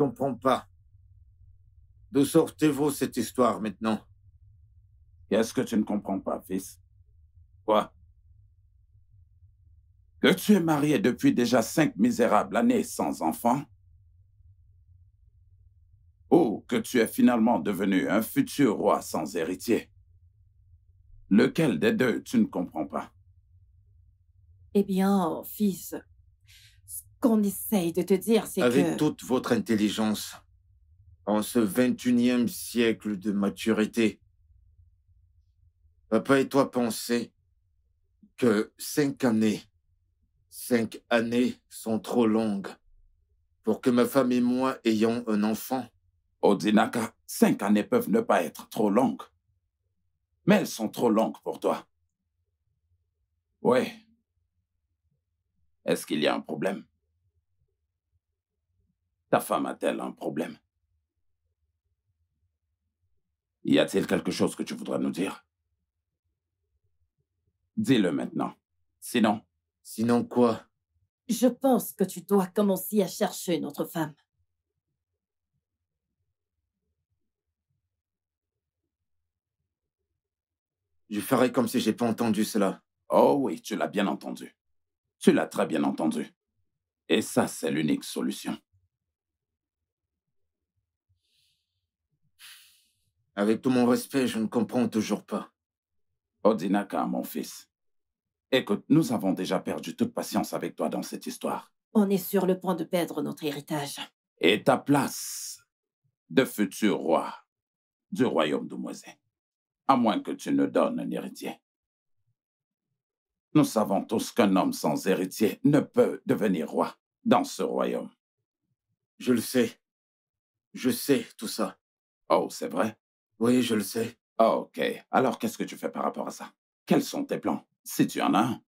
comprends pas. D'où sortez-vous cette histoire maintenant Qu'est-ce que tu ne comprends pas, fils Quoi Que tu es marié depuis déjà cinq misérables années sans enfant Ou que tu es finalement devenu un futur roi sans héritier Lequel des deux tu ne comprends pas Eh bien, fils, qu'on essaye de te dire, c'est que... Avec toute votre intelligence, en ce 21e siècle de maturité, papa et toi pensez que cinq années, cinq années sont trop longues pour que ma femme et moi ayons un enfant. Odinaka, cinq années peuvent ne pas être trop longues. Mais elles sont trop longues pour toi. Ouais. Est-ce qu'il y a un problème ta femme a-t-elle un problème Y a-t-il quelque chose que tu voudrais nous dire Dis-le maintenant. Sinon Sinon quoi Je pense que tu dois commencer à chercher notre femme. Je ferai comme si j'ai pas entendu cela. Oh oui, tu l'as bien entendu. Tu l'as très bien entendu. Et ça, c'est l'unique solution. Avec tout mon respect, je ne comprends toujours pas. Odinaka, mon fils. Écoute, nous avons déjà perdu toute patience avec toi dans cette histoire. On est sur le point de perdre notre héritage. Et ta place de futur roi du royaume d'Oumouazé, à moins que tu ne donnes un héritier. Nous savons tous qu'un homme sans héritier ne peut devenir roi dans ce royaume. Je le sais. Je sais tout ça. Oh, c'est vrai oui, je le sais. Ah, ok. Alors qu'est-ce que tu fais par rapport à ça Quels sont tes plans Si tu en as un,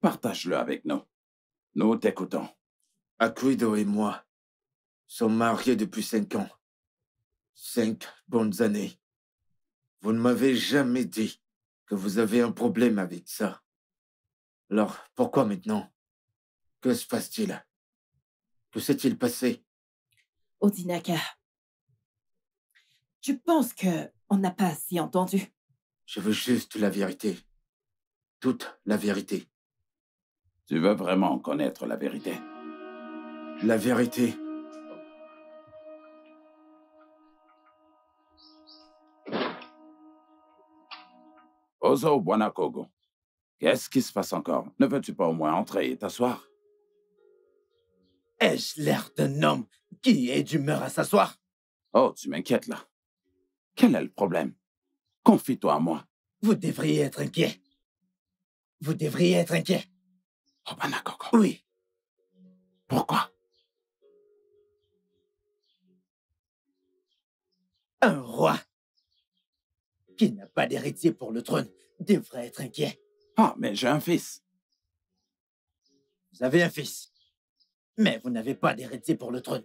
partage-le avec nous. Nous t'écoutons. Akuido et moi sommes mariés depuis cinq ans. Cinq bonnes années. Vous ne m'avez jamais dit que vous avez un problème avec ça. Alors, pourquoi maintenant Que se passe-t-il Que s'est-il passé Odinaka, tu penses que on n'a pas assez entendu. Je veux juste la vérité. Toute la vérité. Tu veux vraiment connaître la vérité La vérité. Ozo Buanakogo, qu'est-ce qui se passe encore Ne veux-tu pas au moins entrer et t'asseoir Ai-je l'air d'un homme qui est d'humeur à s'asseoir Oh, tu m'inquiètes là. Quel est le problème Confie-toi à moi. Vous devriez être inquiet. Vous devriez être inquiet. Oui. Pourquoi Un roi qui n'a pas d'héritier pour le trône devrait être inquiet. Ah, mais j'ai un fils. Vous avez un fils, mais vous n'avez pas d'héritier pour le trône.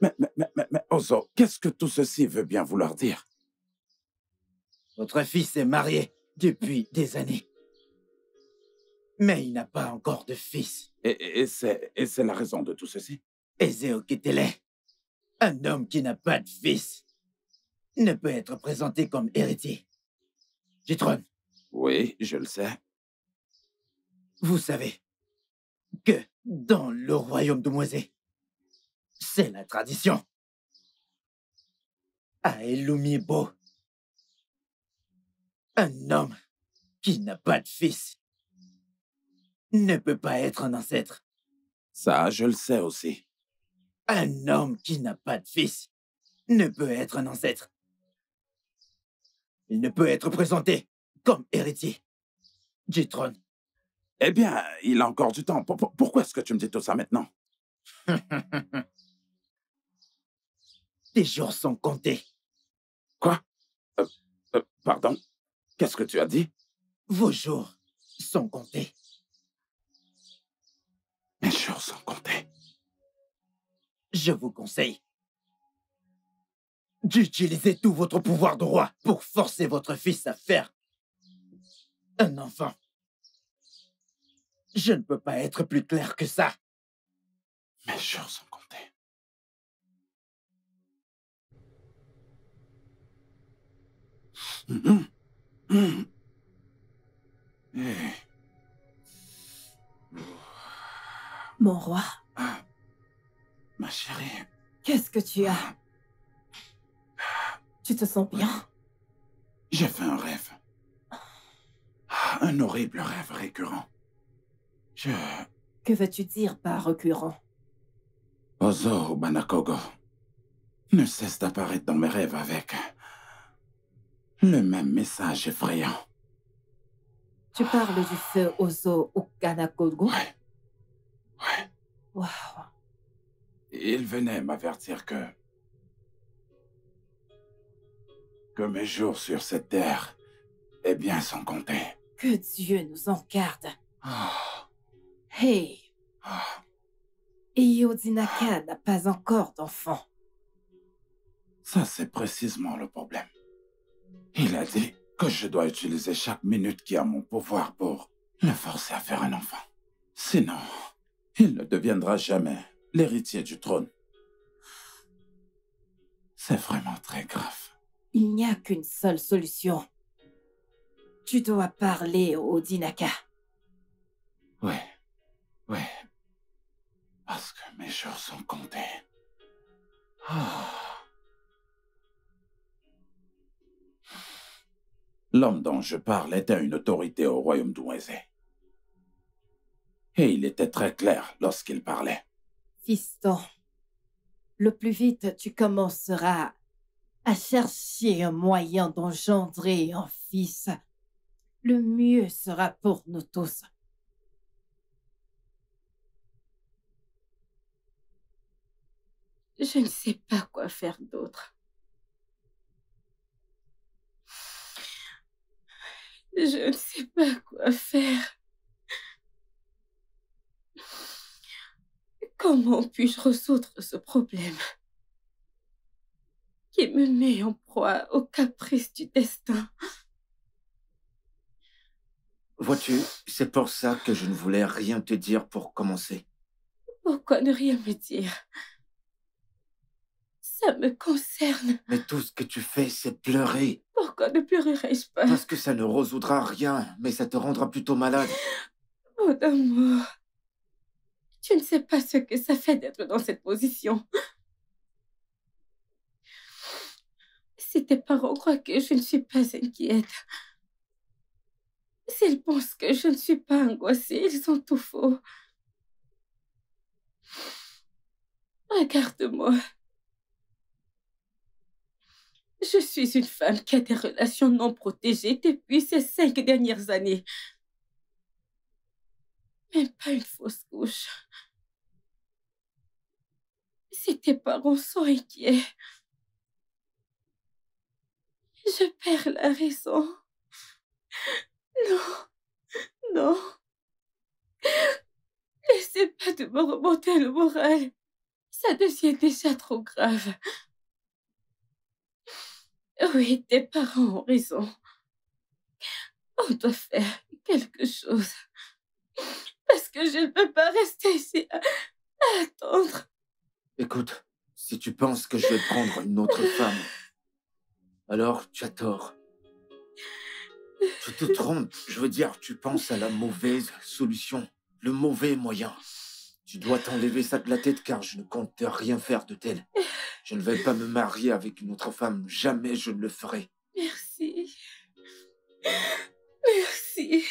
Mais, Ozo, qu'est-ce que tout ceci veut bien vouloir dire Votre fils est marié depuis des années. Mais il n'a pas encore de fils. Et, et c'est la raison de tout ceci Ezeo Kitele, un homme qui n'a pas de fils, ne peut être présenté comme héritier. trône. Oui, je le sais. Vous savez que dans le royaume de c'est la tradition. Aelumibo. Ah, un homme qui n'a pas de fils ne peut pas être un ancêtre. Ça, je le sais aussi. Un homme qui n'a pas de fils ne peut être un ancêtre. Il ne peut être présenté comme héritier. du trône. Eh bien, il a encore du temps. Pourquoi est-ce que tu me dis tout ça maintenant Tes jours sont comptés. Quoi euh, euh, Pardon Qu'est-ce que tu as dit Vos jours sont comptés. Mes jours sont comptés. Je vous conseille d'utiliser tout votre pouvoir de roi pour forcer votre fils à faire un enfant. Je ne peux pas être plus clair que ça. Mes jours sont Mon roi. Ma chérie. Qu'est-ce que tu as Tu te sens bien J'ai fait un rêve. Un horrible rêve récurrent. Je... Que veux-tu dire par récurrent Ozo Banakogo ne cesse d'apparaître dans mes rêves avec le même message effrayant. Tu parles du feu Ozo Okanakogo Oui. Oui. Waouh. Il venait m'avertir que... que mes jours sur cette terre, et bien, sont comptés. Que Dieu nous en garde. Oh. Hey. Iodinaka ah. n'a pas encore d'enfant. Ça, c'est précisément le problème. Il a dit que je dois utiliser chaque minute qui a mon pouvoir pour le forcer à faire un enfant. Sinon, il ne deviendra jamais l'héritier du trône. C'est vraiment très grave. Il n'y a qu'une seule solution. Tu dois parler au Dinaka. Oui, oui. Parce que mes jours sont comptés. Ah. L'homme dont je parle était une autorité au royaume d'Ouézé. Et il était très clair lorsqu'il parlait. Fiston, le plus vite tu commenceras à chercher un moyen d'engendrer un fils, le mieux sera pour nous tous. Je ne sais pas quoi faire d'autre. Je ne sais pas quoi faire. Comment puis-je résoudre ce problème qui me met en proie aux caprices du destin Vois-tu, c'est pour ça que je ne voulais rien te dire pour commencer. Pourquoi ne rien me dire ça me concerne. Mais tout ce que tu fais, c'est pleurer. Pourquoi ne pleurerais-je pas Parce que ça ne résoudra rien, mais ça te rendra plutôt malade. Oh, d'amour. Tu ne sais pas ce que ça fait d'être dans cette position. Si tes parents croient que je ne suis pas inquiète, s'ils pensent que je ne suis pas angoissée, ils sont tout faux. Regarde-moi. Je suis une femme qui a des relations non protégées depuis ces cinq dernières années. Mais pas une fausse couche. Si tes parents sont inquiets, je perds la raison. Non, non. N'essaie pas de me remonter le moral. Ça devient déjà trop grave. oui, tes parents ont raison. On doit faire quelque chose. Parce que je ne peux pas rester ici à, attendre. Écoute, si tu penses que je vais prendre une autre femme, alors tu as tort. Tu te trompes. Je veux dire, tu penses à la mauvaise solution, le mauvais moyen. Tu dois t'enlever ça de la tête car je ne compte rien faire de tel. Je ne vais pas me marier avec une autre femme, jamais je ne le ferai. Merci. Merci.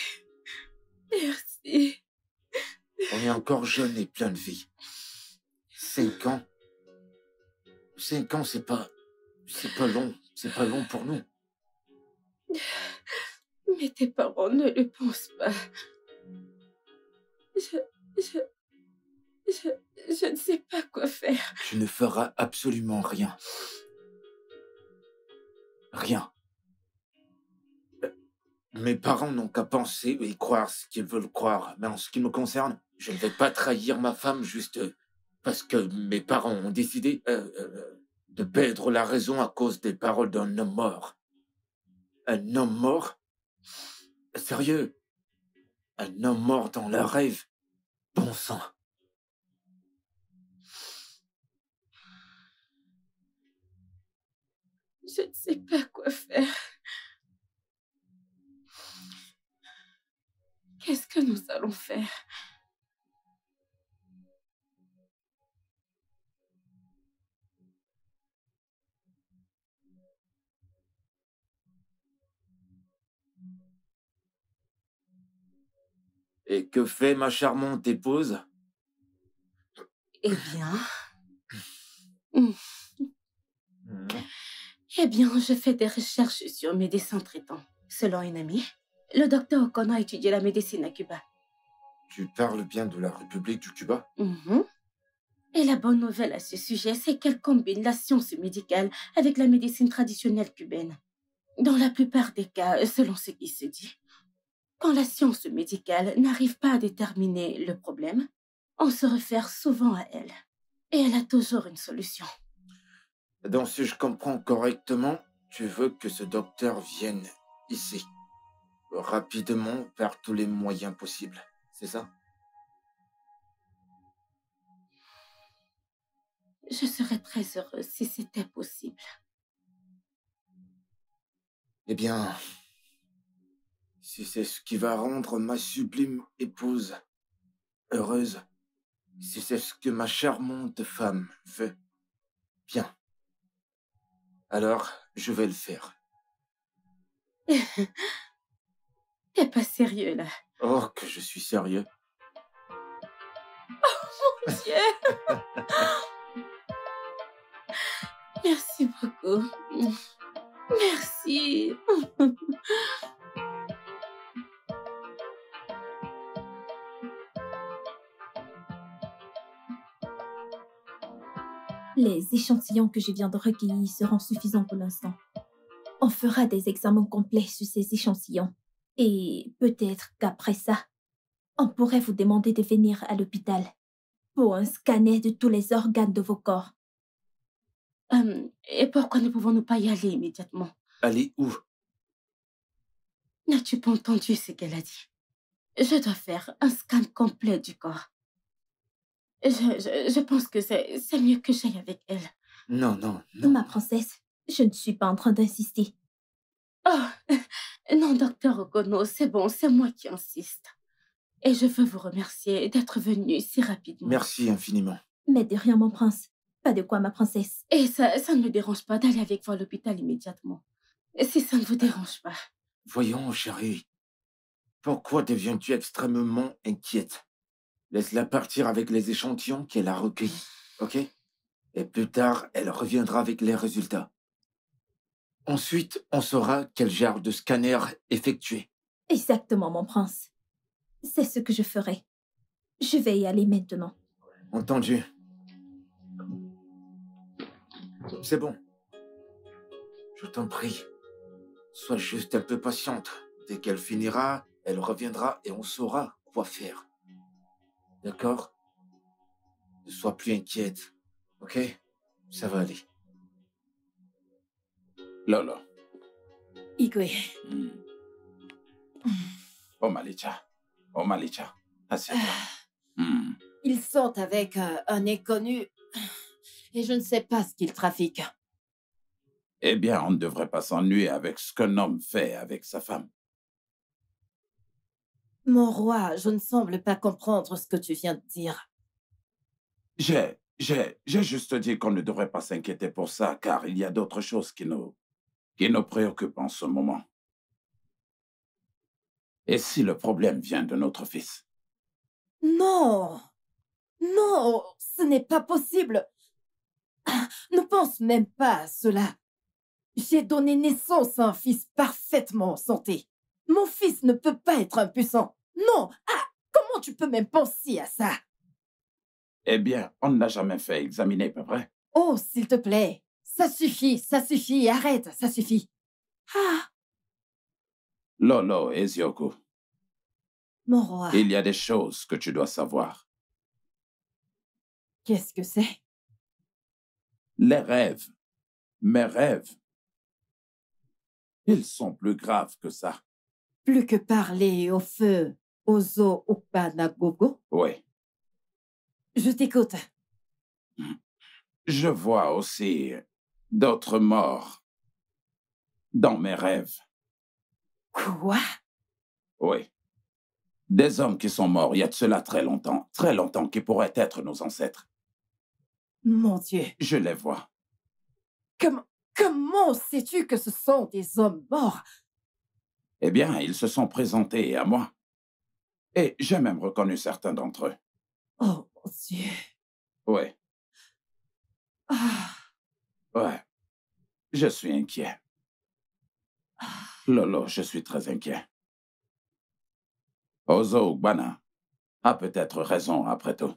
Merci. On est encore jeune et plein de vie. Cinq ans. Cinq ans, c'est pas. C'est pas long. C'est pas long pour nous. Mais tes parents ne le pensent pas. Je. Je. Je, ne sais pas quoi faire. Je ne feras absolument rien. Rien. Euh, mes parents n'ont qu'à penser et croire ce qu'ils veulent croire. Mais en ce qui me concerne, je ne vais pas trahir ma femme juste parce que mes parents ont décidé euh, euh, de perdre la raison à cause des paroles d'un homme mort. Un homme mort Sérieux Un homme mort dans leur rêve Bon sang Je ne sais pas quoi faire. Qu'est-ce que nous allons faire Et que fait ma charmante épouse Eh bien... Hmm. Eh bien, je fais des recherches sur mes traitants. Selon une amie, le docteur O'Connor a étudié la médecine à Cuba. Tu parles bien de la République du Cuba mm-hmm. Et la bonne nouvelle à ce sujet, c'est qu'elle combine la science médicale avec la médecine traditionnelle cubaine. Dans la plupart des cas, selon ce qui se dit, quand la science médicale n'arrive pas à déterminer le problème, on se réfère souvent à elle. Et elle a toujours une solution. Donc si je comprends correctement, tu veux que ce docteur vienne ici, rapidement, par tous les moyens possibles, c'est ça Je serais très heureuse si c'était possible. Eh bien, si c'est ce qui va rendre ma sublime épouse heureuse, si c'est ce que ma charmante femme veut, bien. Alors, je vais le faire. T'es pas sérieux, là. Oh, que je suis sérieux. Oh, mon Dieu Merci beaucoup. Merci. Les échantillons que je viens de recueillir seront suffisants pour l'instant. On fera des examens complets sur ces échantillons. Et peut-être qu'après ça, on pourrait vous demander de venir à l'hôpital pour un scanner de tous les organes de vos corps. Hum, et pourquoi ne pouvons-nous pas y aller immédiatement Aller où N'as-tu pas entendu ce qu'elle a dit Je dois faire un scan complet du corps. Je, pense que c'est mieux que j'aille avec elle. Non, non, non. Ma princesse, je ne suis pas en train d'insister. Oh, non, docteur Ogono, c'est bon, c'est moi qui insiste. Et je veux vous remercier d'être venu si rapidement. Merci infiniment. Mais de rien, mon prince. Pas de quoi, ma princesse. Et ça, ça ne me dérange pas d'aller avec vous à l'hôpital immédiatement. Si ça ne vous dérange pas. Voyons, chérie. Pourquoi deviens-tu extrêmement inquiète Laisse-la partir avec les échantillons qu'elle a recueillis, ah. ok Et plus tard, elle reviendra avec les résultats. Ensuite, on saura quel genre de scanner effectuer. Exactement, mon prince. C'est ce que je ferai. Je vais y aller maintenant. Entendu. C'est bon. Je t'en prie. Sois juste un peu patiente. Dès qu'elle finira, elle reviendra et on saura quoi faire. D'accord Ne sois plus inquiète. Ok Ça va aller. Lolo. Igwe. Hmm. Oh Malicha. Oh Malicha. Assez. Ils sont avec euh, un inconnu et je ne sais pas ce qu'ils trafiquent. Eh bien, on ne devrait pas s'ennuyer avec ce qu'un homme fait avec sa femme. Mon roi, je ne semble pas comprendre ce que tu viens de dire. J'ai, j'ai, j'ai juste dit qu'on ne devrait pas s'inquiéter pour ça, car il y a d'autres choses qui nous, qui nous préoccupent en ce moment. Et si le problème vient de notre fils Non Non Ce n'est pas possible ah, Ne pense même pas à cela. J'ai donné naissance à un fils parfaitement en santé. Mon fils ne peut pas être impuissant. Non Ah Comment tu peux même penser à ça Eh bien, on ne l'a jamais fait examiner, pas vrai Oh, s'il te plaît Ça suffit, ça suffit, arrête, ça suffit Ah Lolo, Ezioku. Mon roi. Il y a des choses que tu dois savoir. Qu'est-ce que c'est Les rêves. Mes rêves. Ils sont plus graves que ça plus que parler au feu, aux eaux, au panagogo. Oui. Je t'écoute. Je vois aussi d'autres morts dans mes rêves. Quoi Oui. Des hommes qui sont morts il y a de cela très longtemps, très longtemps, qui pourraient être nos ancêtres. Mon Dieu. Je les vois. comment sais-tu que ce sont des hommes morts eh bien, ils se sont présentés à moi. Et j'ai même reconnu certains d'entre eux. Oh mon Dieu. Oui. Ah. Ouais. Je suis inquiet. Ah. Lolo, je suis très inquiet. Ozo Ugbana a peut-être raison après tout.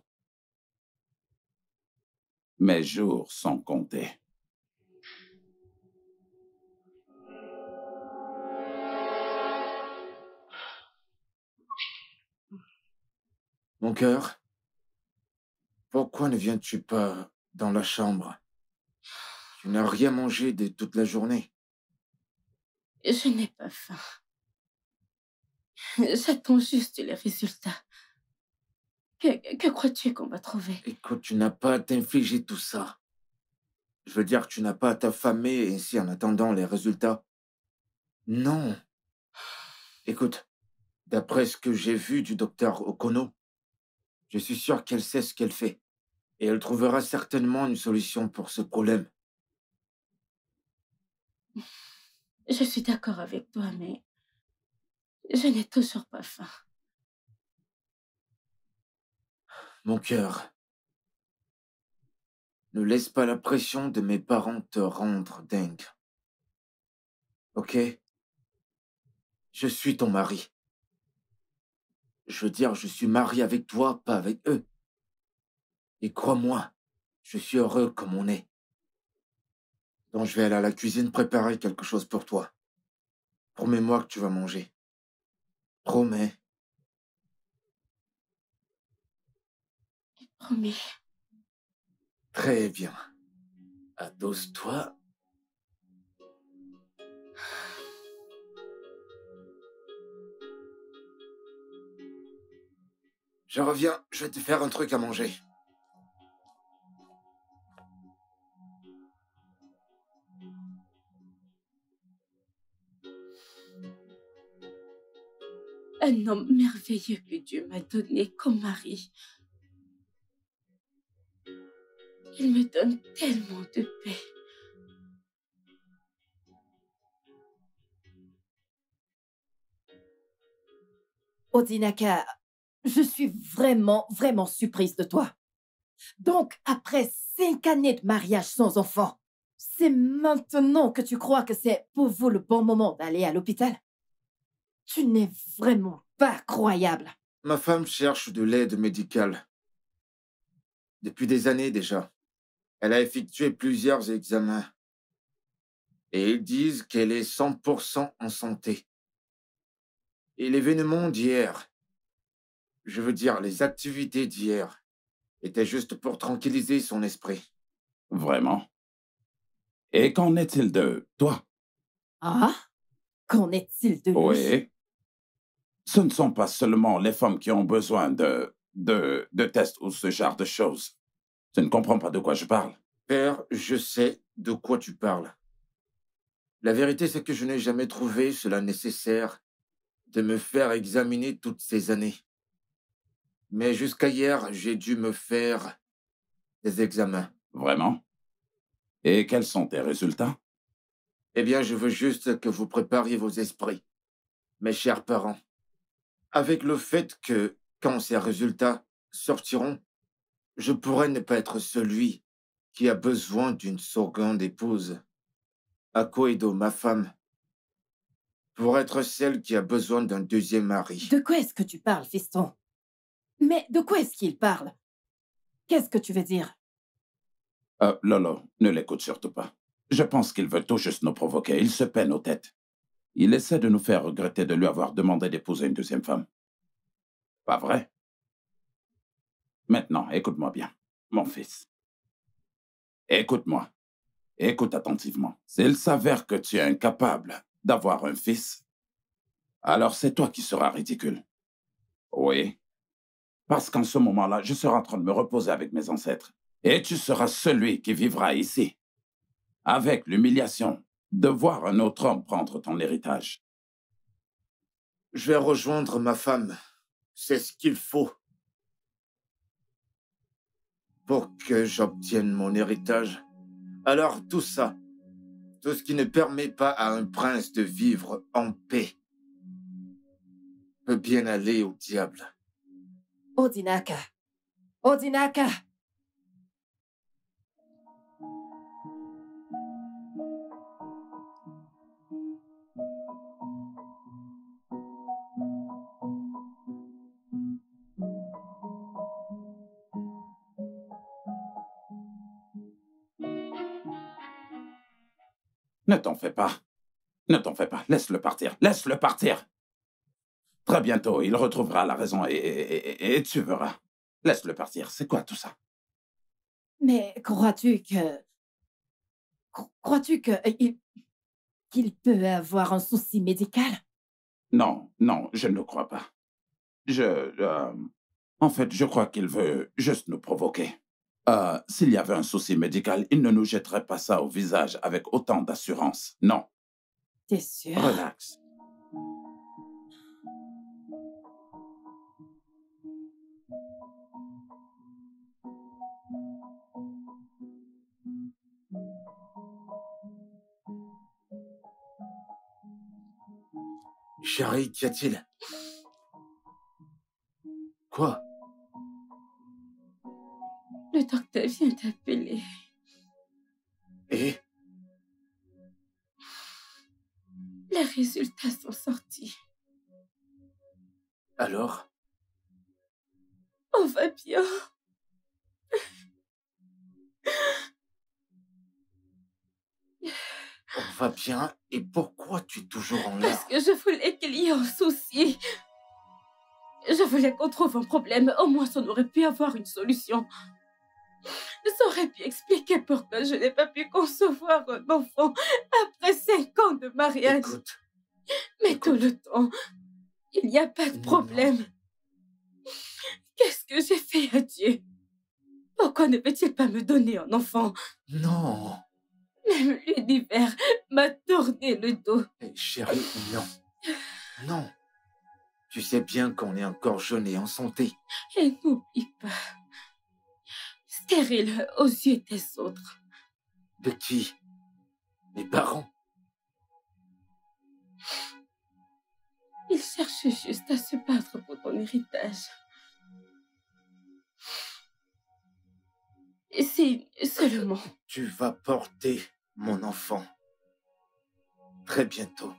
Mes jours sont comptés. Mon cœur, pourquoi ne viens-tu pas dans la chambre Tu n'as rien mangé de toute la journée. Je n'ai pas faim. J'attends juste les résultats. Que, crois-tu qu'on va trouver Écoute, tu n'as pas à t'infliger tout ça. Je veux dire, tu n'as pas à t'affamer ainsi en attendant les résultats. Non. Écoute, d'après ce que j'ai vu du docteur Okono, je suis sûr qu'elle sait ce qu'elle fait, et elle trouvera certainement une solution pour ce problème. Je suis d'accord avec toi, mais je n'ai toujours pas faim. Mon cœur, ne laisse pas la pression de mes parents te rendre dingue. Ok Je suis ton mari. Je veux dire, je suis marié avec toi, pas avec eux. Et crois-moi, je suis heureux comme on est. Donc je vais aller à la cuisine préparer quelque chose pour toi. Promets-moi que tu vas manger. Promets. Promets. Très bien. Adosse-toi. Je reviens, je vais te faire un truc à manger. Un homme merveilleux que Dieu m'a donné comme mari. Il me donne tellement de paix. Odinaka, je suis vraiment, vraiment surprise de toi. Donc, après cinq années de mariage sans enfant, c'est maintenant que tu crois que c'est pour vous le bon moment d'aller à l'hôpital Tu n'es vraiment pas croyable. Ma femme cherche de l'aide médicale. Depuis des années déjà. Elle a effectué plusieurs examens. Et ils disent qu'elle est 100% en santé. Et l'événement d'hier je veux dire, les activités d'hier étaient juste pour tranquilliser son esprit. Vraiment Et qu'en est-il de toi Ah Qu'en est-il de Oui. Ce ne sont pas seulement les femmes qui ont besoin de, de, de tests ou ce genre de choses. Tu ne comprends pas de quoi je parle. Père, je sais de quoi tu parles. La vérité, c'est que je n'ai jamais trouvé cela nécessaire de me faire examiner toutes ces années. Mais jusqu'à hier, j'ai dû me faire des examens. Vraiment Et quels sont tes résultats Eh bien, je veux juste que vous prépariez vos esprits, mes chers parents, avec le fait que, quand ces résultats sortiront, je pourrais ne pas être celui qui a besoin d'une seconde épouse. Akoedo, ma femme, pour être celle qui a besoin d'un deuxième mari. De quoi est-ce que tu parles, fiston mais de quoi est-ce qu'il parle Qu'est-ce que tu veux dire euh, Lolo, ne l'écoute surtout pas. Je pense qu'il veut tout juste nous provoquer. Il se peine aux têtes. Il essaie de nous faire regretter de lui avoir demandé d'épouser une deuxième femme. Pas vrai Maintenant, écoute-moi bien, mon fils. Écoute-moi. Écoute attentivement. S'il s'avère que tu es incapable d'avoir un fils, alors c'est toi qui seras ridicule. Oui, parce qu'en ce moment-là, je serai en train de me reposer avec mes ancêtres. Et tu seras celui qui vivra ici, avec l'humiliation de voir un autre homme prendre ton héritage. Je vais rejoindre ma femme. C'est ce qu'il faut pour que j'obtienne mon héritage. Alors tout ça, tout ce qui ne permet pas à un prince de vivre en paix, peut bien aller au diable. Odinaka. Odinaka. Ne t'en fais pas. Ne t'en fais pas. Laisse-le partir. Laisse-le partir. Très bientôt, il retrouvera la raison et, tu verras. Laisse-le partir, c'est quoi tout ça Mais crois-tu que... Crois-tu que... Euh, qu'il peut avoir un souci médical Non, non, je ne le crois pas. Je... Euh, en fait, je crois qu'il veut juste nous provoquer. Euh, s'il y avait un souci médical, il ne nous jetterait pas ça au visage avec autant d'assurance, non. T'es sûr Relax. Chérie, qu'y a-t-il Quoi Le docteur vient t'appeler. Et Les résultats sont sortis. Alors On va bien. On va bien et pourquoi tu es toujours en l'air Parce que je voulais souci. Je voulais qu'on trouve un problème. Au moins, on aurait pu avoir une solution. Ça aurait pu expliquer pourquoi je n'ai pas pu concevoir un enfant après cinq ans de mariage. Écoute. Mais tout le temps, il n'y a pas de problème. Qu'est-ce que j'ai fait à Dieu Pourquoi ne peut-il pas me donner un enfant Non. Même l'univers m'a tourné le dos. Mais eh, non. Non. Tu sais bien qu'on est encore jeune et en santé. Et n'oublie pas. Stérile aux yeux des autres. De qui Mes parents Ils cherchent juste à se battre pour ton héritage. Si seulement. Tu vas porter mon enfant. Très bientôt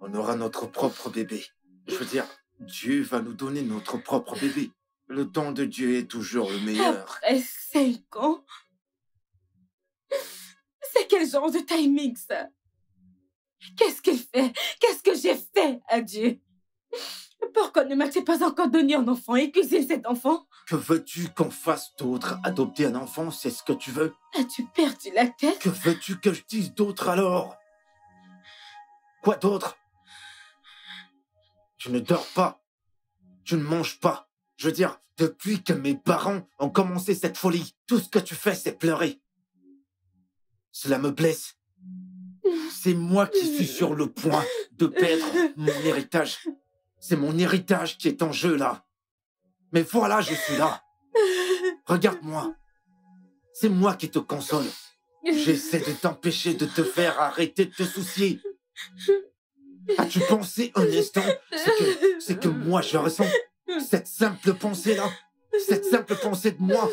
on aura notre propre bébé. Je veux dire, Dieu va nous donner notre propre bébé. Le temps de Dieu est toujours le meilleur. Après cinq ans C'est quel genre de timing, ça Qu'est-ce qu'il fait Qu'est-ce que j'ai fait à Dieu Pourquoi ne ma t pas encore donné un enfant et cet enfant Que veux-tu qu'on fasse d'autre Adopter un enfant, c'est ce que tu veux As-tu perdu la tête Que veux-tu que je dise d'autre alors Quoi d'autre tu ne dors pas. Tu ne manges pas. Je veux dire, depuis que mes parents ont commencé cette folie, tout ce que tu fais, c'est pleurer. Cela me blesse. C'est moi qui suis sur le point de perdre mon héritage. C'est mon héritage qui est en jeu là. Mais voilà, je suis là. Regarde-moi. C'est moi qui te console. J'essaie de t'empêcher de te faire arrêter de te soucier. As-tu pensé un instant C'est que, que moi, je ressens cette simple pensée-là, cette simple pensée de moi,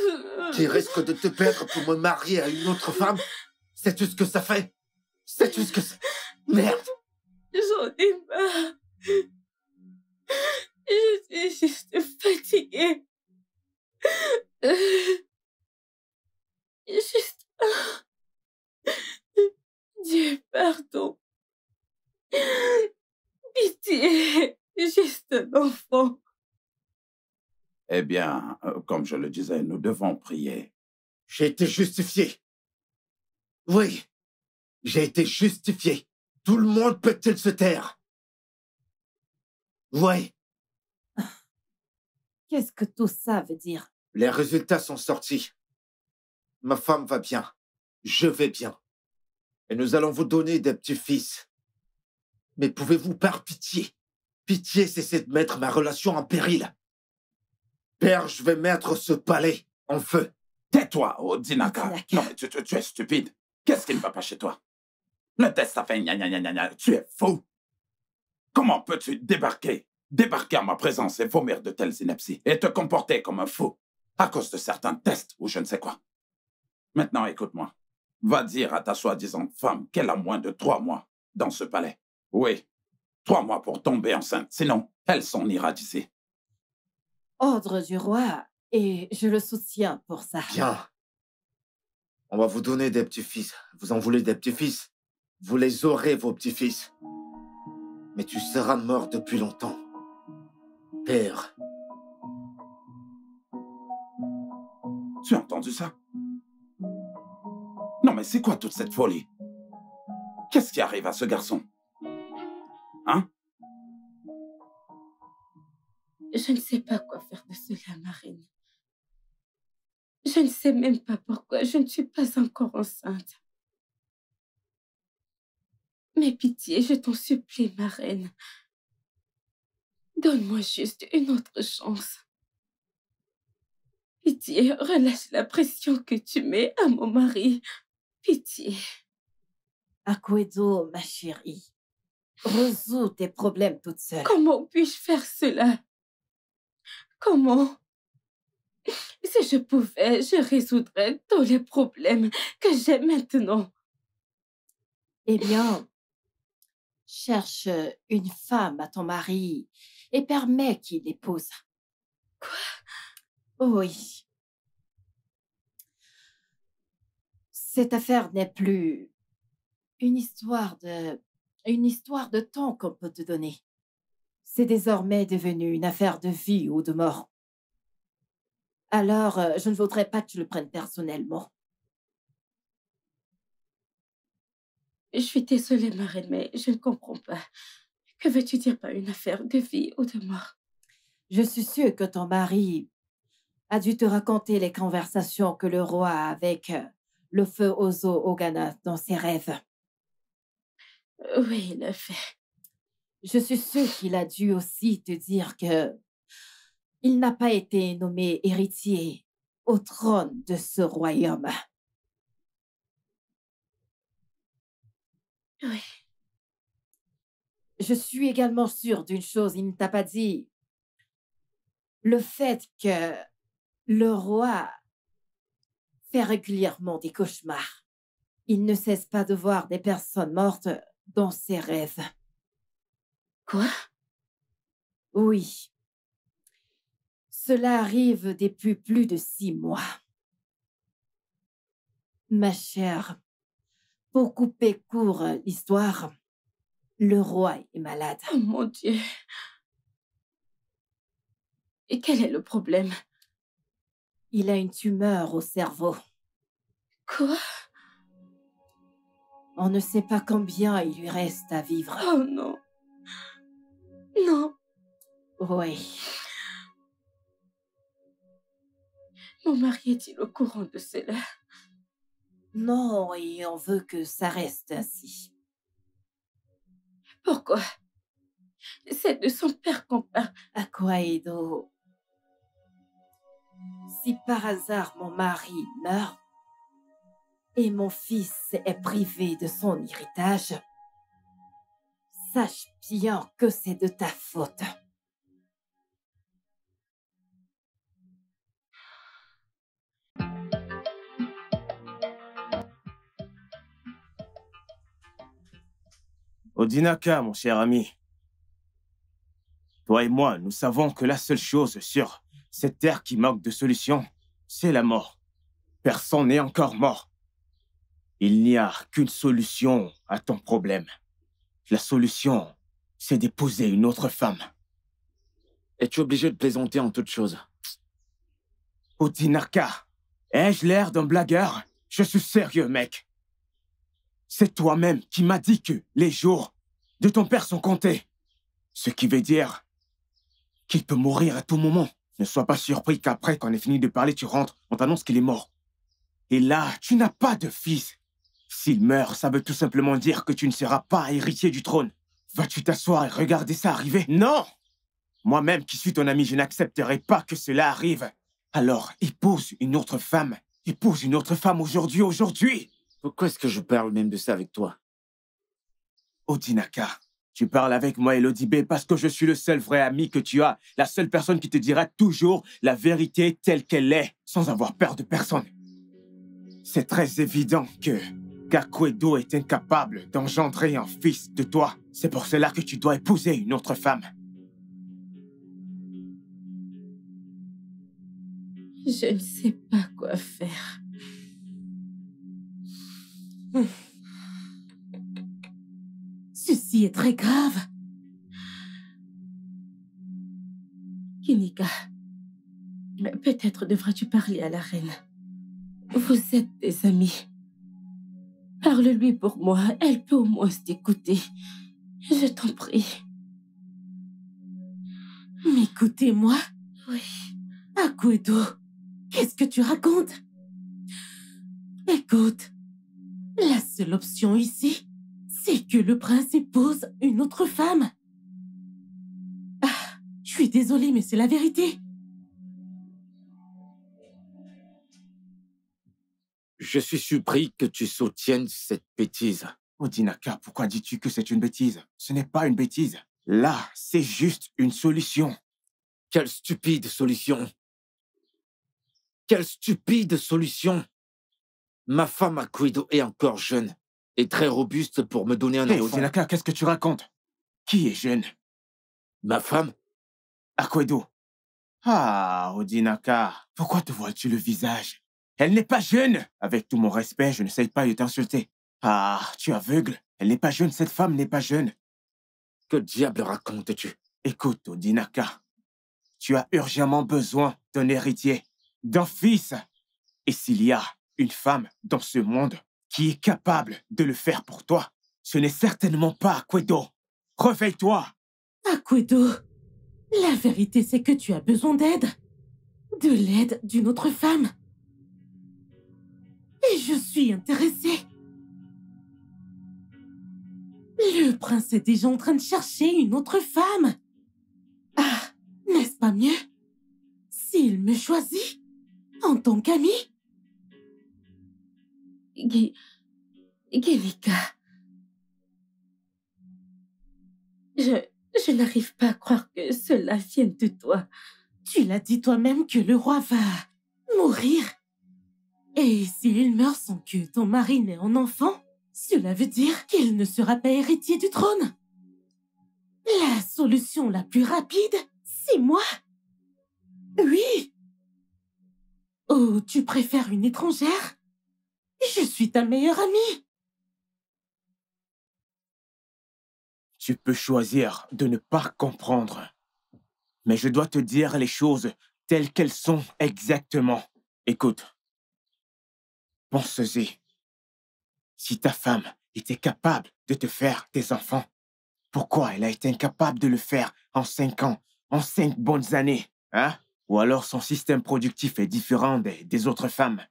qui risque de te perdre pour me marier à une autre femme. Sais-tu ce que ça fait Sais-tu ce que ça... Merde J'en ai marre. Je suis juste fatiguée. Juste... Oh, Dieu, pardon. Pitié, juste un enfant. Eh bien, euh, comme je le disais, nous devons prier. J'ai été justifié. Oui, j'ai été justifié. Tout le monde peut-il se taire Oui. Qu'est-ce que tout ça veut dire Les résultats sont sortis. Ma femme va bien. Je vais bien. Et nous allons vous donner des petits-fils. Mais pouvez-vous, par pitié, pitié, cesser de mettre ma relation en péril Père, je vais mettre ce palais en feu. Tais-toi, Odinaka. Non, mais tu, es stupide. Qu'est-ce qui ne va pas chez toi Le test a fait gna gna gna gna. Tu es fou. Comment peux-tu débarquer, débarquer à ma présence et vomir de telles inepties et te comporter comme un fou à cause de certains tests ou je ne sais quoi Maintenant, écoute-moi. Va dire à ta soi-disant femme qu'elle a moins de trois mois dans ce palais. Oui. Trois mois pour tomber enceinte, sinon elle s'en ira d'ici. Ordre du roi, et je le soutiens pour ça. Bien. On va vous donner des petits-fils. Vous en voulez des petits-fils Vous les aurez, vos petits-fils. Mais tu seras mort depuis longtemps. Père. Tu as entendu ça Non mais c'est quoi toute cette folie Qu'est-ce qui arrive à ce garçon Hein? Je ne sais pas quoi faire de cela, ma reine. Je ne sais même pas pourquoi je ne suis pas encore enceinte. Mais pitié, je t'en supplie, ma reine. Donne-moi juste une autre chance. Pitié, relâche la pression que tu mets à mon mari. Pitié. Akuedo, ma chérie, Résous tes problèmes toute seule. Comment puis-je faire cela Comment Si je pouvais, je résoudrais tous les problèmes que j'ai maintenant. Eh bien, cherche une femme à ton mari et permets qu'il l'épouse. Quoi Oui. Cette affaire n'est plus une histoire de une histoire de temps qu'on peut te donner. C'est désormais devenu une affaire de vie ou de mort. Alors, euh, je ne voudrais pas que tu le prennes personnellement. Je suis désolée, Marie, mais je ne comprends pas. Que veux-tu dire par une affaire de vie ou de mort Je suis sûre que ton mari a dû te raconter les conversations que le roi a avec euh, le feu Ozo Ogana dans ses rêves. Oui, il le fait. Je suis sûre qu'il a dû aussi te dire que il n'a pas été nommé héritier au trône de ce royaume. Oui. Je suis également sûre d'une chose, il ne t'a pas dit le fait que le roi fait régulièrement des cauchemars. Il ne cesse pas de voir des personnes mortes dans ses rêves. Quoi Oui. Cela arrive depuis plus de six mois. Ma chère, pour couper court l'histoire, le roi est malade. Oh mon Dieu. Et quel est le problème Il a une tumeur au cerveau. Quoi on ne sait pas combien il lui reste à vivre. Oh non. Non. Oui. Mon mari est-il au courant de cela Non, et on veut que ça reste ainsi. Pourquoi C'est de son père qu'on parle. À quoi, Edo Si par hasard mon mari meurt, et mon fils est privé de son héritage, sache bien que c'est de ta faute. Odinaka, mon cher ami, toi et moi, nous savons que la seule chose sur cette terre qui manque de solution, c'est la mort. Personne n'est encore mort. Il n'y a qu'une solution à ton problème. La solution, c'est d'épouser une autre femme. Es-tu obligé de plaisanter en toute chose Odinaka, ai-je l'air d'un blagueur Je suis sérieux, mec. C'est toi-même qui m'as dit que les jours de ton père sont comptés. Ce qui veut dire qu'il peut mourir à tout moment. Ne sois pas surpris qu'après qu'on ait fini de parler, tu rentres, on t'annonce qu'il est mort. Et là, tu n'as pas de fils. S'il meurt, ça veut tout simplement dire que tu ne seras pas héritier du trône. Vas-tu t'asseoir et regarder ça arriver Non Moi-même qui suis ton ami, je n'accepterai pas que cela arrive. Alors, épouse une autre femme. Épouse une autre femme aujourd'hui, aujourd'hui Pourquoi est-ce que je parle même de ça avec toi Odinaka, tu parles avec moi, et B, parce que je suis le seul vrai ami que tu as, la seule personne qui te dira toujours la vérité telle qu'elle est, sans avoir peur de personne. C'est très évident que car est incapable d'engendrer un fils de toi. C'est pour cela que tu dois épouser une autre femme. Je ne sais pas quoi faire. Ceci est très grave. Kinika, peut-être devras-tu parler à la reine. Vous êtes des amis. Parle-lui pour moi, elle peut au moins t'écouter. Je t'en prie. écoutez moi Oui. Akuedo, qu'est-ce que tu racontes Écoute, la seule option ici, c'est que le prince épouse une autre femme. Ah, je suis désolée, mais c'est la vérité. Je suis surpris que tu soutiennes cette bêtise. Odinaka, pourquoi dis-tu que c'est une bêtise Ce n'est pas une bêtise. Là, c'est juste une solution. Quelle stupide solution Quelle stupide solution Ma femme Akuido est encore jeune et très robuste pour me donner un enfant. Odinaka, qu'est-ce que tu racontes Qui est jeune Ma femme Akuido. Ah, Odinaka, pourquoi te vois-tu le visage elle n'est pas jeune. Avec tout mon respect, je sais pas de t'insulter. Ah, tu es aveugle. Elle n'est pas jeune, cette femme n'est pas jeune. Que diable racontes-tu Écoute, Odinaka, tu as urgemment besoin d'un héritier, d'un fils. Et s'il y a une femme dans ce monde qui est capable de le faire pour toi, ce n'est certainement pas Akwedo. Réveille-toi Akwedo, la vérité c'est que tu as besoin d'aide. De l'aide d'une autre femme. Et je suis intéressée. Le prince est déjà en train de chercher une autre femme. Ah, n'est-ce pas mieux S'il me choisit en tant qu'ami Gélika. Je, je n'arrive pas à croire que cela vienne de toi. Tu l'as dit toi-même que le roi va mourir. Et s'il meurt sans que ton mari n'ait un enfant, cela veut dire qu'il ne sera pas héritier du trône. La solution la plus rapide, c'est moi. Oui. Oh, tu préfères une étrangère Je suis ta meilleure amie. Tu peux choisir de ne pas comprendre. Mais je dois te dire les choses telles qu'elles sont exactement. Écoute, pensez y Si ta femme était capable de te faire des enfants, pourquoi elle a été incapable de le faire en cinq ans, en cinq bonnes années, hein Ou alors son système productif est différent des, autres femmes.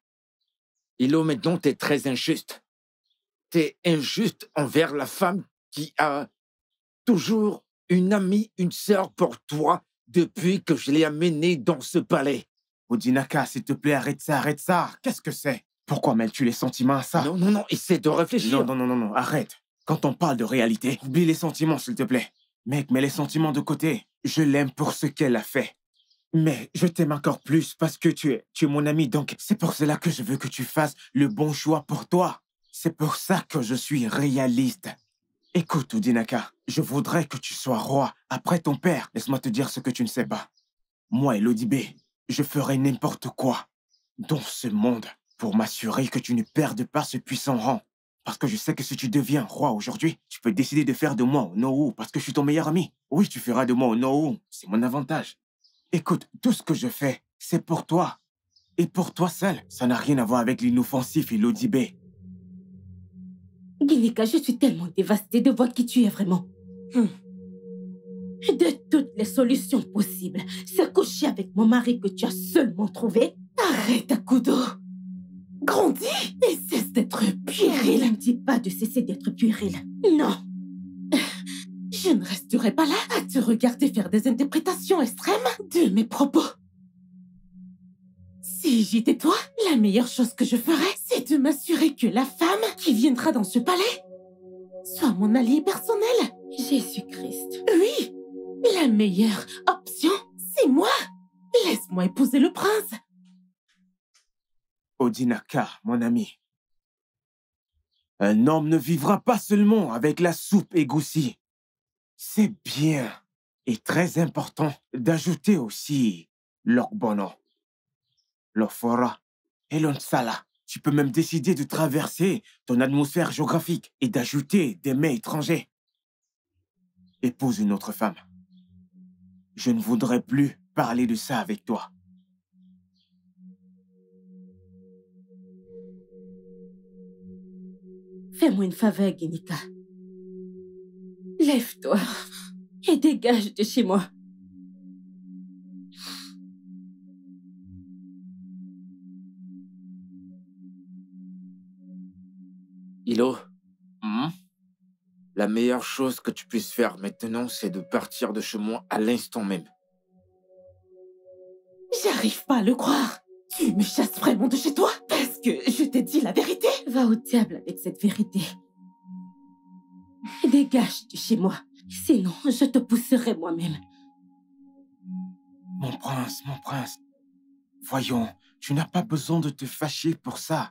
mais donc, t'es très injuste. T'es injuste envers la femme qui a toujours une amie, une sœur pour toi depuis que je l'ai amenée dans ce palais. Odinaka, s'il te plaît, arrête ça, arrête ça. Qu'est-ce que c'est pourquoi mêles-tu les sentiments à ça Non, non, non, essaie de réfléchir. Non, non, non, non, arrête. Quand on parle de réalité, oublie les sentiments, s'il te plaît. Mec, mets les sentiments de côté. Je l'aime pour ce qu'elle a fait. Mais je t'aime encore plus parce que tu es, tu es mon ami, donc c'est pour cela que je veux que tu fasses le bon choix pour toi. C'est pour ça que je suis réaliste. Écoute, Udinaka, je voudrais que tu sois roi après ton père. Laisse-moi te dire ce que tu ne sais pas. Moi, et l'Odibé, je ferai n'importe quoi dans ce monde pour m'assurer que tu ne perdes pas ce puissant rang. Parce que je sais que si tu deviens roi aujourd'hui, tu peux décider de faire de moi ou parce que je suis ton meilleur ami. Oui, tu feras de moi ou. c'est mon avantage. Écoute, tout ce que je fais, c'est pour toi. Et pour toi seul, ça n'a rien à voir avec l'inoffensif et l'audibé. Guineka, je suis tellement dévastée de voir qui tu es vraiment. Hum. De toutes les solutions possibles, se coucher avec mon mari que tu as seulement trouvé, arrête, Akudo. Grandis et cesse d'être puéril. Ne me dis pas de cesser d'être puéril. Non. Je ne resterai pas là à te regarder faire des interprétations extrêmes de mes propos. Si j'étais toi, la meilleure chose que je ferais, c'est de m'assurer que la femme qui viendra dans ce palais soit mon allié personnel. Jésus-Christ. Oui, la meilleure option, c'est moi. Laisse-moi épouser le prince. Odinaka, mon ami. Un homme ne vivra pas seulement avec la soupe égoussie. C'est bien et très important d'ajouter aussi l'orbono, l'ofora et l'onsala. Tu peux même décider de traverser ton atmosphère géographique et d'ajouter des mets étrangers. Épouse une autre femme. Je ne voudrais plus parler de ça avec toi. Fais-moi une faveur, Guinita. Lève-toi et dégage de chez moi. Ilo hein? La meilleure chose que tu puisses faire maintenant, c'est de partir de chez moi à l'instant même. J'arrive pas à le croire. Tu me chasses vraiment de chez toi parce que je t'ai dit la vérité. Va au diable avec cette vérité. Dégage de chez moi, sinon je te pousserai moi-même. Mon prince, mon prince, voyons, tu n'as pas besoin de te fâcher pour ça.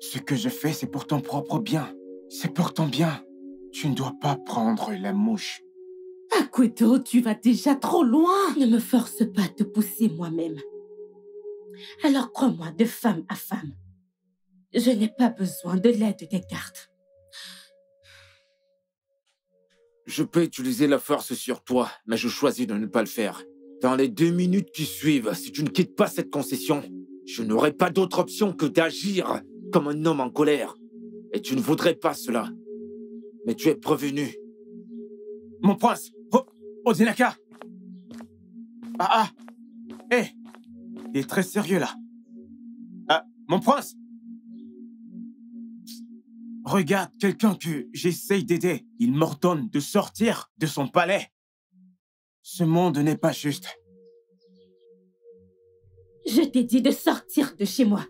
Ce que je fais, c'est pour ton propre bien. C'est pour ton bien. Tu ne dois pas prendre la mouche. Akuto, tu vas déjà trop loin. Ne me force pas à te pousser moi-même. Alors crois-moi, de femme à femme, je n'ai pas besoin de l'aide des gardes. Je peux utiliser la force sur toi, mais je choisis de ne pas le faire. Dans les deux minutes qui suivent, si tu ne quittes pas cette concession, je n'aurai pas d'autre option que d'agir comme un homme en colère. Et tu ne voudrais pas cela. Mais tu es prévenu. Mon prince, oh, Odinaka Ah ah Hé il est très sérieux là. Ah, mon prince Regarde quelqu'un que j'essaye d'aider. Il m'ordonne de sortir de son palais. Ce monde n'est pas juste. Je t'ai dit de sortir de chez moi.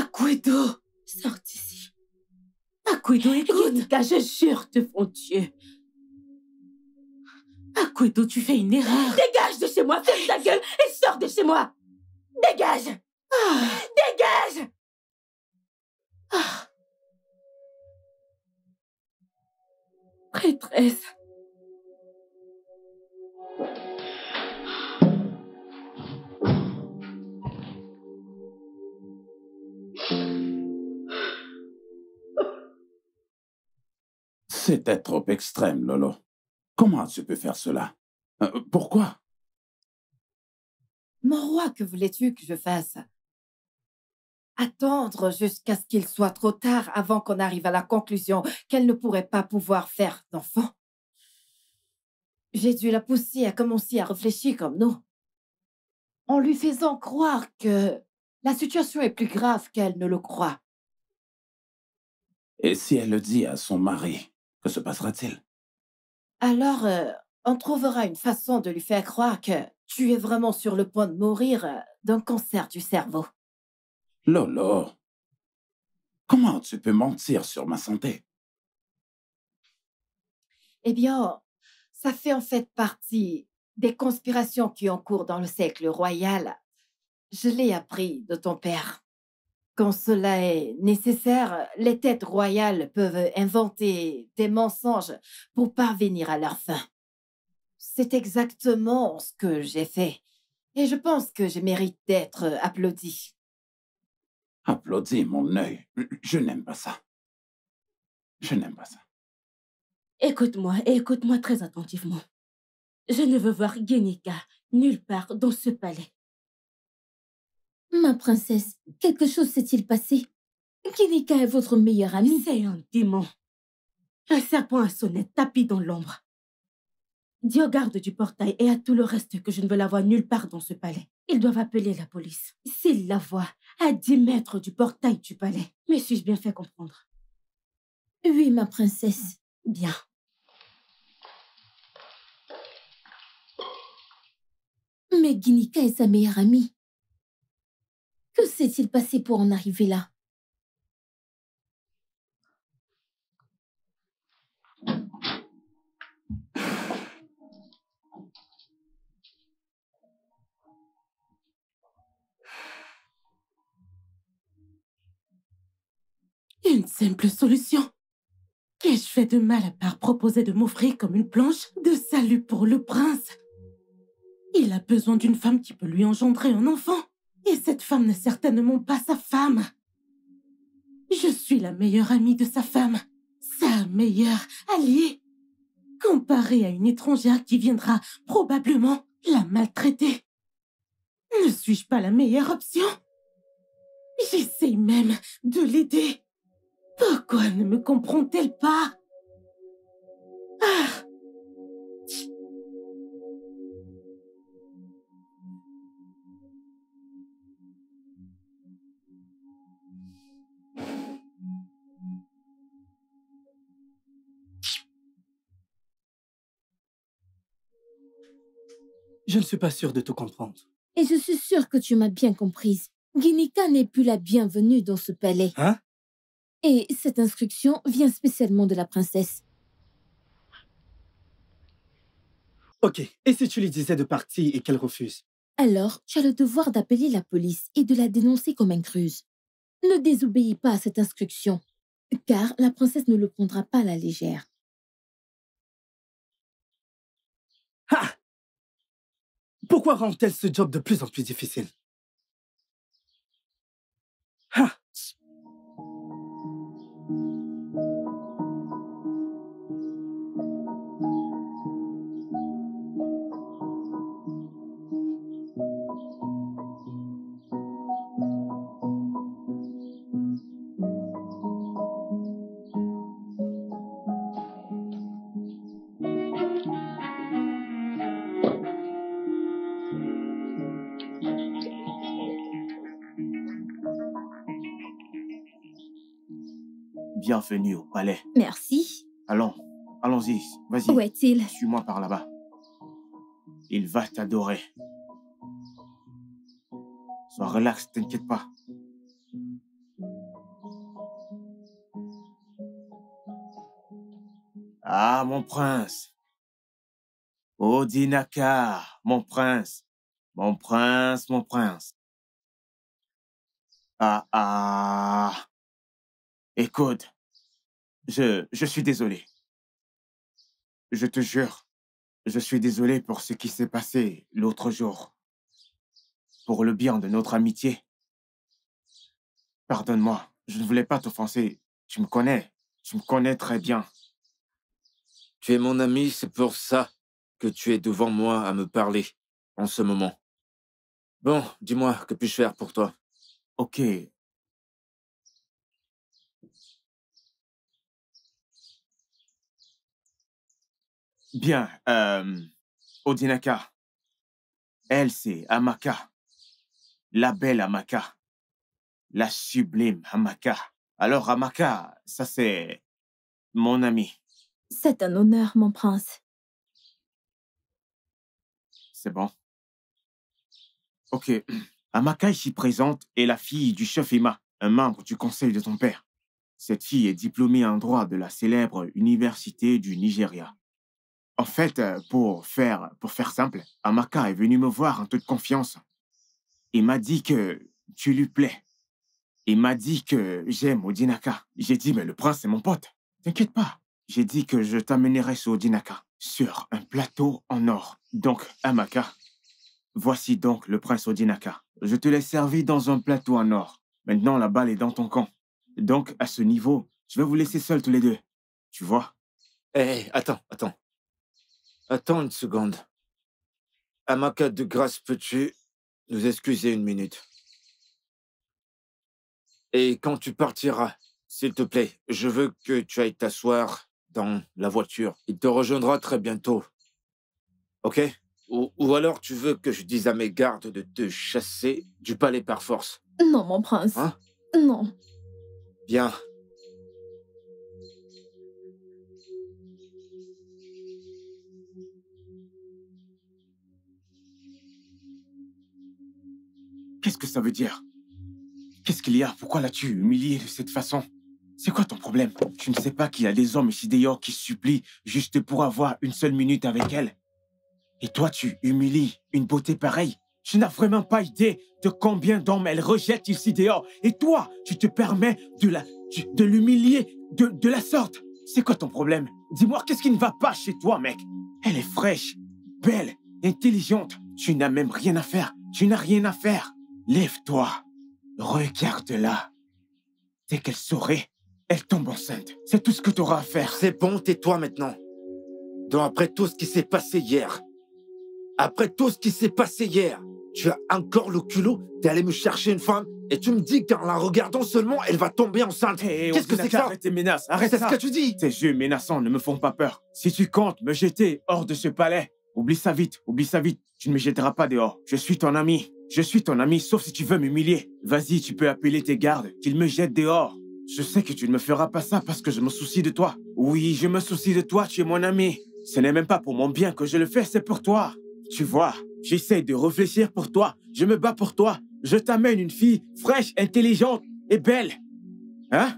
Akuido Sors d'ici. Akuido, écoute. je jure devant Dieu ah, tu fais une erreur. Dégage de chez moi, ferme ta gueule et sors de chez moi. Dégage. Ah. Dégage. Ah. Prêtresse. C'était trop extrême, Lolo. Comment tu peux faire cela euh, Pourquoi Mon roi, que voulais-tu que je fasse Attendre jusqu'à ce qu'il soit trop tard avant qu'on arrive à la conclusion qu'elle ne pourrait pas pouvoir faire d'enfant. J'ai dû la pousser à commencer à réfléchir comme nous. En lui faisant croire que la situation est plus grave qu'elle ne le croit. Et si elle le dit à son mari, que se passera-t-il alors, euh, on trouvera une façon de lui faire croire que tu es vraiment sur le point de mourir euh, d'un cancer du cerveau. Lolo, comment tu peux mentir sur ma santé Eh bien, ça fait en fait partie des conspirations qui ont cours dans le siècle royal. Je l'ai appris de ton père. Quand cela est nécessaire, les têtes royales peuvent inventer des mensonges pour parvenir à leur fin. C'est exactement ce que j'ai fait, et je pense que je mérite d'être applaudi. Applaudi, mon œil. Je n'aime pas ça. Je n'aime pas ça. Écoute-moi, écoute-moi très attentivement. Je ne veux voir Genika nulle part dans ce palais. Ma princesse, quelque chose s'est-il passé Kirika est votre meilleure amie. C'est un démon. Un serpent à sonnette tapis dans l'ombre. Dis garde du portail et à tout le reste que je ne veux la voir nulle part dans ce palais. Ils doivent appeler la police. S'ils la voient, à dix mètres du portail du palais. Mais suis-je bien fait comprendre Oui, ma princesse. Bien. Mais Guinica est sa meilleure amie. Que s'est-il passé pour en arriver là Une simple solution. Qu'ai-je fait de mal à part proposer de m'offrir comme une planche de salut pour le prince Il a besoin d'une femme qui peut lui engendrer un enfant. Et cette femme n'est certainement pas sa femme. Je suis la meilleure amie de sa femme, sa meilleure alliée, comparée à une étrangère qui viendra probablement la maltraiter. Ne suis-je pas la meilleure option J'essaye même de l'aider. Pourquoi ne me comprend-elle pas Ah Je ne suis pas sûre de tout comprendre. Et je suis sûre que tu m'as bien comprise. Guinika n'est plus la bienvenue dans ce palais. Hein Et cette instruction vient spécialement de la princesse. Ok, et si tu lui disais de partir et qu'elle refuse Alors, tu as le devoir d'appeler la police et de la dénoncer comme intruse. Ne désobéis pas à cette instruction, car la princesse ne le prendra pas à la légère. Pourquoi rend-elle ce job de plus en plus difficile hein? bienvenue au palais. Merci. Allons, allons-y, vas-y. Où est-il Suis-moi par là-bas. Il va t'adorer. Sois relax, t'inquiète pas. Ah, mon prince. Odinaka, mon prince. Mon prince, mon prince. Ah, ah. Écoute, je, je suis désolé. Je te jure, je suis désolé pour ce qui s'est passé l'autre jour. Pour le bien de notre amitié. Pardonne-moi, je ne voulais pas t'offenser. Tu me connais, tu me connais très bien. Tu es mon ami, c'est pour ça que tu es devant moi à me parler en ce moment. Bon, dis-moi, que puis-je faire pour toi Ok, Bien, euh, Odinaka. Elle, c'est Amaka. La belle Amaka. La sublime Amaka. Alors, Amaka, ça c'est mon ami. C'est un honneur, mon prince. C'est bon. Ok. Amaka ici présente est la fille du chef Emma, un membre du conseil de ton père. Cette fille est diplômée en droit de la célèbre université du Nigeria. En fait, euh, pour faire, pour faire simple, Amaka est venu me voir en toute confiance. Il m'a dit que tu lui plais. Il m'a dit que j'aime Odinaka. J'ai dit, mais le prince est mon pote. T'inquiète pas. J'ai dit que je t'amènerai sur Odinaka, sur un plateau en or. Donc, Amaka, voici donc le prince Odinaka. Je te l'ai servi dans un plateau en or. Maintenant, la balle est dans ton camp. Donc, à ce niveau, je vais vous laisser seuls tous les deux. Tu vois Hé, eh, attends, attends. Attends une seconde. ma Amaka de grâce, peux-tu nous excuser une minute Et quand tu partiras, s'il te plaît, je veux que tu ailles t'asseoir dans la voiture. Il te rejoindra très bientôt. Ok ou, ou, alors tu veux que je dise à mes gardes de te chasser du palais par force Non, mon prince. Hein non. Bien. que ça veut dire Qu'est-ce qu'il y a Pourquoi l'as-tu humiliée de cette façon C'est quoi ton problème Tu ne sais pas qu'il y a des hommes ici dehors qui supplient juste pour avoir une seule minute avec elle Et toi, tu humilies une beauté pareille Tu n'as vraiment pas idée de combien d'hommes elle rejette ici dehors. Et toi, tu te permets de la, de l'humilier de, de la sorte. C'est quoi ton problème Dis-moi, qu'est-ce qui ne va pas chez toi, mec Elle est fraîche, belle, intelligente. Tu n'as même rien à faire. Tu n'as rien à faire. Lève-toi, regarde-la. Dès qu'elle saurait, elle tombe enceinte. C'est tout ce que tu auras à faire. C'est bon, tais-toi maintenant. Donc après tout ce qui s'est passé hier, après tout ce qui s'est passé hier, tu as encore le culot d'aller me chercher une femme et tu me dis qu'en la regardant seulement, elle va tomber enceinte. Eh, Qu'est-ce que c'est que ça Arrête tes menaces, arrête ce que tu dis Tes yeux menaçants ne me font pas peur. Si tu comptes me jeter hors de ce palais, oublie ça vite, oublie ça vite. Tu ne me jetteras pas dehors. Je suis ton ami. Je suis ton ami, sauf si tu veux m'humilier. Vas-y, tu peux appeler tes gardes, qu'ils me jettent dehors. Je sais que tu ne me feras pas ça parce que je me soucie de toi. Oui, je me soucie de toi, tu es mon ami. Ce n'est même pas pour mon bien que je le fais, c'est pour toi. Tu vois, j'essaie de réfléchir pour toi, je me bats pour toi. Je t'amène une fille fraîche, intelligente et belle. Hein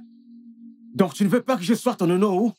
Donc tu ne veux pas que je sois ton nono ou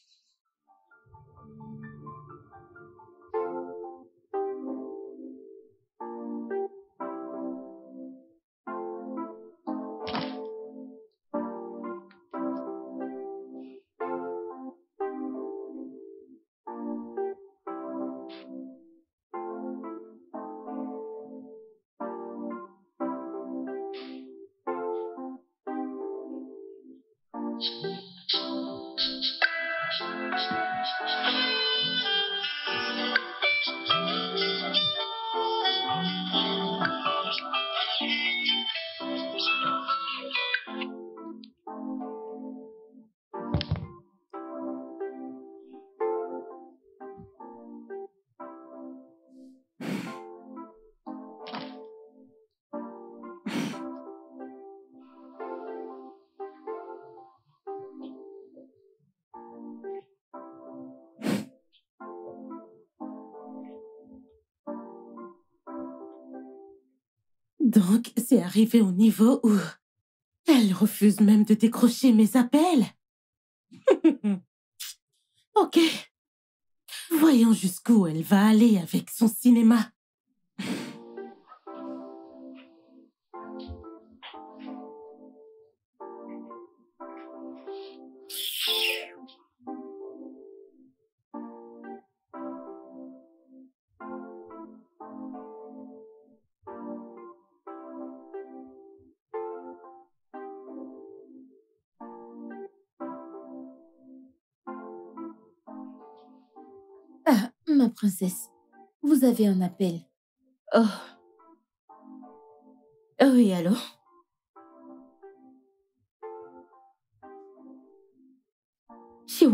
Donc, c'est arrivé au niveau où elle refuse même de décrocher mes appels. ok. Voyons jusqu'où elle va aller avec son cinéma. Vous avez un appel. Oh. Oui, allô ?»«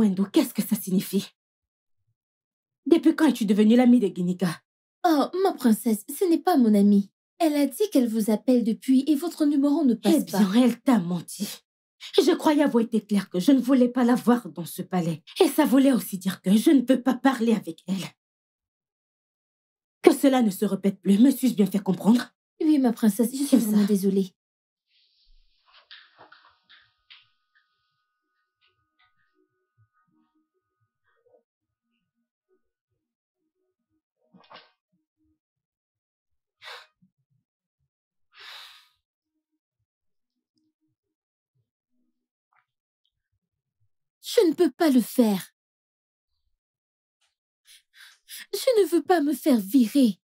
alors qu'est-ce que ça signifie Depuis quand es-tu devenue l'ami de Guinika Oh, ma princesse, ce n'est pas mon amie. Elle a dit qu'elle vous appelle depuis et votre numéro ne passe pas. Eh bien, elle t'a menti. Je croyais avoir été claire que je ne voulais pas la voir dans ce palais. Et ça voulait aussi dire que je ne peux pas parler avec elle cela ne se répète plus. Me suis-je bien fait comprendre Oui, ma princesse, je suis vraiment désolée. Je ne peux pas le faire. Je ne veux pas me faire virer.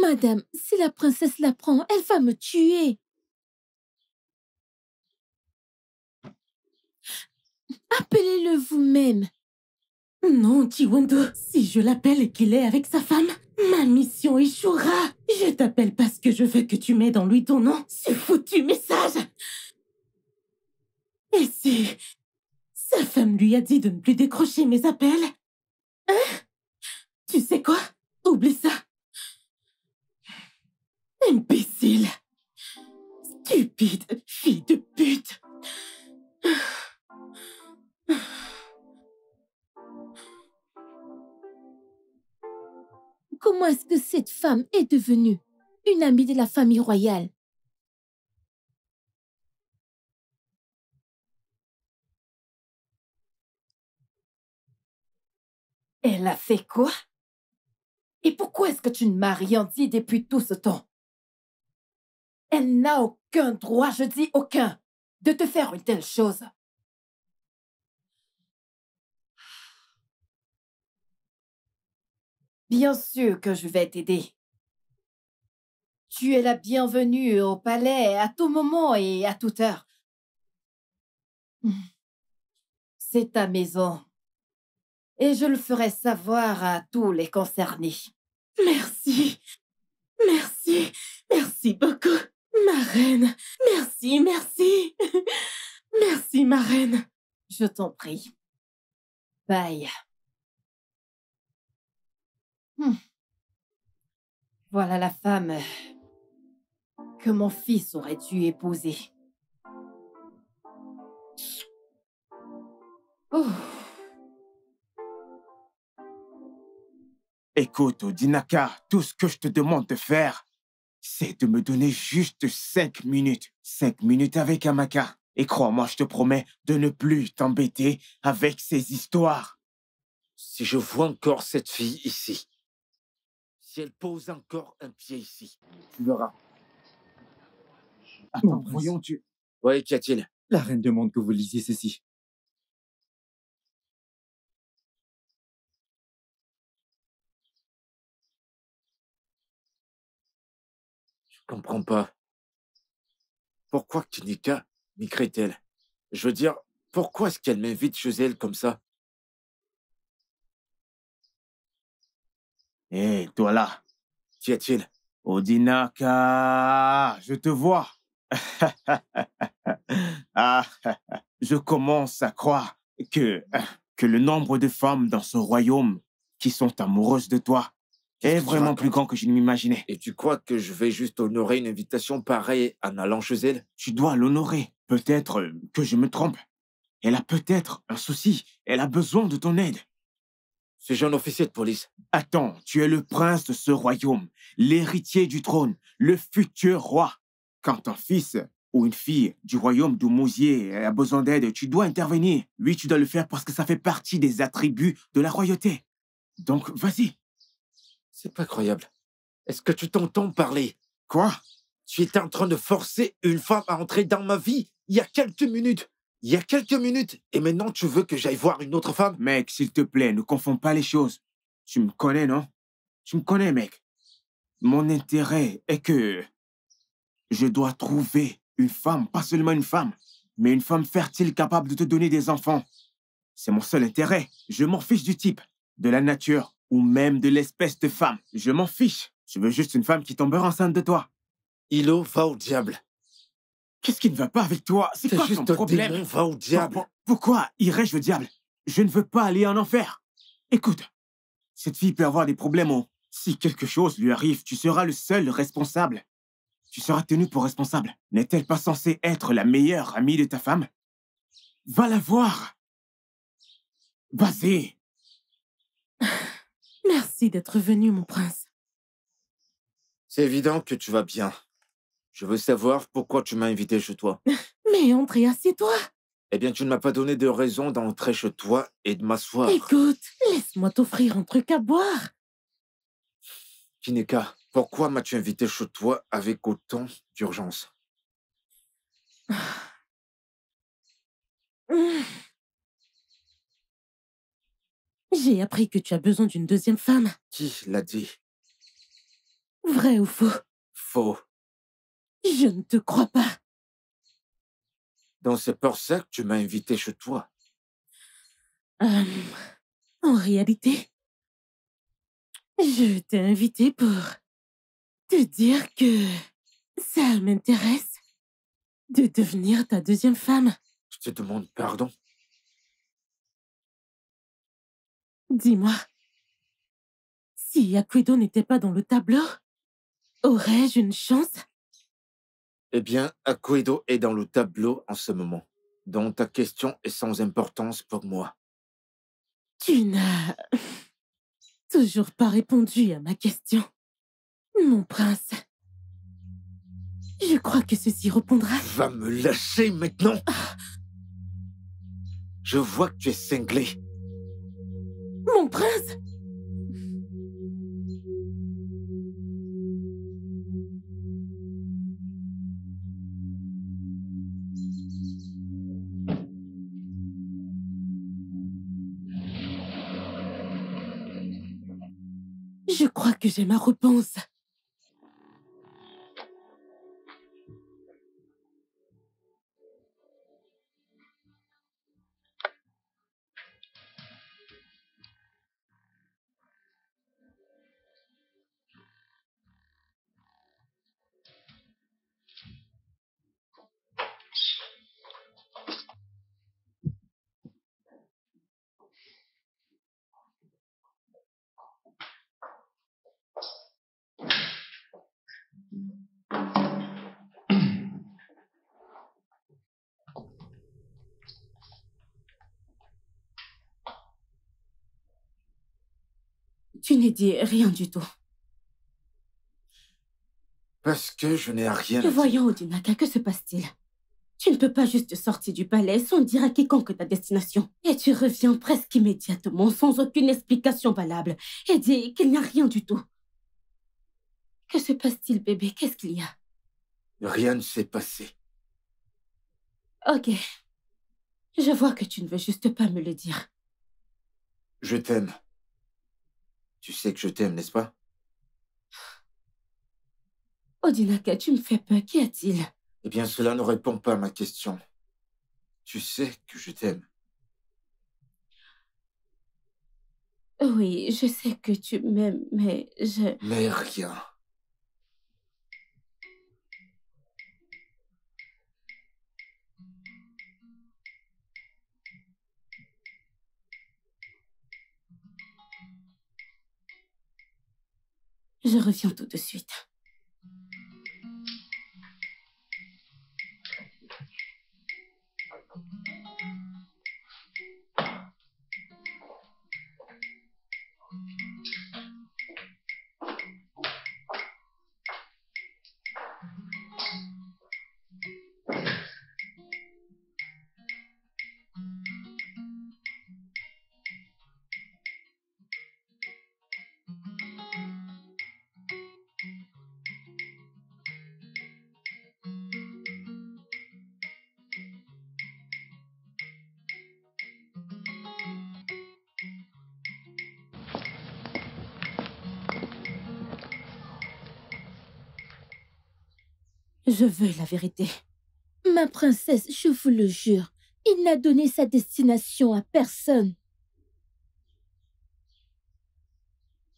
Madame, si la princesse l'apprend, elle va me tuer. Appelez-le vous-même. Non, Chiwondo. Si je l'appelle et qu'il est avec sa femme, ma mission échouera. Je t'appelle parce que je veux que tu mets dans lui ton nom, ce foutu message. Et si sa femme lui a dit de ne plus décrocher mes appels. Hein Tu sais quoi Oublie ça. Imbécile. Stupide fille de pute. Comment est-ce que cette femme est devenue une amie de la famille royale Elle a fait quoi Et pourquoi est-ce que tu ne m'as rien dit depuis tout ce temps Elle n'a aucun droit, je dis aucun, de te faire une telle chose. Bien sûr que je vais t'aider. Tu es la bienvenue au palais à tout moment et à toute heure. C'est ta maison et je le ferai savoir à tous les concernés. Merci, merci, merci beaucoup, ma reine. Merci, merci, merci, ma reine. Je t'en prie. Bye. Hmm. Voilà la femme que mon fils aurait dû épouser. Oh. Écoute, Odinaka, tout ce que je te demande de faire, c'est de me donner juste cinq minutes. Cinq minutes avec Amaka. Et crois-moi, je te promets de ne plus t'embêter avec ces histoires. Si je vois encore cette fille ici, si elle pose encore un pied ici, tu l'auras. Attends, voyons, tu... Oui, qu'y La reine demande que vous lisiez ceci. comprends pas. Pourquoi Tunica m'écrit-elle Je veux dire, pourquoi est-ce qu'elle m'invite chez elle comme ça Hé, eh, toi là Qui est-il il Odinaka Je te vois ah, Je commence à croire que, que le nombre de femmes dans ce royaume qui sont amoureuses de toi est vraiment plus grand que je ne m'imaginais. Et tu crois que je vais juste honorer une invitation pareille en allant chez elle Tu dois l'honorer. Peut-être euh, que je me trompe. Elle a peut-être un souci. Elle a besoin de ton aide. Ce jeune officier de police Attends, tu es le prince de ce royaume, l'héritier du trône, le futur roi. Quand un fils ou une fille du royaume du a besoin d'aide, tu dois intervenir. Oui, tu dois le faire parce que ça fait partie des attributs de la royauté. Donc, vas-y, c'est pas croyable. Est-ce que tu t'entends parler Quoi Tu étais en train de forcer une femme à entrer dans ma vie il y a quelques minutes. Il y a quelques minutes. Et maintenant, tu veux que j'aille voir une autre femme Mec, s'il te plaît, ne confonds pas les choses. Tu me connais, non Tu me connais, mec. Mon intérêt est que je dois trouver une femme, pas seulement une femme, mais une femme fertile capable de te donner des enfants. C'est mon seul intérêt. Je m'en fiche du type, de la nature, ou même de l'espèce de femme. Je m'en fiche. Je veux juste une femme qui tombera enceinte de toi. Ilo, va au diable. Qu'est-ce qui ne va pas avec toi C'est quoi juste ton problème va au diable. Pourquoi, irais-je au diable Je ne veux pas aller en enfer. Écoute, cette fille peut avoir des problèmes Si quelque chose lui arrive, tu seras le seul responsable. Tu seras tenu pour responsable. N'est-elle pas censée être la meilleure amie de ta femme Va la voir. Vas-y, Merci d'être venu, mon prince. C'est évident que tu vas bien. Je veux savoir pourquoi tu m'as invité chez toi. Mais entrez, assieds-toi. Eh bien, tu ne m'as pas donné de raison d'entrer chez toi et de m'asseoir. Écoute, laisse-moi t'offrir un truc à boire. Kineka, pourquoi m'as-tu invité chez toi avec autant d'urgence ah. hmm. J'ai appris que tu as besoin d'une deuxième femme. Qui l'a dit Vrai ou faux Faux. Je ne te crois pas. Donc c'est pour ça que tu m'as invité chez toi. Hum, en réalité, je t'ai invité pour te dire que ça m'intéresse de devenir ta deuxième femme. Je te demande pardon. Dis-moi, si Aquedo n'était pas dans le tableau, aurais-je une chance Eh bien, Akuido est dans le tableau en ce moment, donc ta question est sans importance pour moi. Tu n'as toujours pas répondu à ma question, mon prince. Je crois que ceci répondra. Va me lâcher maintenant ah. Je vois que tu es cinglé. Je crois que j'ai ma réponse. Tu n'es dit rien du tout. Parce que je n'ai rien. Et voyons, Odinaka, que se passe-t-il Tu ne peux pas juste sortir du palais sans dire à quiconque ta destination. Et tu reviens presque immédiatement, sans aucune explication valable, et dis qu'il n'y a rien du tout. Que se passe-t-il, bébé Qu'est-ce qu'il y a Rien ne s'est passé. Ok. Je vois que tu ne veux juste pas me le dire. Je t'aime. Tu sais que je t'aime, n'est-ce pas Odinaka, tu me fais peur. Qu'y a-t-il Eh bien, cela ne répond pas à ma question. Tu sais que je t'aime. Oui, je sais que tu m'aimes, mais je... Mais rien. Je reviens tout de suite. Je veux la vérité. Ma princesse, je vous le jure, il n'a donné sa destination à personne.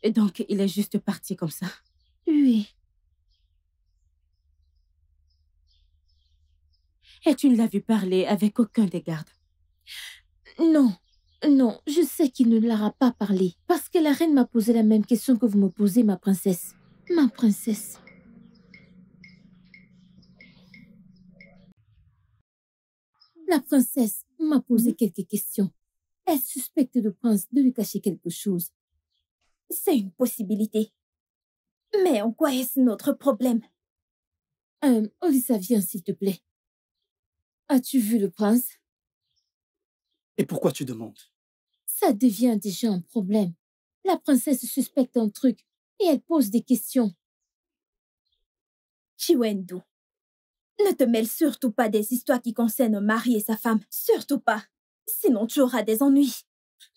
Et donc, il est juste parti comme ça. Oui. Et tu ne l'as vu parler avec aucun des gardes. Non, non, je sais qu'il ne l'aura pas parlé, parce que la reine m'a posé la même question que vous me posez, ma princesse. Ma princesse. La princesse m'a posé mhm. quelques questions. Elle suspecte le prince de lui cacher quelque chose. C'est une possibilité. Mais en quoi est-ce notre problème euh, Olisa, viens s'il te plaît. As-tu vu le prince Et pourquoi tu demandes Ça devient déjà un problème. La princesse suspecte un truc et elle pose des questions. Chiwendo, ne te mêle surtout pas des histoires qui concernent Marie et sa femme. Surtout pas. Sinon, tu auras des ennuis.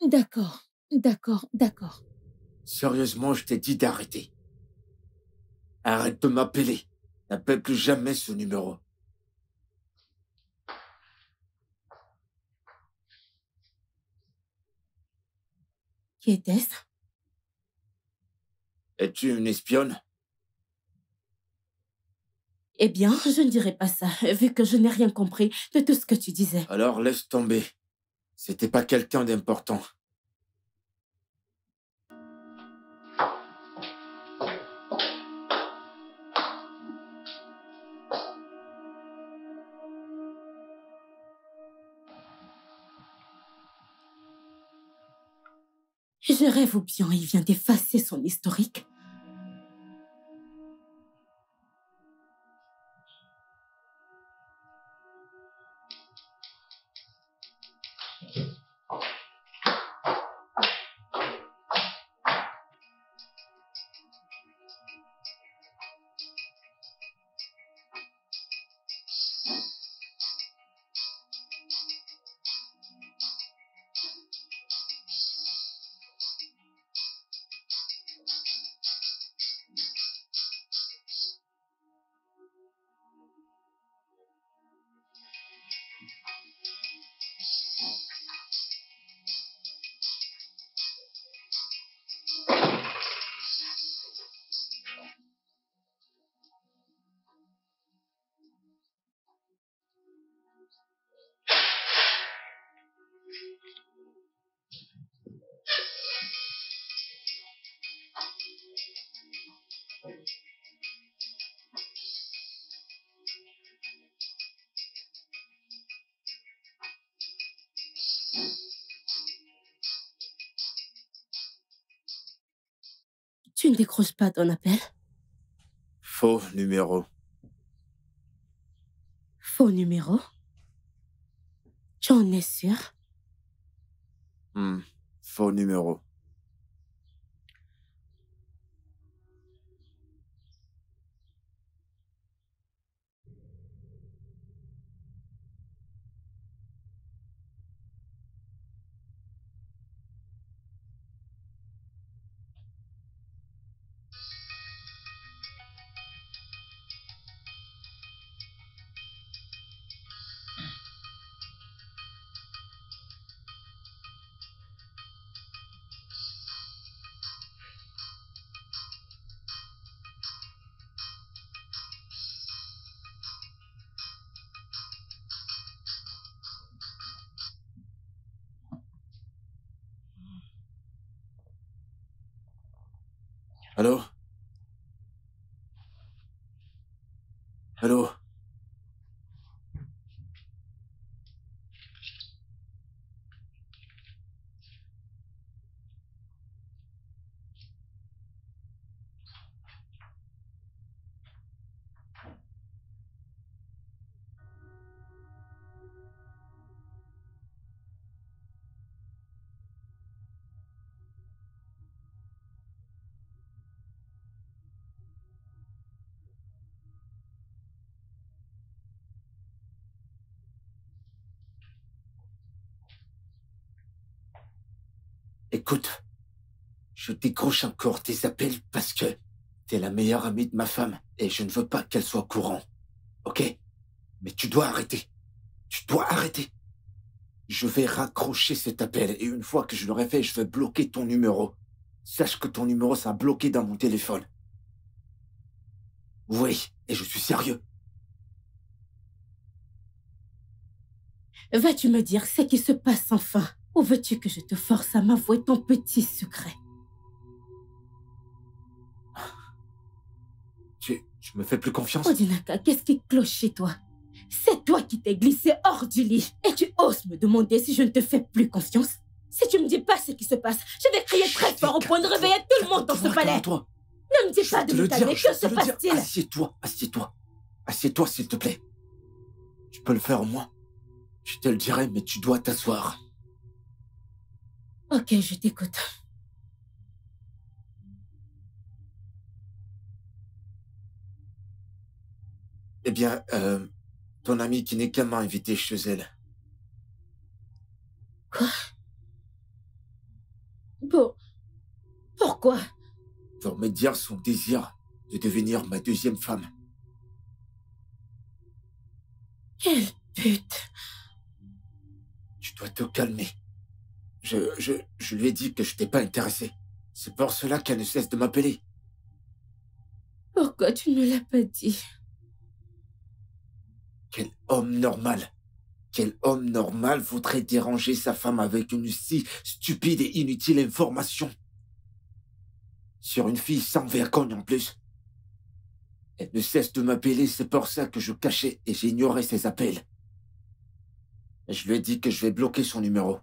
D'accord, d'accord, d'accord. Sérieusement, je t'ai dit d'arrêter. Arrête de m'appeler. N'appelle plus jamais ce numéro. Qui était-ce Es-tu une espionne eh bien, je ne dirai pas ça, vu que je n'ai rien compris de tout ce que tu disais. Alors laisse tomber. C'était pas quelqu'un d'important. Je rêve bien il vient d'effacer son historique ne décroche pas ton appel Faux numéro. Faux numéro Tu en es sûr hmm. Faux numéro. raccroche encore tes appels parce que t'es la meilleure amie de ma femme et je ne veux pas qu'elle soit au courant. Ok Mais tu dois arrêter. Tu dois arrêter. Je vais raccrocher cet appel et une fois que je l'aurai fait, je vais bloquer ton numéro. Sache que ton numéro sera bloqué dans mon téléphone. Oui, et je suis sérieux. Vas-tu me dire ce qui se passe enfin Ou veux-tu que je te force à m'avouer ton petit secret Je me fais plus confiance. Odinaka, qu'est-ce qui cloche chez toi C'est toi qui t'es glissé hors du lit. Et tu oses me demander si je ne te fais plus confiance Si tu ne me dis pas ce qui se passe, je vais crier très fort au point de réveiller tout le monde dans ce palais. Toi. Ne me dis pas de me Que se passe-t-il Assieds-toi, assieds-toi. Assieds-toi, s'il te plaît. Tu peux le faire au moins. Je te le dirai, mais tu dois t'asseoir. Ok, je t'écoute. Eh bien, euh, ton amie qui n'est qu'à m'a invité chez elle. Quoi Bon. Pourquoi Pour me dire son désir de devenir ma deuxième femme. Quel pute Tu dois te calmer. Je, je, je lui ai dit que je t'ai pas intéressé. C'est pour cela qu'elle ne cesse de m'appeler. Pourquoi tu ne l'as pas dit quel homme normal Quel homme normal voudrait déranger sa femme avec une si stupide et inutile information Sur une fille sans vergogne en plus. Elle ne cesse de m'appeler, c'est pour ça que je cachais et j'ignorais ses appels. Je lui ai dit que je vais bloquer son numéro.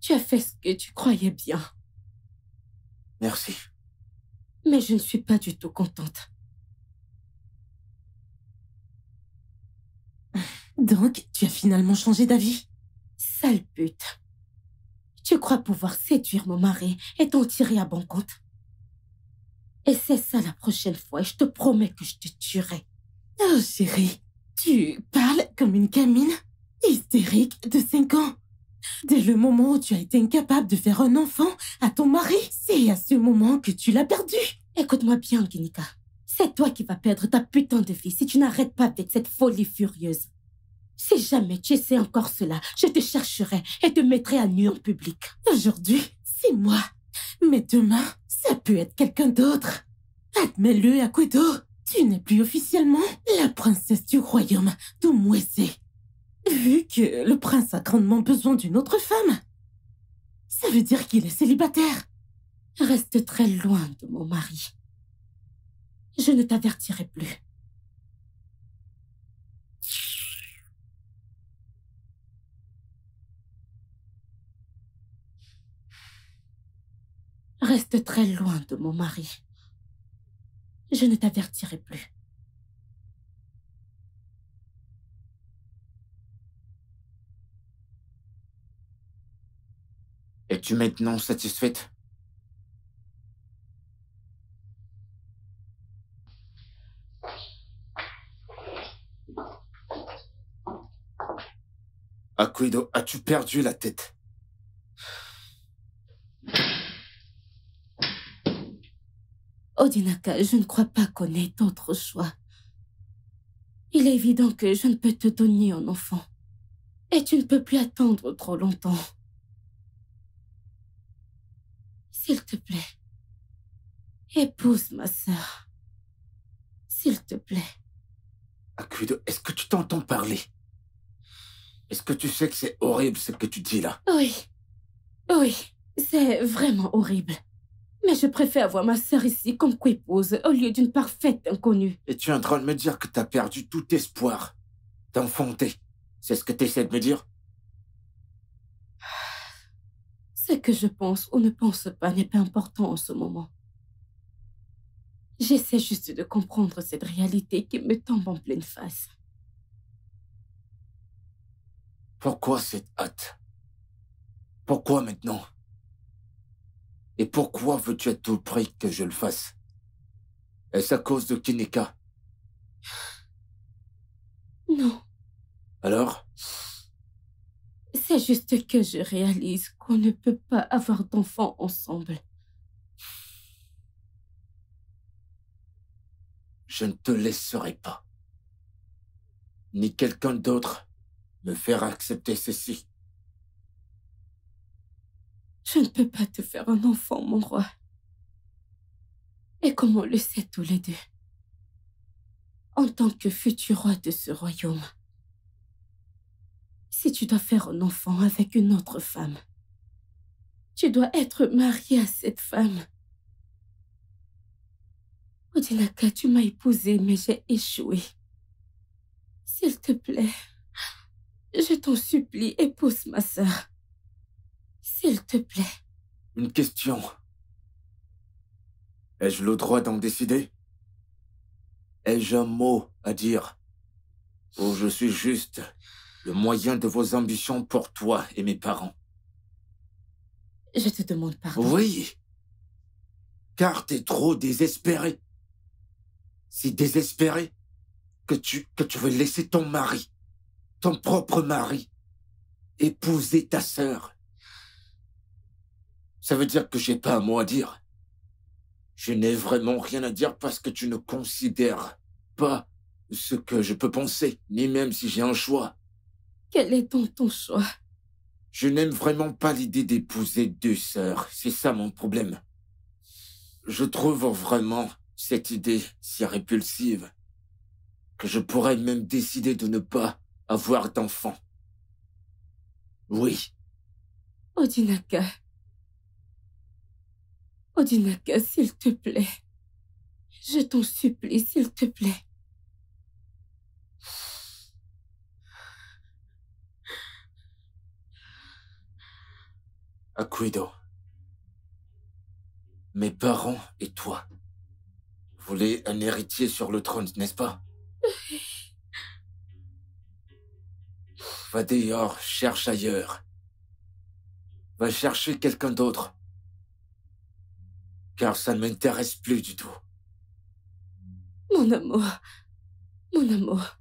Tu as fait ce que tu croyais bien. Merci. Mais je ne suis pas du tout contente. Donc, tu as finalement changé d'avis Sale pute. Tu crois pouvoir séduire mon mari et t'en tirer à bon compte Et c'est ça la prochaine fois et je te promets que je te tuerai. Oh chérie, tu parles comme une camine hystérique de 5 ans. Dès le moment où tu as été incapable de faire un enfant à ton mari, c'est à ce moment que tu l'as perdu. Écoute-moi bien, Genika. C'est toi qui vas perdre ta putain de vie si tu n'arrêtes pas avec cette folie furieuse. Si jamais tu essaies encore cela, je te chercherai et te mettrai à nu en public. Aujourd'hui, c'est moi. Mais demain, ça peut être quelqu'un d'autre. Admets-le, Akudo. Tu n'es plus officiellement la princesse du royaume d'Omwese. Vu que le prince a grandement besoin d'une autre femme, ça veut dire qu'il est célibataire. Reste très loin de mon mari. Je ne t'avertirai plus. Reste très loin de mon mari. Je ne t'avertirai plus. Es-tu maintenant satisfaite Aquido, as-tu perdu la tête Odinaka, je ne crois pas qu'on ait d'autre choix. Il est évident que je ne peux te donner un enfant. Et tu ne peux plus attendre trop longtemps. S'il te plaît, épouse ma soeur. S'il te plaît. Akudo, est-ce que tu t'entends parler Est-ce que tu sais que c'est horrible ce que tu dis là Oui. Oui, c'est vraiment horrible. Mais je préfère avoir ma sœur ici comme qu'épouse au lieu d'une parfaite inconnue. Et tu es en train de me dire que tu as perdu tout espoir d'enfanter. C'est ce que tu t'essaies de me dire Ce que je pense ou ne pense pas n'est pas important en ce moment. J'essaie juste de comprendre cette réalité qui me tombe en pleine face. Pourquoi cette hâte Pourquoi maintenant Et pourquoi veux-tu à tout prix que je le fasse Est-ce à cause de Kineka Non. Alors c'est juste que je réalise qu'on ne peut pas avoir d'enfants ensemble. Je ne te laisserai pas, ni quelqu'un d'autre, me faire accepter ceci. Je ne peux pas te faire un enfant, mon roi. Et comme on le sait tous les deux, en tant que futur roi de ce royaume, si tu dois faire un enfant avec une autre femme, tu dois être marié à cette femme. Odinaka, tu m'as épousée, mais j'ai échoué. S'il te plaît, je t'en supplie, épouse ma sœur. S'il te plaît. Une question. Ai-je le droit d'en décider Ai-je un mot à dire Ou je suis juste le moyen de vos ambitions pour toi et mes parents. Je te demande pardon. Oui, car es trop désespéré. Si désespéré que tu, veux laisser ton mari, ton propre mari, épouser ta sœur. Ça veut dire que j'ai pas à mot à dire. Je n'ai vraiment rien à dire parce que tu ne considères pas ce que je peux penser, ni même si j'ai un choix. Quel est donc ton choix Je n'aime vraiment pas l'idée d'épouser deux sœurs, c'est ça mon problème. Je trouve vraiment cette idée si répulsive que je pourrais même décider de ne pas avoir d'enfant. Oui. Odinaka. Odinaka, s'il te plaît. Je t'en supplie, s'il te plaît. à Mes parents et toi voulez un héritier sur le trône, n'est-ce pas Va dehors, cherche ailleurs. Va chercher quelqu'un d'autre. Car ça ne m'intéresse plus du tout. Mon amour. Mon amour.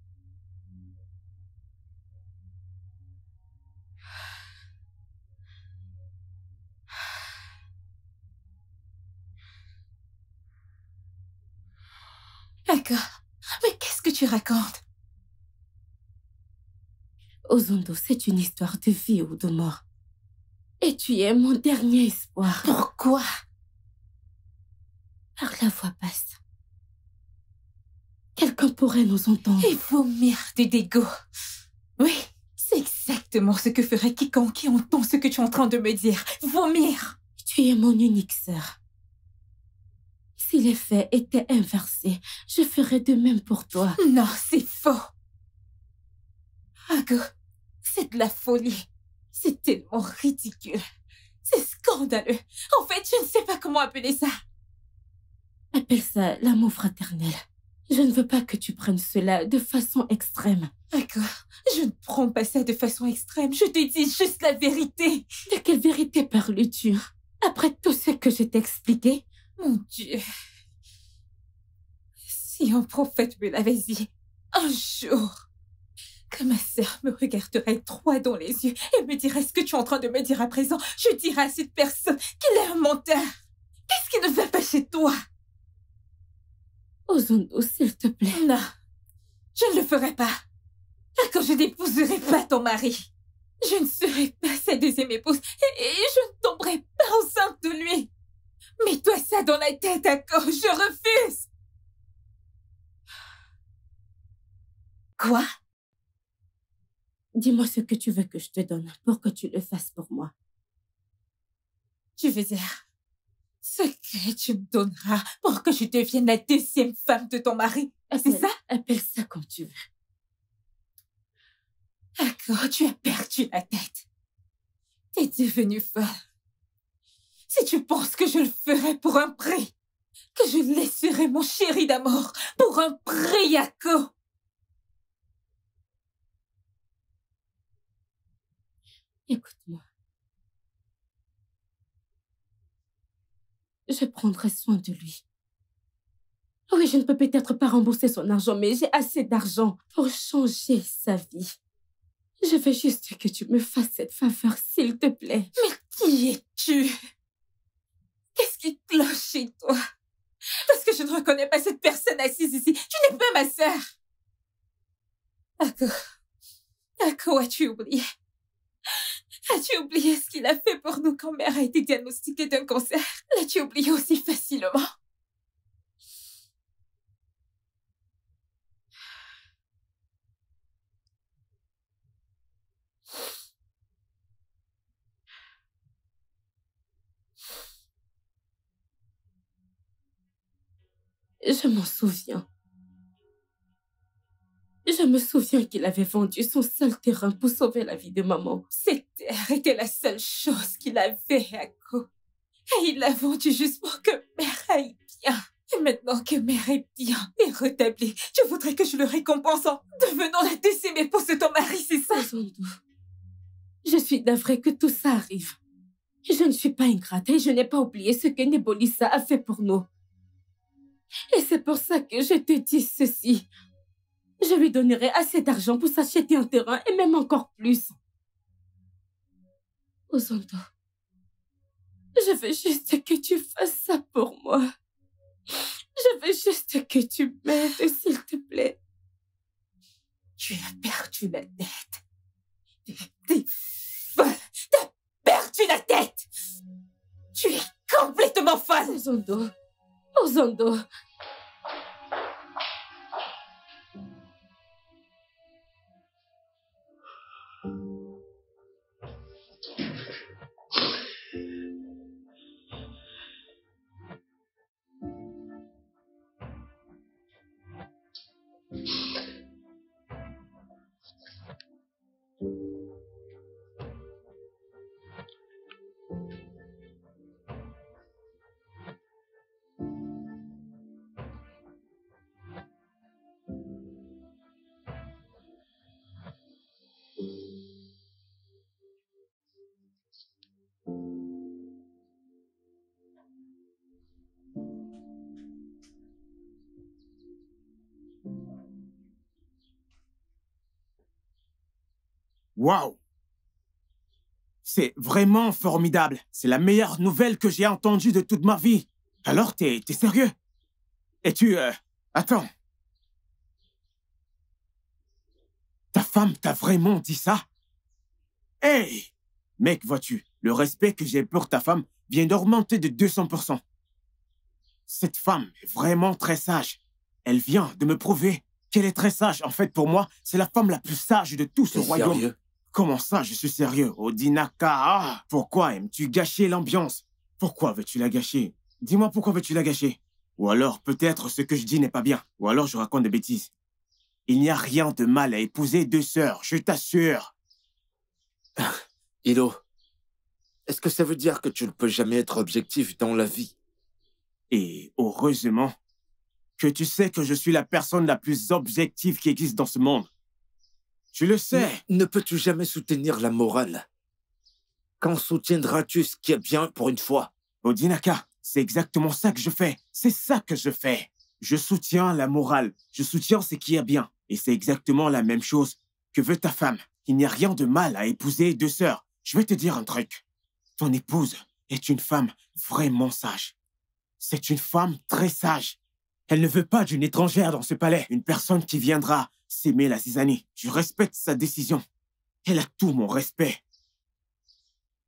D'accord. Mais qu'est-ce que tu racontes Ozondo, c'est une histoire de vie ou de mort. Et tu es mon dernier espoir. Pourquoi Par la voix basse. Quelqu'un pourrait nous entendre. Et vomir de dégo. Oui, c'est exactement ce que ferait quiconque qui entend ce que tu es en train de me dire. Vomir Tu es mon unique sœur. Si les faits étaient inversés, je ferais de même pour toi. Non, c'est faux. Ago, c'est de la folie. C'est tellement ridicule. C'est scandaleux. En fait, je ne sais pas comment appeler ça. Appelle ça l'amour fraternel. Je ne veux pas que tu prennes cela de façon extrême. D'accord. Je ne prends pas ça de façon extrême. Je te dis juste la vérité. De quelle vérité parles-tu Après tout ce que je t'ai expliqué mon Dieu. Si un prophète me l'avait dit, un jour, que ma sœur me regarderait droit dans les yeux et me dirait ce que tu es en train de me dire à présent, je dirais à cette personne qu'il est un menteur. Qu'est-ce qui ne va pas chez toi Ozondo, s'il te plaît. Non, je ne le ferai pas. Quand je n'épouserai pas ton mari, je ne serai pas sa deuxième épouse et, et je ne tomberai pas enceinte de lui. Mets-toi ça dans la tête, d'accord je refuse Quoi Dis-moi ce que tu veux que je te donne pour que tu le fasses pour moi. Tu veux dire ce que tu me donneras pour que je devienne la deuxième femme de ton mari, c'est ça Appelle ça quand tu veux. D'accord, tu as perdu la tête. T'es devenue folle. Si tu penses que je le ferai pour un prix, que je laisserai mon chéri d'amour pour un prix, Yako. Écoute-moi. Je prendrai soin de lui. Oui, je ne peux peut-être pas rembourser son argent, mais j'ai assez d'argent pour changer sa vie. Je veux juste que tu me fasses cette faveur, s'il te plaît. Mais qui es-tu Qu'est-ce qui cloche chez toi Parce que je ne reconnais pas cette personne assise ici. Tu n'es pas ma sœur. À quoi, as-tu oublié As-tu oublié ce qu'il a fait pour nous quand mère a été diagnostiquée d'un cancer L'as-tu oublié aussi facilement Je m'en souviens. Je me souviens qu'il avait vendu son seul terrain pour sauver la vie de maman. Cette terre était la seule chose qu'il avait à coup. Et il l'a vendu juste pour que mère aille bien. Et maintenant que mère est bien et rétablie, je voudrais que je le récompense en devenant la décimée pour ce ton mari, c'est ça Je suis navrée que tout ça arrive. Je ne suis pas ingrate et je n'ai pas oublié ce que Nebolissa a fait pour nous. Et c'est pour ça que je te dis ceci. Je lui donnerai assez d'argent pour s'acheter un terrain et même encore plus. Osondo, je veux juste que tu fasses ça pour moi. Je veux juste que tu m'aides, s'il te plaît. Tu as perdu la tête. Tu as perdu la tête. Tu es complètement folle. Osondo. usando. Waouh C'est vraiment formidable. C'est la meilleure nouvelle que j'ai entendue de toute ma vie. Alors t'es es sérieux Et tu... Euh, attends. Ta femme t'a vraiment dit ça Hey Mec, vois-tu, le respect que j'ai pour ta femme vient d'augmenter de 200%. Cette femme est vraiment très sage. Elle vient de me prouver qu'elle est très sage. En fait, pour moi, c'est la femme la plus sage de tout ce royaume. Comment ça, je suis sérieux Odinaka ah! Pourquoi aimes-tu gâcher l'ambiance Pourquoi veux-tu la gâcher Dis-moi pourquoi veux-tu la gâcher Ou alors, peut-être ce que je dis n'est pas bien. Ou alors, je raconte des bêtises. Il n'y a rien de mal à épouser deux sœurs, je t'assure. Ido, est-ce que ça veut dire que tu ne peux jamais être objectif dans la vie Et heureusement que tu sais que je suis la personne la plus objective qui existe dans ce monde. Tu le sais. ne peux-tu jamais soutenir la morale Quand soutiendras-tu ce qui est bien pour une fois Odinaka, c'est exactement ça que je fais. C'est ça que je fais. Je soutiens la morale. Je soutiens ce qui est bien. Et c'est exactement la même chose que veut ta femme. Il n'y a rien de mal à épouser deux sœurs. Je vais te dire un truc. Ton épouse est une femme vraiment sage. C'est une femme très sage. Elle ne veut pas d'une étrangère dans ce palais, une personne qui viendra S'aimer la Zizani. Je respecte sa décision. Elle a tout mon respect.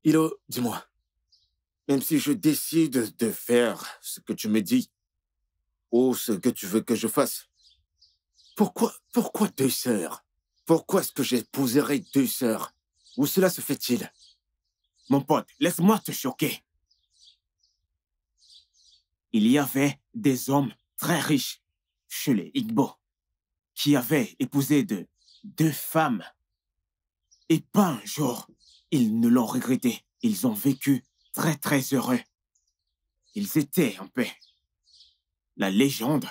Hilo, dis-moi. Même si je décide de faire ce que tu me dis, ou ce que tu veux que je fasse, pourquoi, pourquoi deux sœurs Pourquoi est-ce que j'épouserai deux sœurs Où cela se fait-il Mon pote, laisse-moi te choquer. Il y avait des hommes très riches chez les Igbo qui avait épousé deux femmes. Et pas un jour, ils ne l'ont regretté. Ils ont vécu très très heureux. Ils étaient en paix. La légende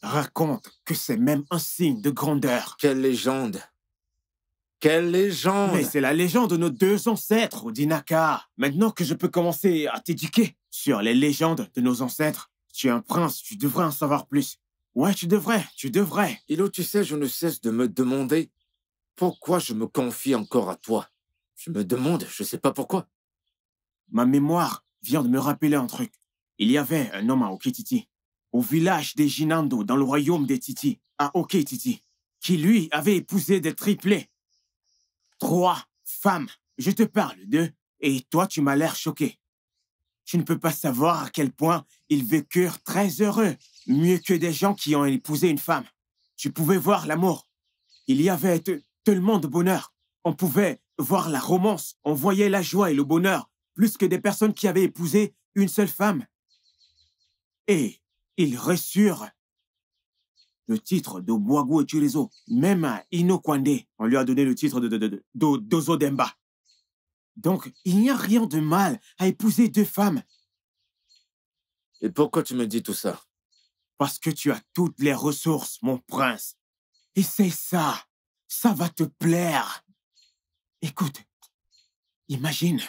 raconte que c'est même un signe de grandeur. Quelle légende Quelle légende Mais c'est la légende de nos deux ancêtres, Odinaka. Maintenant que je peux commencer à t'éduquer sur les légendes de nos ancêtres, tu es un prince, tu devrais en savoir plus. Ouais, tu devrais, tu devrais. Hilo, tu sais, je ne cesse de me demander pourquoi je me confie encore à toi. Je me demande, je sais pas pourquoi. Ma mémoire vient de me rappeler un truc. Il y avait un homme à Okititi, au village des Jinando, dans le royaume des Titi, à Okititi, qui lui avait épousé des triplés. Trois femmes. Je te parle d'eux, et toi tu m'as l'air choqué. Tu ne peux pas savoir à quel point ils vécurent très heureux mieux que des gens qui ont épousé une femme. Tu pouvais voir l'amour. Il y avait tellement de bonheur. On pouvait voir la romance. On voyait la joie et le bonheur plus que des personnes qui avaient épousé une seule femme. Et ils reçurent le titre de et Churizo. Même à Inokwande, on lui a donné le titre de, Dozodemba. Donc, il n'y a rien de mal à épouser deux femmes. Et pourquoi tu me dis tout ça parce que tu as toutes les ressources, mon prince. Et c'est ça, ça va te plaire. Écoute, imagine,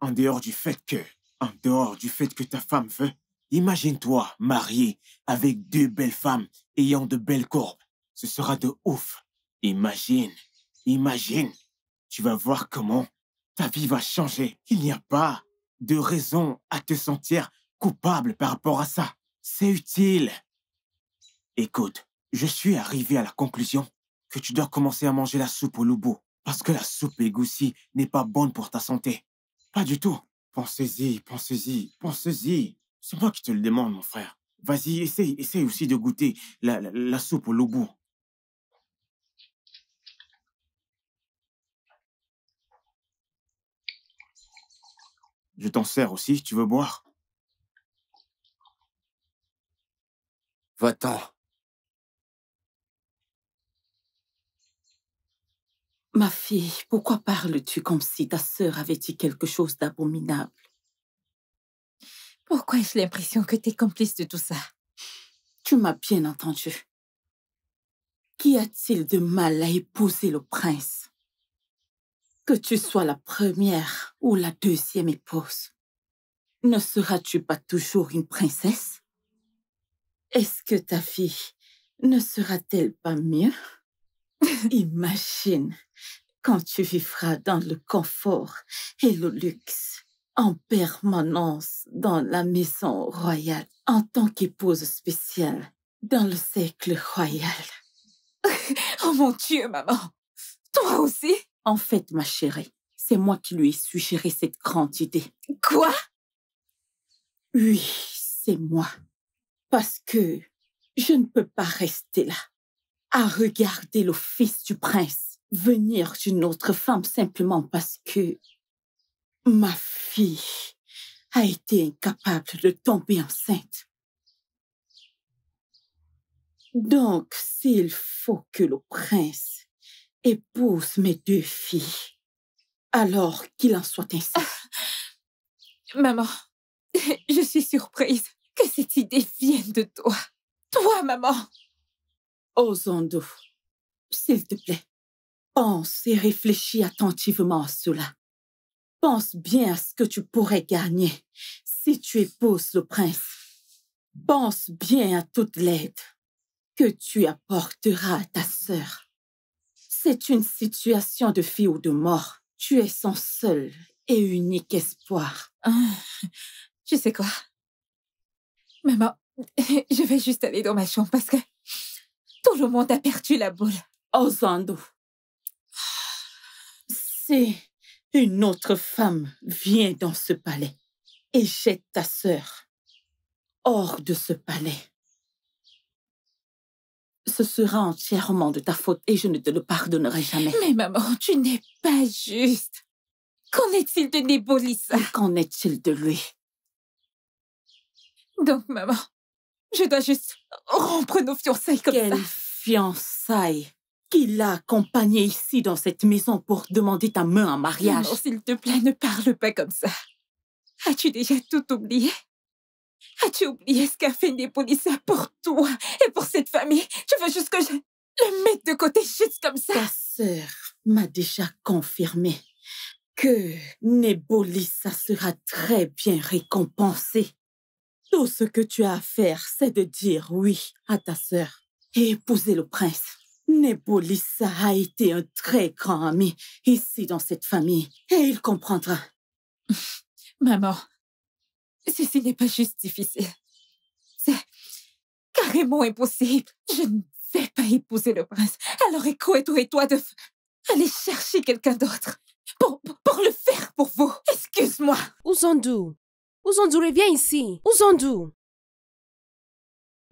en dehors du fait que, en dehors du fait que ta femme veut, imagine-toi marié avec deux belles femmes ayant de belles courbes. Ce sera de ouf. Imagine, imagine. Tu vas voir comment ta vie va changer. Il n'y a pas de raison à te sentir coupable par rapport à ça. C'est utile. Écoute, je suis arrivé à la conclusion que tu dois commencer à manger la soupe au loup parce que la soupe égoussie n'est pas bonne pour ta santé. Pas du tout. Pensez-y, pensez-y, pensez-y. C'est moi qui te le demande, mon frère. Vas-y, essaye, essaye aussi de goûter la, soupe au loup Je t'en sers aussi, tu veux boire Va-t'en. Ma fille, pourquoi parles-tu comme si ta sœur avait dit quelque chose d'abominable Pourquoi ai-je l'impression que tu es complice de tout ça Tu m'as bien entendu. Qui a-t-il de mal à épouser le prince Que tu sois la première ou la deuxième épouse, ne seras-tu pas toujours une princesse est-ce que ta fille ne sera-t-elle pas mieux Imagine quand tu vivras dans le confort et le luxe en permanence dans la maison royale en tant qu'épouse spéciale dans le siècle royal. oh mon Dieu, maman Toi aussi En fait, ma chérie, c'est moi qui lui ai suggéré cette grande idée. Quoi Oui, c'est moi parce que je ne peux pas rester là à regarder le fils du prince venir d'une autre femme simplement parce que ma fille a été incapable de tomber enceinte. Donc, s'il faut que le prince épouse mes deux filles, alors qu'il en soit ainsi. Ah, maman, je suis surprise que cette idée vienne de toi. Toi, maman. Oh, Zondo, s'il te plaît, pense et réfléchis attentivement à cela. Pense bien à ce que tu pourrais gagner si tu épouses le prince. Pense bien à toute l'aide que tu apporteras à ta sœur. C'est une situation de vie ou de mort. Tu es son seul et unique espoir. Ah, tu sais quoi Maman, bah, je vais juste aller dans ma chambre parce que tout le monde a perdu la boule. Oh, Zando. Si une autre femme vient dans ce palais et jette ta sœur hors de ce palais, ce sera entièrement de ta faute et je ne te le pardonnerai jamais. Mais maman, tu n'es pas juste. Qu'en est-il de Nébolissa Qu'en est-il de lui donc, maman, je dois juste rompre nos fiançailles comme ça. Quelle Qui l'a accompagnée ici dans cette maison pour demander ta main en mariage Maman, s'il te plaît, ne parle pas comme ça. As-tu déjà tout oublié As-tu oublié ce qu'a fait Népolissa pour toi et pour cette famille Tu veux juste que je le mette de côté juste comme ça Ta sœur m'a déjà confirmé que Nebolissa sera très bien récompensée tout ce que tu as à faire, c'est de dire oui à ta sœur et épouser le prince. Nebolissa a été un très grand ami ici dans cette famille et il comprendra. Maman, ceci n'est pas justifié. C'est carrément impossible. Je ne vais pas épouser le prince. Alors écoute-toi et toi de allez chercher quelqu'un d'autre pour, le faire pour vous. Excuse-moi. Uzandu, Ouzondou, reviens ici. Ouzondou.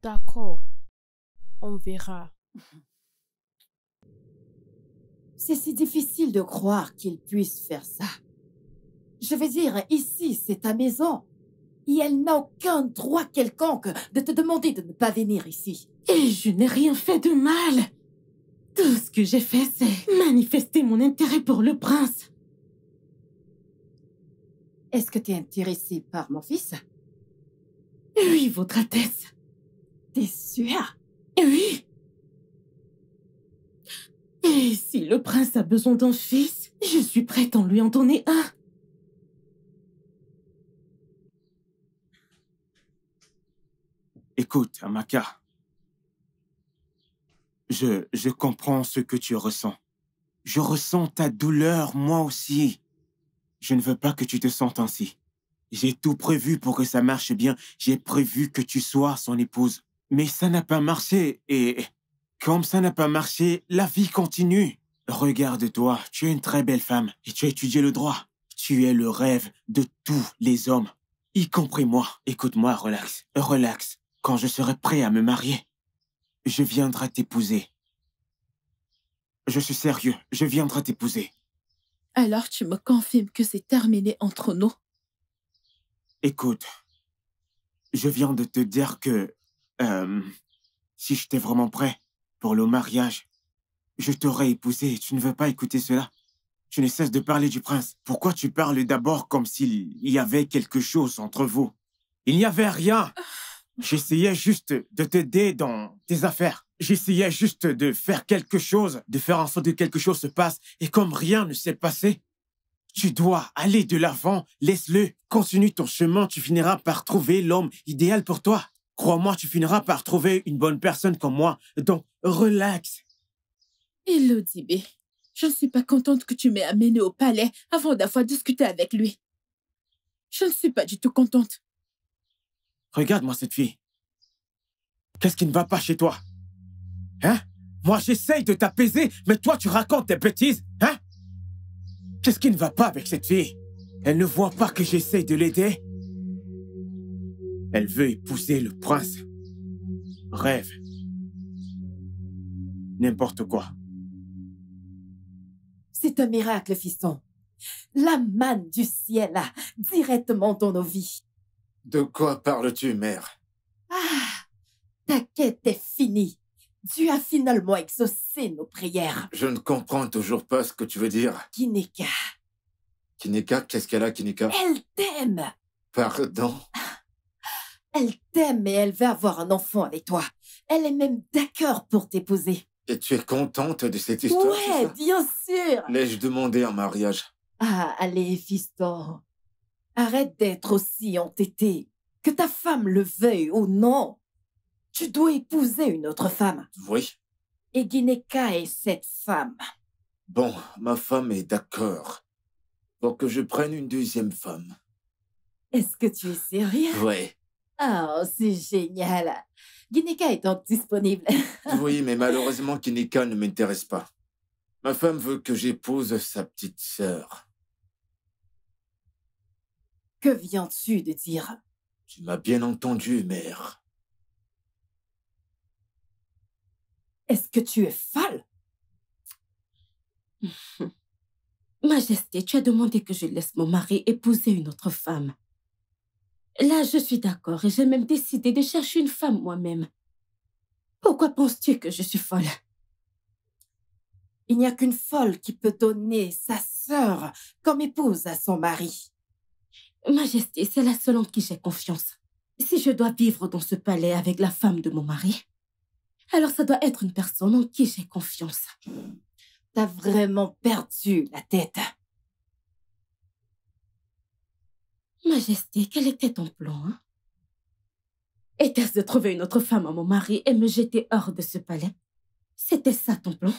D'accord. On verra. C'est si difficile de croire qu'il puisse faire ça. Je veux dire, ici, c'est ta maison. Et elle n'a aucun droit quelconque de te demander de ne pas venir ici. Et je n'ai rien fait de mal. Tout ce que j'ai fait, c'est manifester mon intérêt pour le prince. Est-ce que tu es intéressé par mon fils Oui, votre Altesse. T'es sûr Oui. Et si le prince a besoin d'un fils, je suis prête à lui en donner un. Écoute, Amaka. Je, je comprends ce que tu ressens. Je ressens ta douleur, moi aussi. Je ne veux pas que tu te sentes ainsi. J'ai tout prévu pour que ça marche bien. J'ai prévu que tu sois son épouse. Mais ça n'a pas marché et comme ça n'a pas marché, la vie continue. Regarde-toi, tu es une très belle femme et tu as étudié le droit. Tu es le rêve de tous les hommes, y compris moi. Écoute-moi, relax, relax. Quand je serai prêt à me marier, je viendrai t'épouser. Je suis sérieux, je viendrai t'épouser. Alors tu me confirmes que c'est terminé entre nous Écoute, je viens de te dire que... Euh, si j'étais vraiment prêt pour le mariage, je t'aurais épousé tu ne veux pas écouter cela. Tu ne cesses de parler du prince. Pourquoi tu parles d'abord comme s'il y avait quelque chose entre vous Il n'y avait rien. Ah. J'essayais juste de t'aider dans tes affaires. J'essayais juste de faire quelque chose, de faire en sorte que quelque chose se passe, et comme rien ne s'est passé, tu dois aller de l'avant, laisse-le, continue ton chemin, tu finiras par trouver l'homme idéal pour toi. Crois-moi, tu finiras par trouver une bonne personne comme moi, donc relax. Elodie B, je ne suis pas contente que tu m'aies amenée au palais avant d'avoir discuté avec lui. Je ne suis pas du tout contente. Regarde-moi cette fille. Qu'est-ce qui ne va pas chez toi Hein Moi, j'essaye de t'apaiser, mais toi, tu racontes des bêtises, hein Qu'est-ce qui ne va pas avec cette fille Elle ne voit pas que j'essaye de l'aider Elle veut épouser le prince. Rêve. N'importe quoi. C'est un miracle, fiston. La manne du ciel, a directement dans nos vies. De quoi parles-tu, mère Ah, ta quête est finie. Dieu a finalement exaucé nos prières. Je ne comprends toujours pas ce que tu veux dire. Kineka. Kineka Qu'est-ce qu'elle a, Kineka Elle t'aime Pardon Elle t'aime et elle veut avoir un enfant avec toi. Elle est même d'accord pour t'épouser. Et tu es contente de cette histoire Ouais, bien sûr L'ai-je demandé en mariage Ah, allez, fiston. Arrête d'être aussi entêté. Que ta femme le veuille ou non, tu dois épouser une autre femme. Oui. Et Guineka est cette femme. Bon, ma femme est d'accord. Pour que je prenne une deuxième femme. Est-ce que tu es sérieux Oui. Oh, c'est génial. Guineka est donc disponible. oui, mais malheureusement, Guineka ne m'intéresse pas. Ma femme veut que j'épouse sa petite sœur. Que viens-tu de dire Tu m'as bien entendu, mère. Est-ce que tu es folle Majesté, tu as demandé que je laisse mon mari épouser une autre femme. Là, je suis d'accord et j'ai même décidé de chercher une femme moi-même. Pourquoi penses-tu que je suis folle Il n'y a qu'une folle qui peut donner sa sœur comme épouse à son mari. Majesté, c'est la seule en qui j'ai confiance. Si je dois vivre dans ce palais avec la femme de mon mari, alors ça doit être une personne en qui j'ai confiance. T'as vraiment perdu la tête. Majesté, quel était ton plan hein? Était-ce de trouver une autre femme à mon mari et me jeter hors de ce palais C'était ça ton plan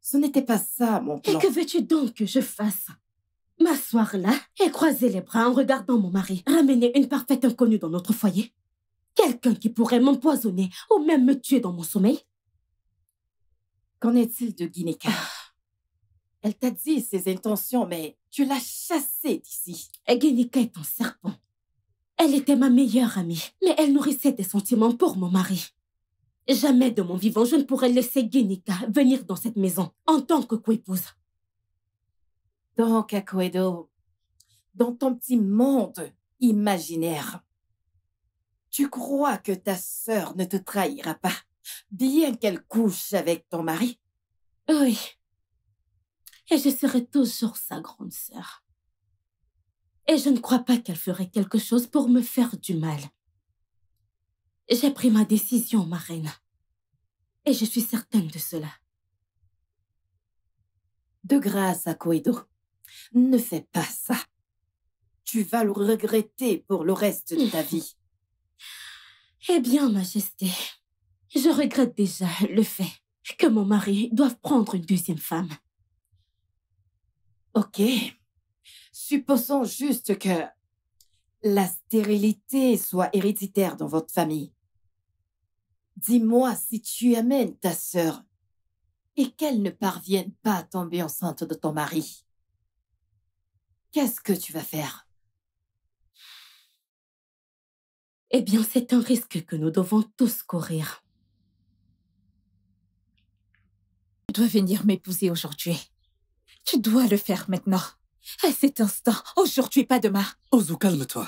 Ce n'était pas ça mon plan. Et que veux-tu donc que je fasse M'asseoir là et croiser les bras en regardant mon mari ramener une parfaite inconnue dans notre foyer Quelqu'un qui pourrait m'empoisonner ou même me tuer dans mon sommeil Qu'en est-il de Guinéka ah. Elle t'a dit ses intentions, mais tu l'as chassée d'ici. Guinéka est un serpent. Elle était ma meilleure amie, mais elle nourrissait des sentiments pour mon mari. Jamais de mon vivant, je ne pourrais laisser Guinéka venir dans cette maison en tant que coépouse. Donc, Akuedo, dans ton petit monde imaginaire, tu crois que ta sœur ne te trahira pas, bien qu'elle couche avec ton mari Oui. Et je serai toujours sa grande sœur. Et je ne crois pas qu'elle ferait quelque chose pour me faire du mal. J'ai pris ma décision, ma reine. Et je suis certaine de cela. De grâce, Koido, ne fais pas ça. Tu vas le regretter pour le reste de ta vie. Eh bien, Majesté, je regrette déjà le fait que mon mari doive prendre une deuxième femme. Ok. Supposons juste que la stérilité soit héréditaire dans votre famille. Dis-moi si tu amènes ta sœur et qu'elle ne parvienne pas à tomber enceinte de ton mari. Qu'est-ce que tu vas faire Eh bien, c'est un risque que nous devons tous courir. Tu dois venir m'épouser aujourd'hui. Tu dois le faire maintenant. À cet instant, aujourd'hui, pas demain. Ozu, calme-toi.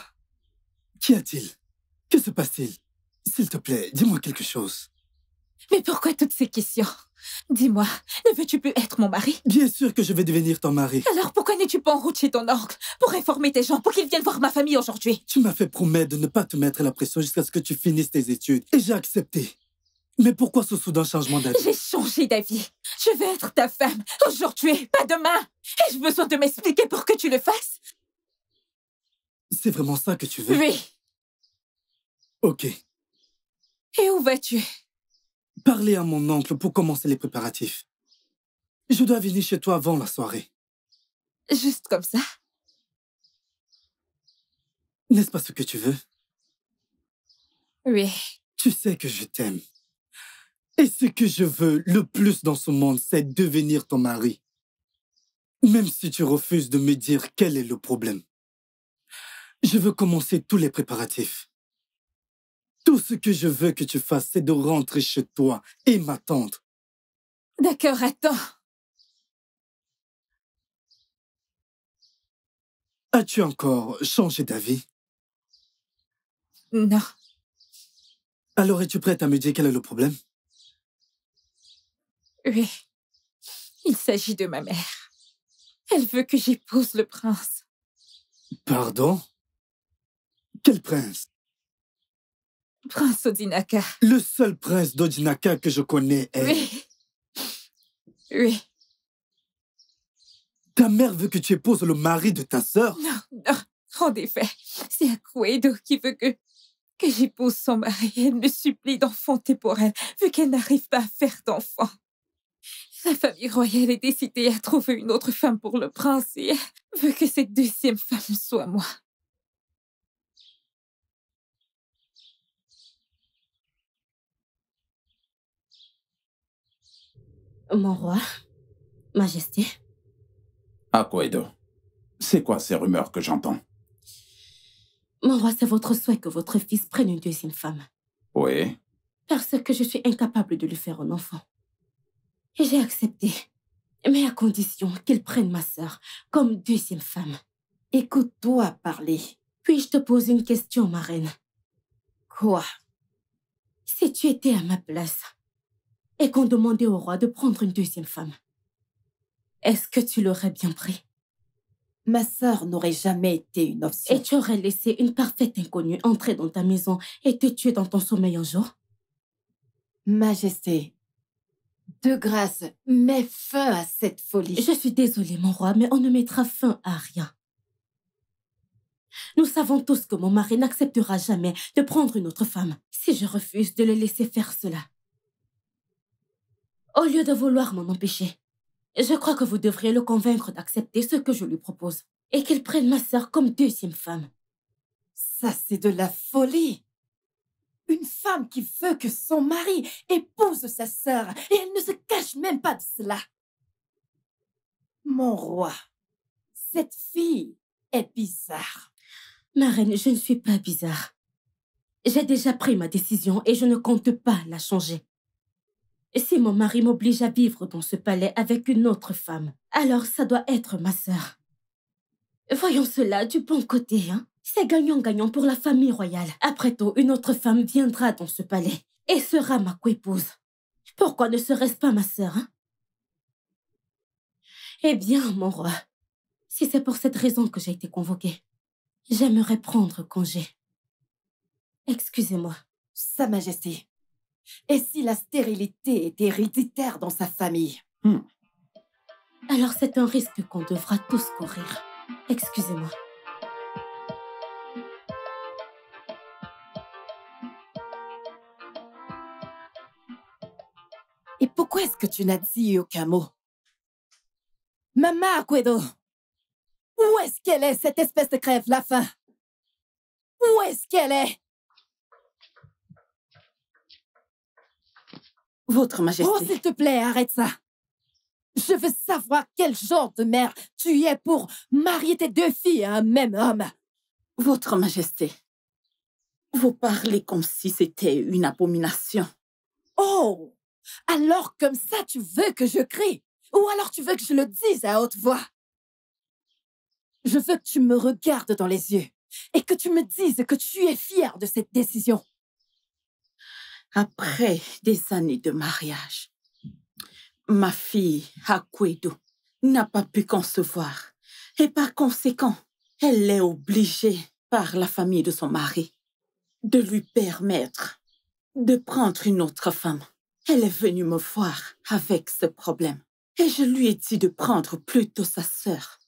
Qu'y a-t-il Que se passe-t-il S'il te plaît, dis-moi quelque chose. Mais pourquoi toutes ces questions Dis-moi, ne veux-tu plus être mon mari Bien sûr que je vais devenir ton mari. Alors pourquoi n'es-tu pas en route chez ton oncle pour informer tes gens pour qu'ils viennent voir ma famille aujourd'hui Tu m'as fait promettre de ne pas te mettre la pression jusqu'à ce que tu finisses tes études et j'ai accepté. Mais pourquoi ce soudain changement d'avis J'ai changé d'avis. Je veux être ta femme aujourd'hui, pas demain. Ai-je besoin de m'expliquer pour que tu le fasses. C'est vraiment ça que tu veux Oui. Ok. Et où vas-tu parler à mon oncle pour commencer les préparatifs. Je dois venir chez toi avant la soirée. Juste comme ça. N'est-ce pas ce que tu veux Oui. Tu sais que je t'aime. Et ce que je veux le plus dans ce monde, c'est devenir ton mari. Même si tu refuses de me dire quel est le problème. Je veux commencer tous les préparatifs. Tout ce que je veux que tu fasses, c'est de rentrer chez toi et m'attendre. D'accord, attends. As-tu encore changé d'avis Non. Alors es-tu prête à me dire quel est le problème Oui. Il s'agit de ma mère. Elle veut que j'épouse le prince. Pardon Quel prince Prince Odinaka. Le seul prince d'Odinaka que je connais est... Oui. Oui. Ta mère veut que tu épouses le mari de ta sœur Non, non. En effet, c'est Akuedo qui veut que, que j'épouse son mari. Elle me supplie d'enfanter pour elle, vu qu'elle n'arrive pas à faire d'enfant. Sa famille royale est décidée à trouver une autre femme pour le prince et elle veut que cette deuxième femme soit moi. Mon roi, Majesté. edo ah, c'est quoi ces rumeurs que j'entends Mon roi, c'est votre souhait que votre fils prenne une deuxième femme. Oui. Parce que je suis incapable de lui faire un enfant. J'ai accepté, mais à condition qu'il prenne ma sœur comme deuxième femme. Écoute-toi parler, puis je te poser une question, ma reine. Quoi Si tu étais à ma place, et qu'on demandait au roi de prendre une deuxième femme. Est-ce que tu l'aurais bien pris Ma soeur n'aurait jamais été une option. Et tu aurais laissé une parfaite inconnue entrer dans ta maison et te tuer dans ton sommeil un jour Majesté, de grâce, mets fin à cette folie. Je suis désolée, mon roi, mais on ne mettra fin à rien. Nous savons tous que mon mari n'acceptera jamais de prendre une autre femme si je refuse de le laisser faire cela. Au lieu de vouloir m'en empêcher, je crois que vous devriez le convaincre d'accepter ce que je lui propose et qu'il prenne ma sœur comme deuxième femme. Ça, c'est de la folie. Une femme qui veut que son mari épouse sa sœur et elle ne se cache même pas de cela. Mon roi, cette fille est bizarre. Ma reine, je ne suis pas bizarre. J'ai déjà pris ma décision et je ne compte pas la changer. Si mon mari m'oblige à vivre dans ce palais avec une autre femme, alors ça doit être ma sœur. Voyons cela du bon côté, hein C'est gagnant-gagnant pour la famille royale. Après tout, une autre femme viendra dans ce palais et sera ma coépouse. Pourquoi ne serait-ce pas ma sœur, hein Eh bien, mon roi, si c'est pour cette raison que j'ai été convoquée, j'aimerais prendre congé. Excusez-moi. Sa Majesté, et si la stérilité est héréditaire dans sa famille hmm. Alors c'est un risque qu'on devra tous courir. Excusez-moi. Et pourquoi est-ce que tu n'as dit aucun mot Maman Guido, où est-ce qu'elle est, cette espèce de crève, la faim Où est-ce qu'elle est Votre oh, Majesté. Oh, s'il te plaît, arrête ça. Je veux savoir quel genre de mère tu es pour marier tes deux filles à un même homme. Votre Majesté, vous parlez comme si c'était une abomination. Oh, alors comme ça tu veux que je crie Ou alors tu veux que je le dise à haute voix Je veux que tu me regardes dans les yeux et que tu me dises que tu es fière de cette décision. Après des années de mariage, ma fille Akwedo n'a pas pu concevoir et par conséquent, elle est obligée par la famille de son mari de lui permettre de prendre une autre femme. Elle est venue me voir avec ce problème et je lui ai dit de prendre plutôt sa sœur.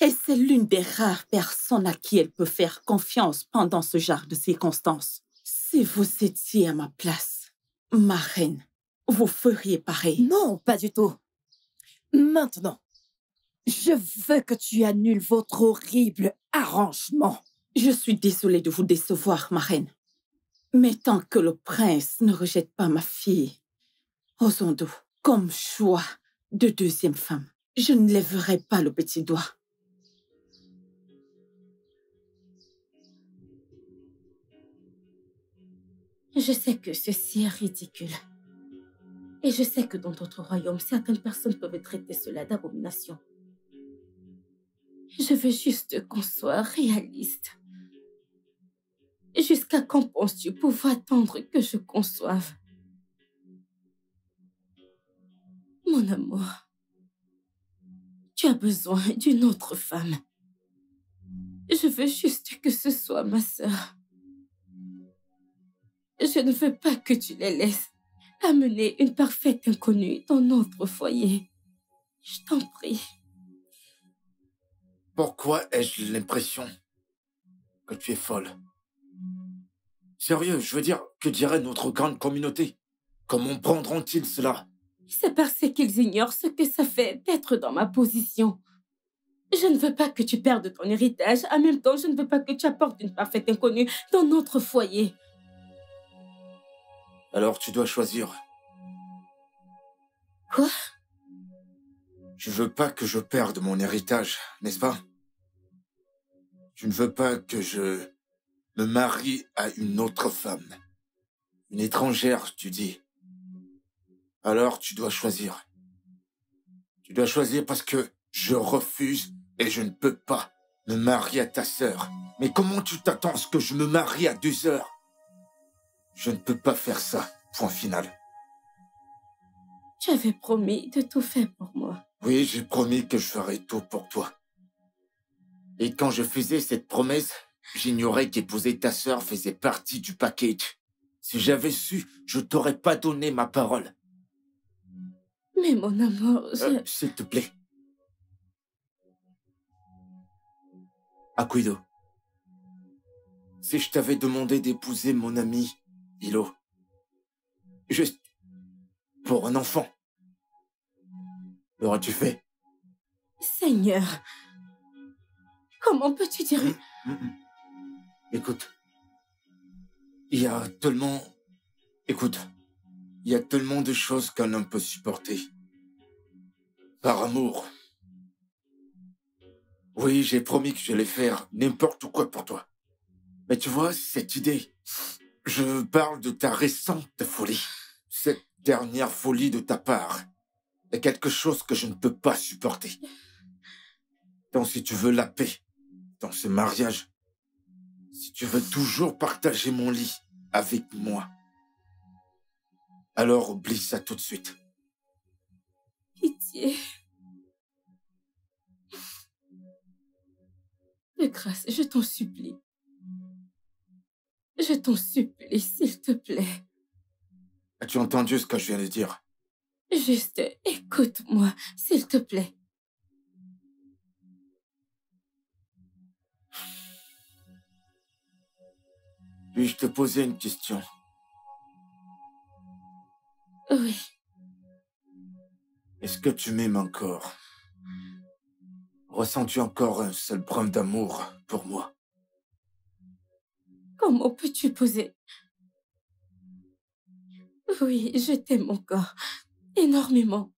Et c'est l'une des rares personnes à qui elle peut faire confiance pendant ce genre de circonstances. Si vous étiez à ma place, ma reine, vous feriez pareil. Non, pas du tout. Maintenant, je veux que tu annules votre horrible arrangement. Je suis désolée de vous décevoir, ma reine. Mais tant que le prince ne rejette pas ma fille, Osondo, comme choix de deuxième femme, je ne lèverai pas le petit doigt. Je sais que ceci est ridicule. Et je sais que dans d'autres royaumes, certaines personnes peuvent traiter cela d'abomination. Je veux juste qu'on soit réaliste. Jusqu'à quand penses-tu pouvoir attendre que je conçoive Mon amour, tu as besoin d'une autre femme. Je veux juste que ce soit ma sœur. Je ne veux pas que tu les laisses amener une parfaite inconnue dans notre foyer. Je t'en prie. Pourquoi ai-je l'impression que tu es folle Sérieux, je veux dire, que dirait notre grande communauté Comment prendront-ils cela C'est parce qu'ils ignorent ce que ça fait d'être dans ma position. Je ne veux pas que tu perdes ton héritage. En même temps, je ne veux pas que tu apportes une parfaite inconnue dans notre foyer. Alors tu dois choisir. Quoi Tu veux pas que je perde mon héritage, n'est-ce pas Tu ne veux pas que je me marie à une autre femme. Une étrangère, tu dis. Alors tu dois choisir. Tu dois choisir parce que je refuse et je ne peux pas me marier à ta sœur. Mais comment tu t'attends à ce que je me marie à deux heures je ne peux pas faire ça. Point final. Tu avais promis de tout faire pour moi. Oui, j'ai promis que je ferais tout pour toi. Et quand je faisais cette promesse, j'ignorais qu'épouser ta sœur faisait partie du package. Si j'avais su, je t'aurais pas donné ma parole. Mais mon amour, euh, S'il te plaît. Akuido, si je t'avais demandé d'épouser mon ami, Hilo, Juste pour un enfant. L'auras-tu fait Seigneur, comment peux-tu dire hum, hum, hum. Écoute, il y a tellement... Écoute, il y a tellement de choses qu'un homme peut supporter. Par amour. Oui, j'ai promis que j'allais faire n'importe quoi pour toi. Mais tu vois, cette idée, je parle de ta récente folie. Cette dernière folie de ta part est quelque chose que je ne peux pas supporter. Donc, si tu veux la paix dans ce mariage, si tu veux toujours partager mon lit avec moi, alors oublie ça tout de suite. Pitié. mais grâce, je t'en supplie. Je t'en supplie, s'il te plaît. As-tu entendu ce que je viens de dire Juste écoute-moi, s'il te plaît. Puis-je te poser une question Oui. Est-ce que tu m'aimes encore Ressens-tu encore un seul brin d'amour pour moi Comment peux-tu poser Oui, je t'aime encore. Énormément.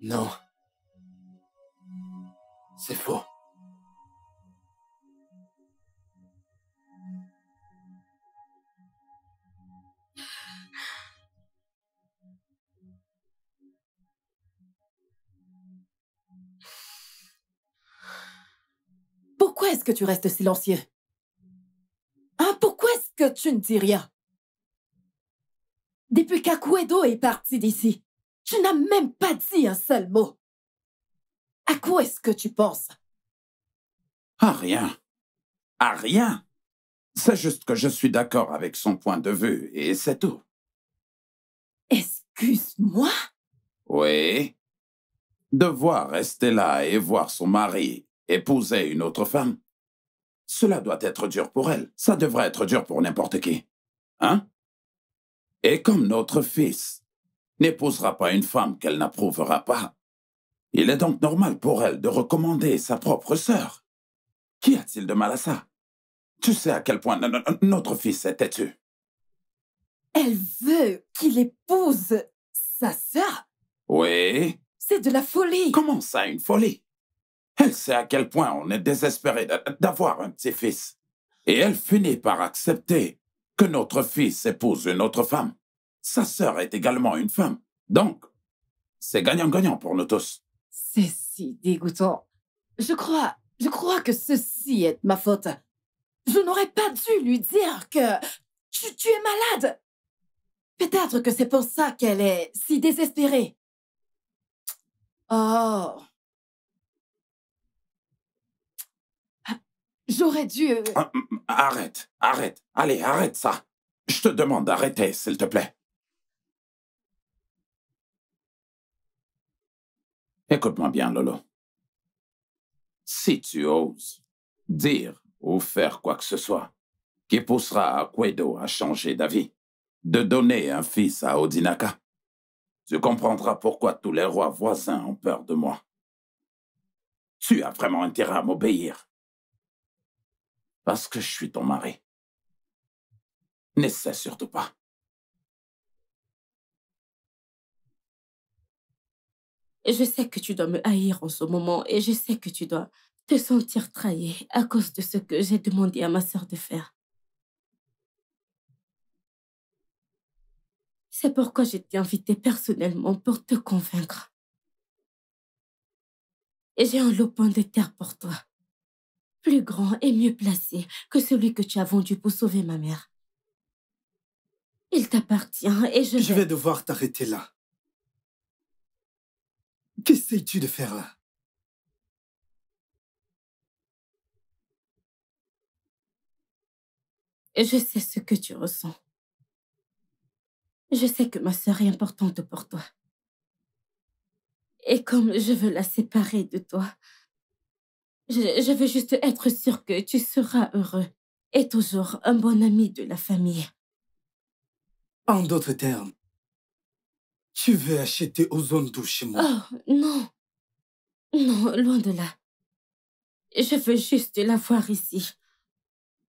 Non. C'est faux. pourquoi est-ce que tu restes silencieux Hein, pourquoi est-ce que tu ne dis rien Depuis qu'Akuedo est parti d'ici, tu n'as même pas dit un seul mot. À quoi est-ce que tu penses À rien. À rien. C'est juste que je suis d'accord avec son point de vue, et c'est tout. Excuse-moi Oui. Devoir rester là et voir son mari épouser une autre femme. Cela doit être dur pour elle. Ça devrait être dur pour n'importe qui. Hein Et comme notre fils n'épousera pas une femme qu'elle n'approuvera pas, il est donc normal pour elle de recommander sa propre sœur. Qu'y a-t-il de mal à ça Tu sais à quel point notre fils est têtu. Elle veut qu'il épouse sa sœur Oui. C'est de la folie. Comment ça, une folie elle sait à quel point on est désespéré d'avoir un petit-fils. Et elle finit par accepter que notre fils épouse une autre femme. Sa sœur est également une femme. Donc, c'est gagnant-gagnant pour nous tous. C'est si dégoûtant. Je crois, je crois que ceci est ma faute. Je n'aurais pas dû lui dire que tu, tu es malade. Peut-être que c'est pour ça qu'elle est si désespérée. Oh. J'aurais dû... Euh, ah, arrête, arrête. Allez, arrête ça. Je te demande d'arrêter, s'il te plaît. Écoute-moi bien, Lolo. Si tu oses dire ou faire quoi que ce soit qui poussera Akwedo à changer d'avis, de donner un fils à Odinaka, tu comprendras pourquoi tous les rois voisins ont peur de moi. Tu as vraiment intérêt à m'obéir parce que je suis ton mari. N'essaie surtout pas. Je sais que tu dois me haïr en ce moment et je sais que tu dois te sentir trahi à cause de ce que j'ai demandé à ma soeur de faire. C'est pourquoi je t'ai invité personnellement pour te convaincre. Et j'ai un lopin de terre pour toi plus grand et mieux placé que celui que tu as vendu pour sauver ma mère. Il t'appartient et je... Je vais devoir t'arrêter là. Qu'essayes-tu de faire là Je sais ce que tu ressens. Je sais que ma soeur est importante pour toi. Et comme je veux la séparer de toi, je, veux juste être sûre que tu seras heureux et toujours un bon ami de la famille. En d'autres termes, tu veux acheter Ozone douce chez moi Oh, non. Non, loin de là. Je veux juste la voir ici.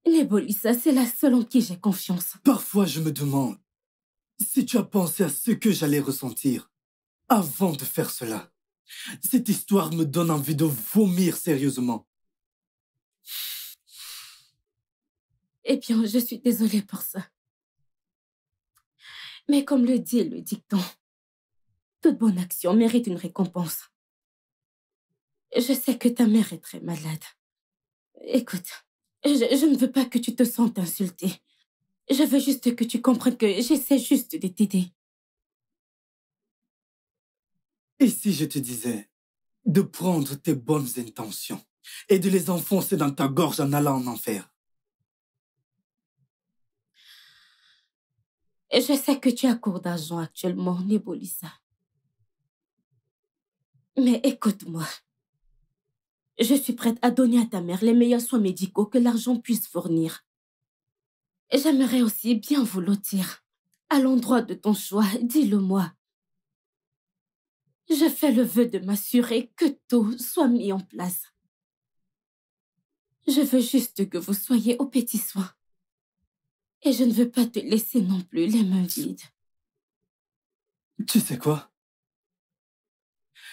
Nebolissa, c'est la seule en qui j'ai confiance. Parfois, je me demande si tu as pensé à ce que j'allais ressentir avant de faire cela. Cette histoire me donne envie de vomir sérieusement. Eh bien, je suis désolée pour ça. Mais comme le dit le dicton, toute bonne action mérite une récompense. Je sais que ta mère est très malade. Écoute, je, ne veux pas que tu te sentes insultée. Je veux juste que tu comprennes que j'essaie juste de t'aider. Et si je te disais de prendre tes bonnes intentions et de les enfoncer dans ta gorge en allant en enfer je sais que tu as cours d'argent actuellement, Nébolissa. Mais écoute-moi. Je suis prête à donner à ta mère les meilleurs soins médicaux que l'argent puisse fournir. J'aimerais aussi bien vous lotir. À l'endroit de ton choix, dis-le-moi. Je fais le vœu de m'assurer que tout soit mis en place. Je veux juste que vous soyez au petit soin. Et je ne veux pas te laisser non plus les mains vides. Tu sais quoi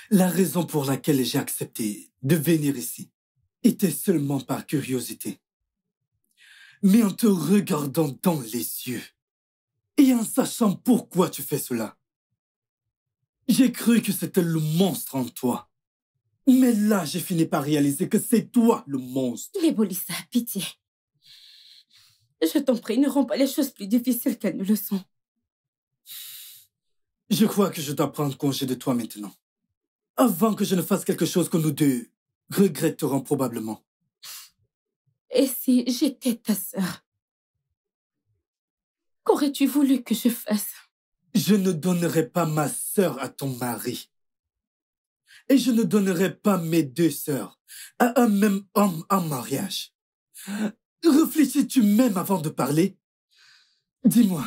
La raison pour laquelle j'ai accepté de venir ici était seulement par curiosité. Mais en te regardant dans les yeux et en sachant pourquoi tu fais cela, j'ai cru que c'était le monstre en toi. Mais là, j'ai fini par réaliser que c'est toi le monstre. Lébolissa, pitié. Je t'en prie, ne rends pas les choses plus difficiles qu'elles ne le sont. Je crois que je dois prendre congé de toi maintenant. Avant que je ne fasse quelque chose que nous deux regretterons probablement. Et si j'étais ta sœur Qu'aurais-tu voulu que je fasse je ne donnerai pas ma sœur à ton mari. Et je ne donnerai pas mes deux sœurs à un même homme en mariage. Réfléchis-tu même avant de parler Dis-moi.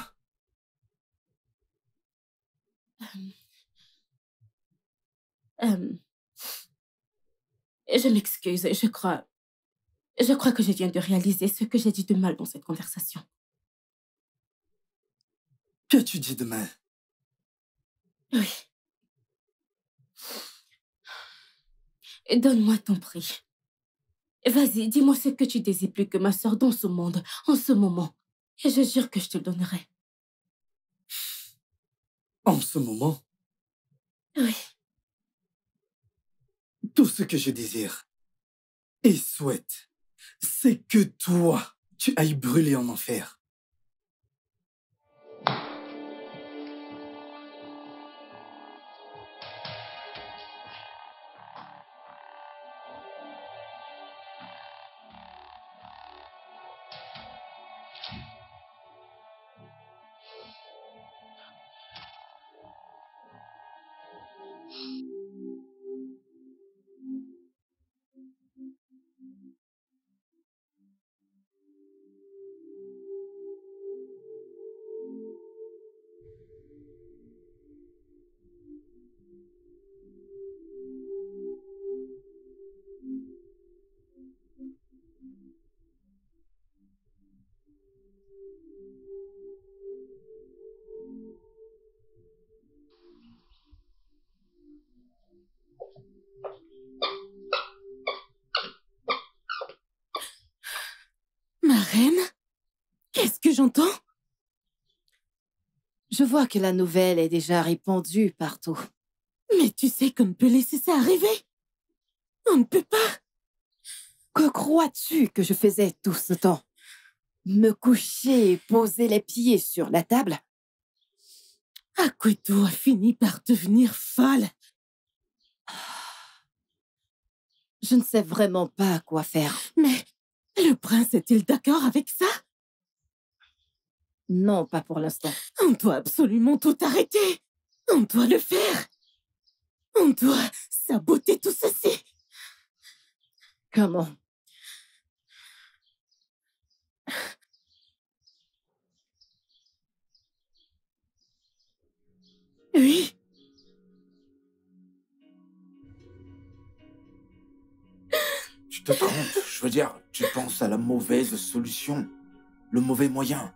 Euh, euh, je m'excuse, je crois... Je crois que je viens de réaliser ce que j'ai dit de mal dans cette conversation. Que tu dis demain Oui. Donne-moi ton prix. Vas-y, dis-moi ce que tu désires plus que ma soeur dans ce monde, en ce moment. Et je jure que je te le donnerai. En ce moment Oui. Tout ce que je désire et souhaite, c'est que toi, tu ailles brûler en enfer. vois que la nouvelle est déjà répandue partout. Mais tu sais qu'on ne peut laisser ça arriver. On ne peut pas. Que crois-tu que je faisais tout ce temps Me coucher et poser les pieds sur la table Akuto a fini par devenir folle. Je ne sais vraiment pas quoi faire. Mais le prince est-il d'accord avec ça non, pas pour l'instant. On doit absolument tout arrêter. On doit le faire. On doit saboter tout ceci. Comment Oui. Tu te trompes. Je veux dire, tu penses à la mauvaise solution, le mauvais moyen.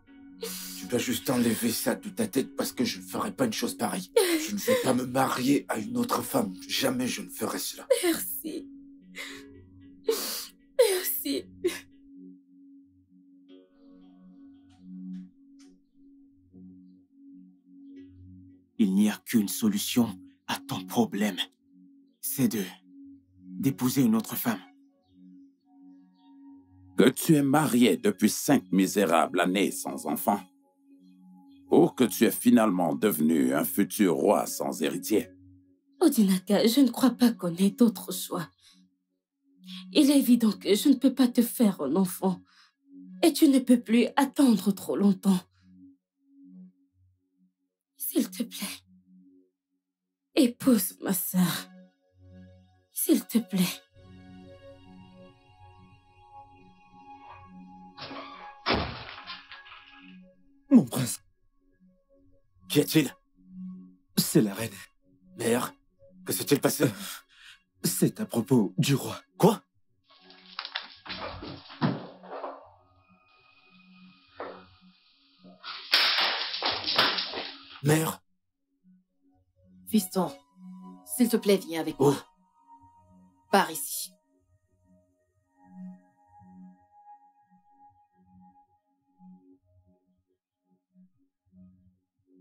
Tu dois juste enlever ça de ta tête parce que je ne ferai pas une chose pareille. Je ne vais pas me marier à une autre femme. Jamais je ne ferai cela. Merci. Merci. Il n'y a qu'une solution à ton problème. C'est de... d'épouser une autre femme. Que tu es marié depuis cinq misérables années sans enfant, ou que tu es finalement devenu un futur roi sans héritier. Odinaka, je ne crois pas qu'on ait d'autre choix. Il est évident que je ne peux pas te faire un enfant, et tu ne peux plus attendre trop longtemps. S'il te plaît, épouse ma sœur. S'il te plaît. Mon prince. Qui a il C'est la reine. Mère, que s'est-il passé C'est à propos du roi. Quoi Mère Fiston, s'il te plaît, viens avec oh. moi. Par ici.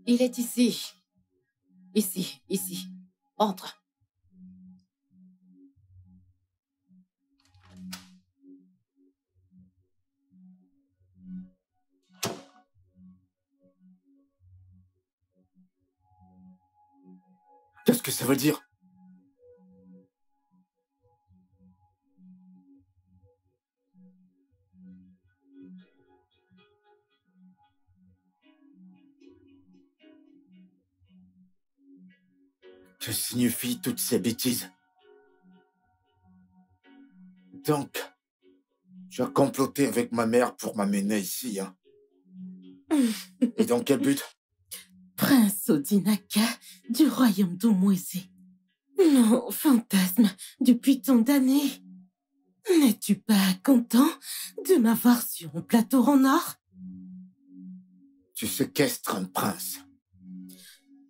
Il est ici. Ici, ici. Entre. Qu'est-ce que ça veut dire Que signifie toutes ces bêtises Donc, tu as comploté avec ma mère pour m'amener ici, hein Et dans quel but Prince Odinaka du royaume d'Omwese. Non, fantasme, depuis tant d'années. N'es-tu pas content de m'avoir sur un plateau en or Tu séquestres un prince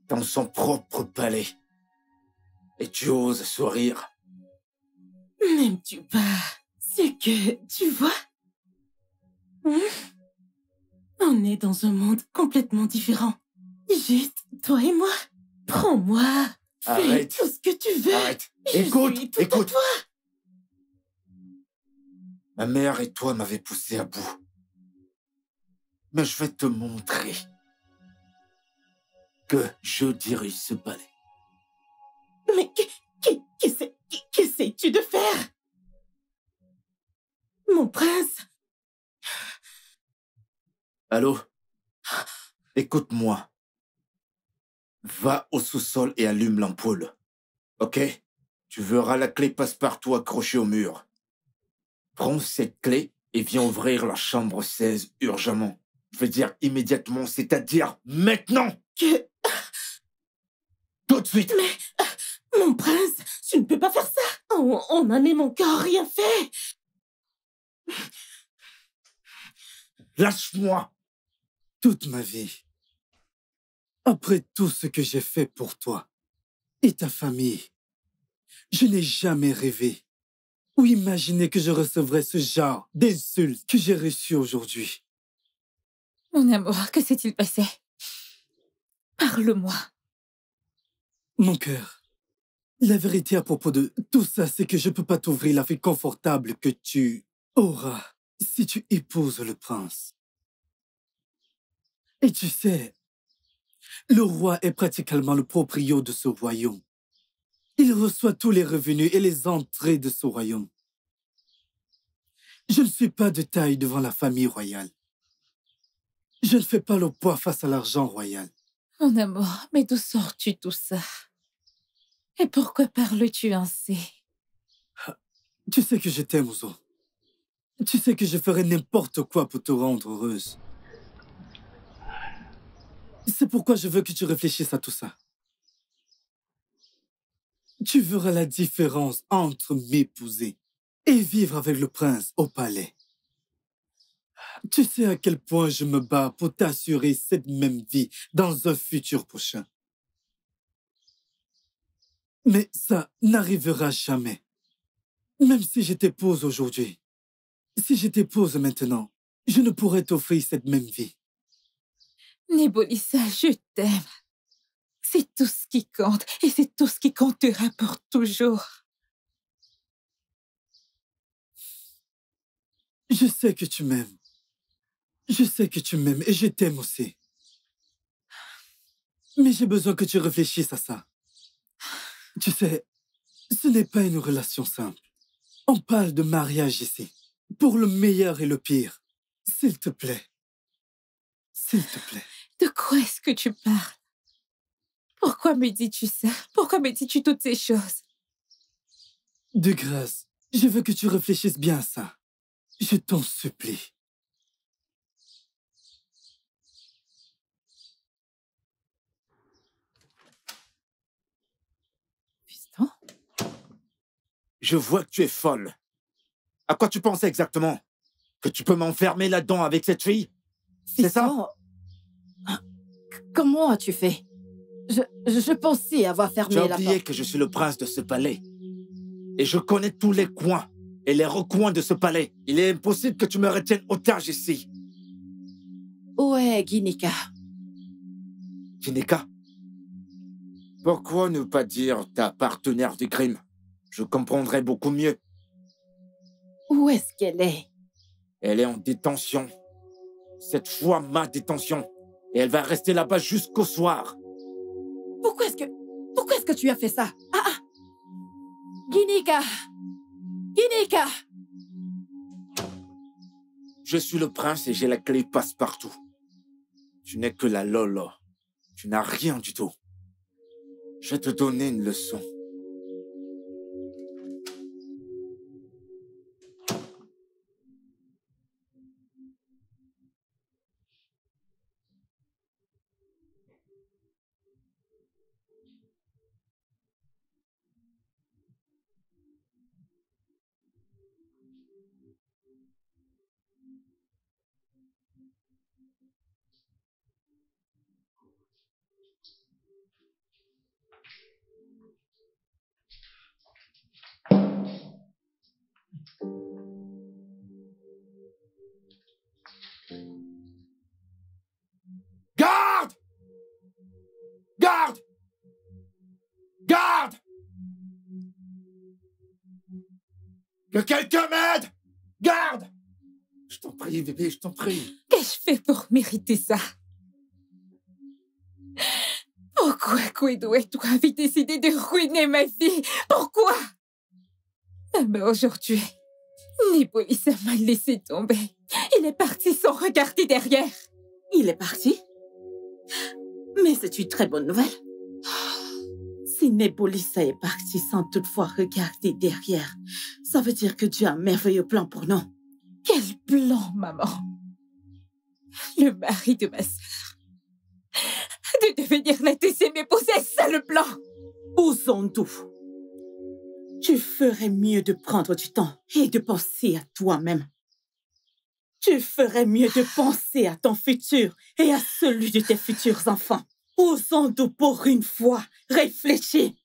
dans son propre palais et tu oses sourire. N'aimes-tu pas ce que tu vois hein? On est dans un monde complètement différent. Juste toi et moi. Prends-moi. Fais tout ce que tu veux. Arrête. écoute, écoute. toi. Ma mère et toi m'avaient poussé à bout. Mais je vais te montrer que je dirige ce palais. Mais sais tu de faire Mon prince Allô Écoute-moi. Va au sous-sol et allume l'ampoule. Ok Tu verras la clé passe-partout accrochée au mur. Prends cette clé et viens ouvrir la chambre 16 urgemment. Je veux dire immédiatement, c'est-à-dire maintenant Que... Tout de suite Mais... Mon prince, tu ne peux pas faire ça. On, on a même encore rien fait. Lâche-moi. Toute ma vie. Après tout ce que j'ai fait pour toi et ta famille, je n'ai jamais rêvé ou imaginé que je recevrais ce genre d'insultes que j'ai reçues aujourd'hui. Mon amour, que s'est-il passé Parle-moi. Mon cœur, la vérité à propos de tout ça, c'est que je ne peux pas t'ouvrir la vie confortable que tu auras si tu épouses le prince. Et tu sais, le roi est pratiquement le proprio de ce royaume. Il reçoit tous les revenus et les entrées de ce royaume. Je ne suis pas de taille devant la famille royale. Je ne fais pas le poids face à l'argent royal. Mon amour, mais d'où sors-tu tout ça et pourquoi parles-tu ainsi ah, Tu sais que je t'aime, Ouzo. Tu sais que je ferai n'importe quoi pour te rendre heureuse. C'est pourquoi je veux que tu réfléchisses à tout ça. Tu verras la différence entre m'épouser et vivre avec le prince au palais. Tu sais à quel point je me bats pour t'assurer cette même vie dans un futur prochain. Mais ça n'arrivera jamais. Même si je t'épouse aujourd'hui, si je t'épouse maintenant, je ne pourrai t'offrir cette même vie. Nibolissa, je t'aime. C'est tout ce qui compte et c'est tout ce qui comptera pour toujours. Je sais que tu m'aimes. Je sais que tu m'aimes et je t'aime aussi. Mais j'ai besoin que tu réfléchisses à ça. Tu sais, ce n'est pas une relation simple. On parle de mariage ici, pour le meilleur et le pire. S'il te plaît. S'il te plaît. De quoi est-ce que tu parles Pourquoi me dis-tu ça Pourquoi me dis-tu toutes ces choses De grâce, je veux que tu réfléchisses bien à ça. Je t'en supplie. Je vois que tu es folle. À quoi tu penses exactement Que tu peux m'enfermer là-dedans avec cette fille C'est ça Comment as-tu fait je, pensais avoir fermé la porte. J'ai oublié que je suis le prince de ce palais. Et je connais tous les coins et les recoins de ce palais. Il est impossible que tu me retiennes otage ici. Où est Guinica Guinica Pourquoi ne pas dire ta partenaire du crime je comprendrai beaucoup mieux. Où est-ce qu'elle est Elle est en détention. Cette fois, ma détention. Et elle va rester là-bas jusqu'au soir. Pourquoi est-ce que... Pourquoi est-ce que tu as fait ça Ah ah Ginika Ginika Je suis le prince et j'ai la clé passe-partout. Tu n'es que la Lolo. Tu n'as rien du tout. Je vais te donner une leçon. Garde Garde Garde Que quelqu'un m'aide Garde je t'en prie, bébé, je t'en prie. Qu'ai-je fait pour mériter ça Pourquoi Guido et toi avez décidé de ruiner ma vie Pourquoi mais eh ben, aujourd'hui, Nébolissa m'a laissé tomber. Il est parti sans regarder derrière. Il est parti Mais c'est une très bonne nouvelle. Si Nébolissa est parti sans toutefois regarder derrière, ça veut dire que tu as un merveilleux plan pour nous. Quel plan, maman Le mari de ma sœur. De devenir la épouse, m'épouser, ça le plan Osondou tu ferais mieux de prendre du temps et de penser à toi-même. Tu ferais mieux de penser à ton futur et à celui de tes futurs enfants. Osondou, pour une fois, réfléchis.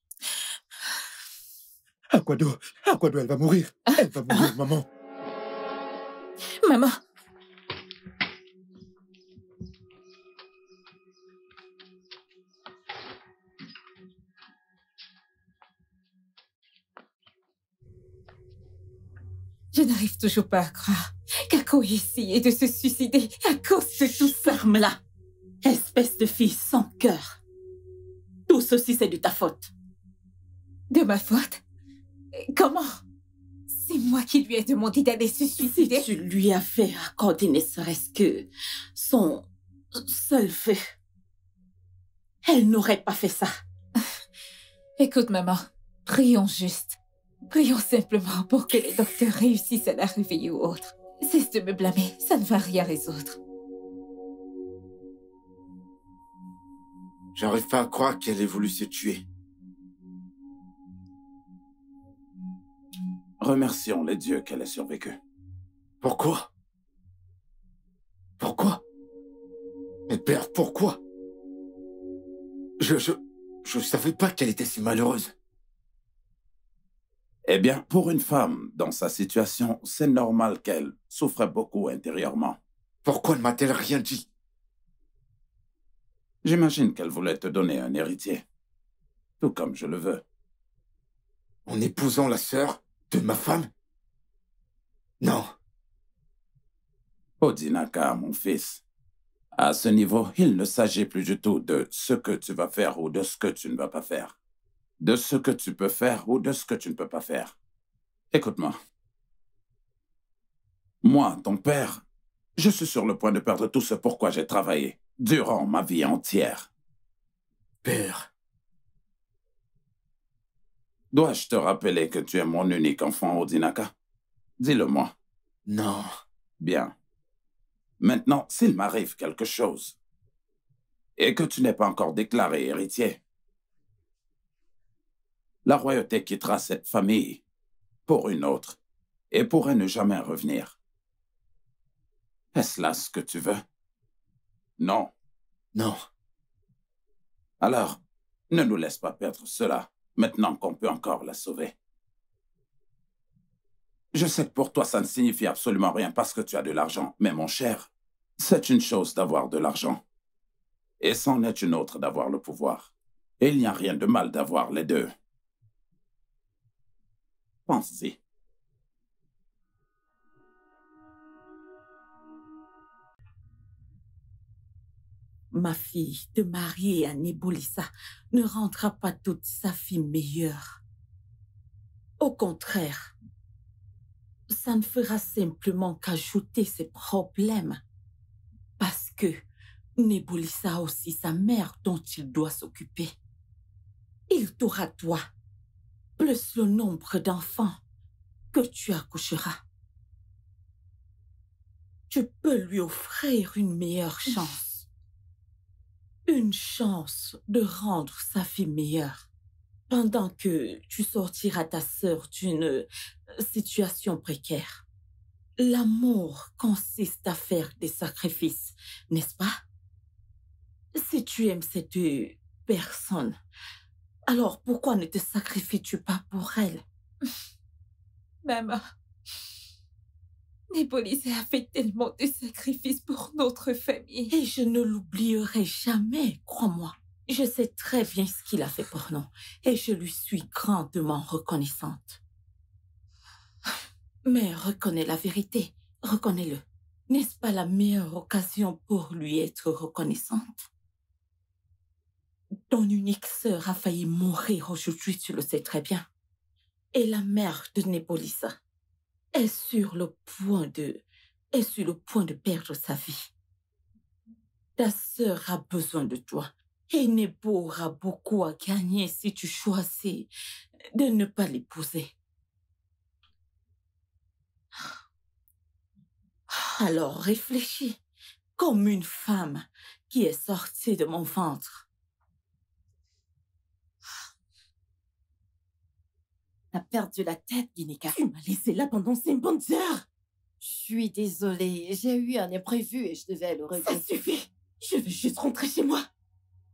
quoi Aquado, elle va mourir. Elle va mourir, ah. maman. Maman. Je n'arrive toujours pas à croire qu'Ako est essayé de se suicider à cause de tout ça. ferme là espèce de fille sans cœur. Tout ceci, c'est de ta faute. De ma faute Comment moi qui lui ai demandé d'aller se suicider. Si tu lui fait accorder ne serait-ce que son seul feu, elle n'aurait pas fait ça. Écoute, maman, prions juste. Prions simplement pour que les docteurs réussissent à la réveiller ou autre. Cesse de me blâmer, ça ne va rien résoudre. J'arrive pas à croire qu'elle ait voulu se tuer. Remercions les dieux qu'elle ait survécu. Pourquoi Pourquoi Mais père, pourquoi Je... je... je savais pas qu'elle était si malheureuse. Eh bien, pour une femme dans sa situation, c'est normal qu'elle souffrait beaucoup intérieurement. Pourquoi ne m'a-t-elle rien dit J'imagine qu'elle voulait te donner un héritier. Tout comme je le veux. En épousant la sœur de ma femme Non. Odinaka, mon fils, à ce niveau, il ne s'agit plus du tout de ce que tu vas faire ou de ce que tu ne vas pas faire, de ce que tu peux faire ou de ce que tu ne peux pas faire. Écoute-moi. Moi, ton père, je suis sur le point de perdre tout ce pourquoi j'ai travaillé durant ma vie entière. Père, Dois-je te rappeler que tu es mon unique enfant, Odinaka Dis-le-moi. Non. Bien. Maintenant, s'il m'arrive quelque chose, et que tu n'es pas encore déclaré héritier, la royauté quittera cette famille pour une autre et pourrait ne jamais revenir. Est-ce là ce que tu veux Non. Non. Alors, ne nous laisse pas perdre cela maintenant qu'on peut encore la sauver. Je sais que pour toi, ça ne signifie absolument rien parce que tu as de l'argent, mais mon cher, c'est une chose d'avoir de l'argent. Et c'en est une autre d'avoir le pouvoir. Et il n'y a rien de mal d'avoir les deux. Pense-y. Ma fille, de marier à Nebolissa ne rendra pas toute sa fille meilleure. Au contraire, ça ne fera simplement qu'ajouter ses problèmes. Parce que Nebolissa a aussi sa mère dont il doit s'occuper. Il t'aura toi, plus le nombre d'enfants que tu accoucheras. Tu peux lui offrir une meilleure chance une chance de rendre sa fille meilleure. Pendant que tu sortiras ta sœur d'une euh, situation précaire. L'amour consiste à faire des sacrifices, n'est-ce pas Si tu aimes cette personne, alors pourquoi ne te sacrifies-tu pas pour elle Même. Népolis a fait tellement de sacrifices pour notre famille. Et je ne l'oublierai jamais, crois-moi. Je sais très bien ce qu'il a fait pour nous et je lui suis grandement reconnaissante. Mais reconnais la vérité, reconnais-le. N'est-ce pas la meilleure occasion pour lui être reconnaissante Ton unique sœur a failli mourir aujourd'hui, tu le sais très bien. Et la mère de Nébolisa est sur le point de est sur le point de perdre sa vie. Ta sœur a besoin de toi. Et Nebo aura beaucoup à gagner si tu choisis de ne pas l'épouser. Alors réfléchis comme une femme qui est sortie de mon ventre. T'as perdu la tête, Guinica? Tu m'as laissé là pendant ces bonnes heures. Je suis désolée, j'ai eu un imprévu et je devais le regretter. Ça suffit Je veux juste rentrer chez moi.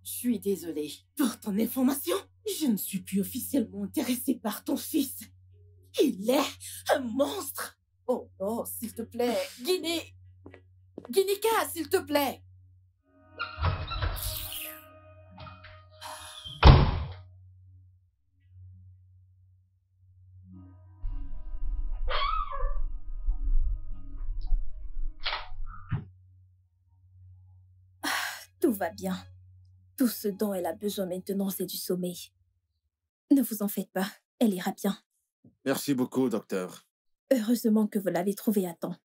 Je suis désolée. Pour ton information, je ne suis plus officiellement intéressée par ton fils. Il est un monstre Oh non, oh, s'il te plaît, Guinée s'il te plaît va bien. Tout ce dont elle a besoin maintenant, c'est du sommeil. Ne vous en faites pas, elle ira bien. Merci beaucoup, docteur. Heureusement que vous l'avez trouvée à temps.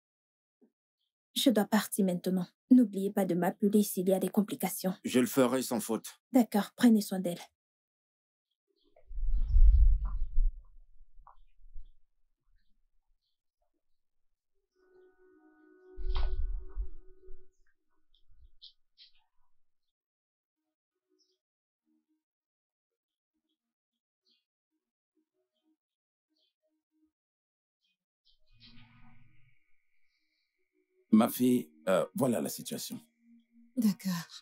Je dois partir maintenant. N'oubliez pas de m'appeler s'il y a des complications. Je le ferai sans faute. D'accord, prenez soin d'elle. m'a fille, euh, voilà la situation. D'accord.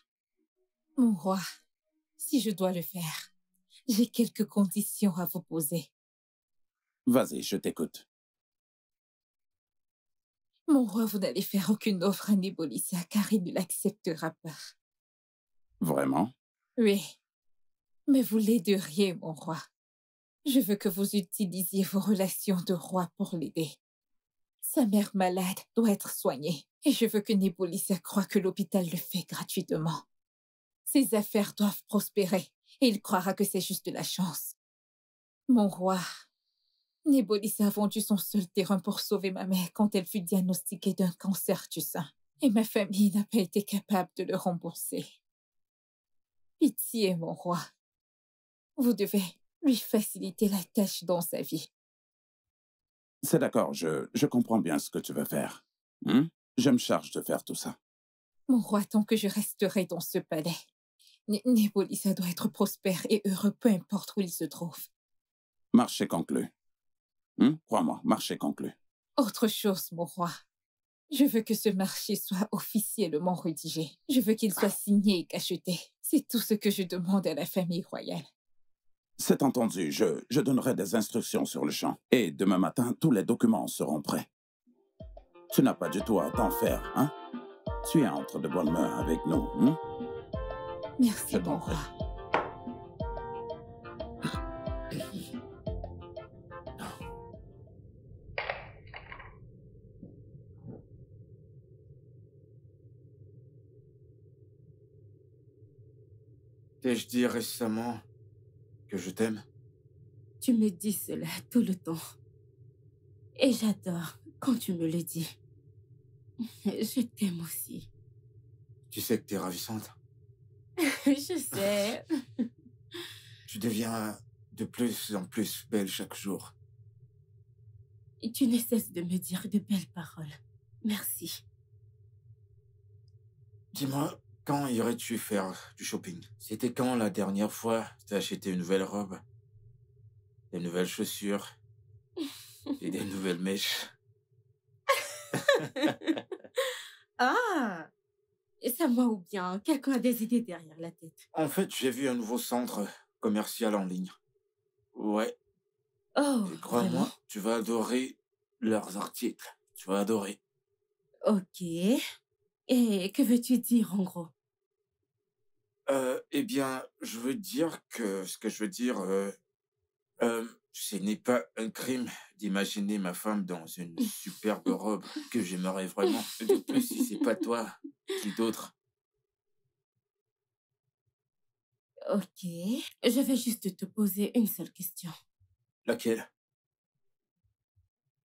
Mon roi, si je dois le faire, j'ai quelques conditions à vous poser. Vas-y, je t'écoute. Mon roi, vous n'allez faire aucune offre à Nibolissa car il ne l'acceptera pas. Vraiment Oui. Mais vous l'aideriez, mon roi. Je veux que vous utilisiez vos relations de roi pour l'aider. Sa mère malade doit être soignée, et je veux que Nebulisa croie que l'hôpital le fait gratuitement. Ses affaires doivent prospérer, et il croira que c'est juste de la chance. Mon roi, Nebulisa a vendu son seul terrain pour sauver ma mère quand elle fut diagnostiquée d'un cancer du sein, et ma famille n'a pas été capable de le rembourser. Pitié, mon roi. Vous devez lui faciliter la tâche dans sa vie. C'est d'accord, je, comprends bien ce que tu veux faire. Hmm? je me charge de faire tout ça. Mon roi, tant que je resterai dans ce palais, ça doit être prospère et heureux, peu importe où il se trouve. Marché conclu. Hmm? Crois-moi, marché conclu. Autre chose, mon roi. Je veux que ce marché soit officiellement rédigé. Je veux qu'il soit signé et cacheté. C'est tout ce que je demande à la famille royale. C'est entendu, je, je donnerai des instructions sur le champ. Et demain matin, tous les documents seront prêts. Tu n'as pas du tout à t'en faire, hein Tu es entre de bonnes mains avec nous, hein Merci, bon roi. T'ai-je dit récemment que je t'aime Tu me dis cela tout le temps. Et j'adore quand tu me le dis. Je t'aime aussi. Tu sais que es ravissante. je sais. tu deviens de plus en plus belle chaque jour. Et tu ne cesses de me dire de belles paroles. Merci. Dis-moi, quand irais-tu faire du shopping C'était quand la dernière fois t'as acheté une nouvelle robe Des nouvelles chaussures Et des nouvelles mèches Ah Ça moi ou bien quelqu'un a des idées derrière la tête. En fait, j'ai vu un nouveau centre commercial en ligne. Ouais. Oh Et crois-moi, tu vas adorer leurs articles. Tu vas adorer. Ok. Et que veux-tu dire en gros euh, eh bien, je veux dire que ce que je veux dire, euh, euh, ce n'est pas un crime d'imaginer ma femme dans une superbe robe que j'aimerais vraiment. De plus, si c'est pas toi, qui d'autre Ok, je vais juste te poser une seule question. Laquelle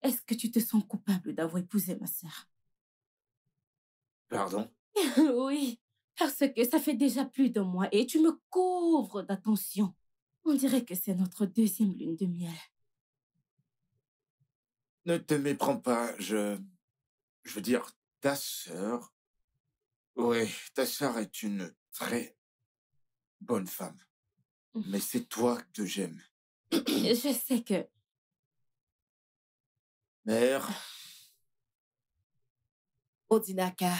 Est-ce que tu te sens coupable d'avoir épousé ma sœur Pardon Oui, parce que ça fait déjà plus de mois et tu me couvres d'attention. On dirait que c'est notre deuxième lune de miel. Ne te méprends pas, je... Je veux dire, ta sœur... Oui, ta sœur est une très bonne femme. Mmh. Mais c'est toi que j'aime. Je sais que... Mère... Odinaka,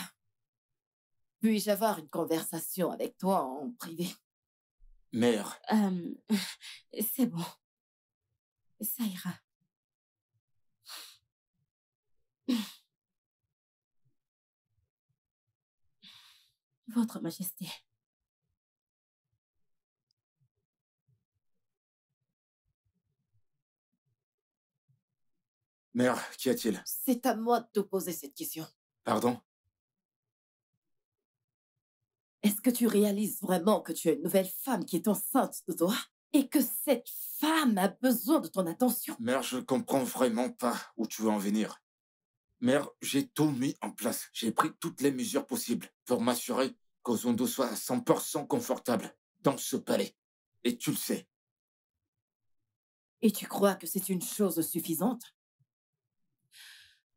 puis-je avoir une conversation avec toi en privé Mère. c'est bon. Ça ira. Votre Majesté. Mère, qu'y a-t-il C'est à moi de te poser cette question. Pardon est-ce que tu réalises vraiment que tu as une nouvelle femme qui est enceinte de toi et que cette femme a besoin de ton attention Mère, je ne comprends vraiment pas où tu veux en venir. Mère, j'ai tout mis en place. J'ai pris toutes les mesures possibles pour m'assurer qu'Ozondo soit à 100% confortable dans ce palais. Et tu le sais. Et tu crois que c'est une chose suffisante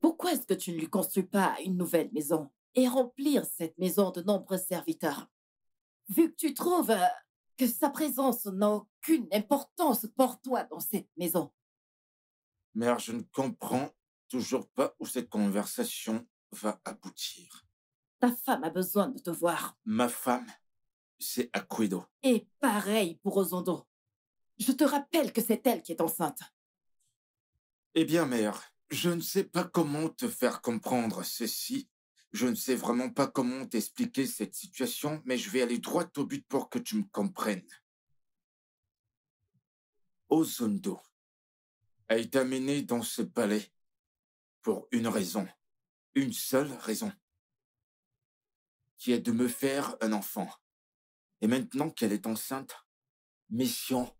Pourquoi est-ce que tu ne lui construis pas une nouvelle maison et remplir cette maison de nombreux serviteurs. Vu que tu trouves euh, que sa présence n'a aucune importance pour toi dans cette maison. Mère, je ne comprends toujours pas où cette conversation va aboutir. Ta femme a besoin de te voir. Ma femme, c'est Aquido. Et pareil pour Ozondo. Je te rappelle que c'est elle qui est enceinte. Eh bien, mère, je ne sais pas comment te faire comprendre ceci, je ne sais vraiment pas comment t'expliquer cette situation, mais je vais aller droit au but pour que tu me comprennes. Ozondo a été amenée dans ce palais pour une raison, une seule raison, qui est de me faire un enfant. Et maintenant qu'elle est enceinte, mission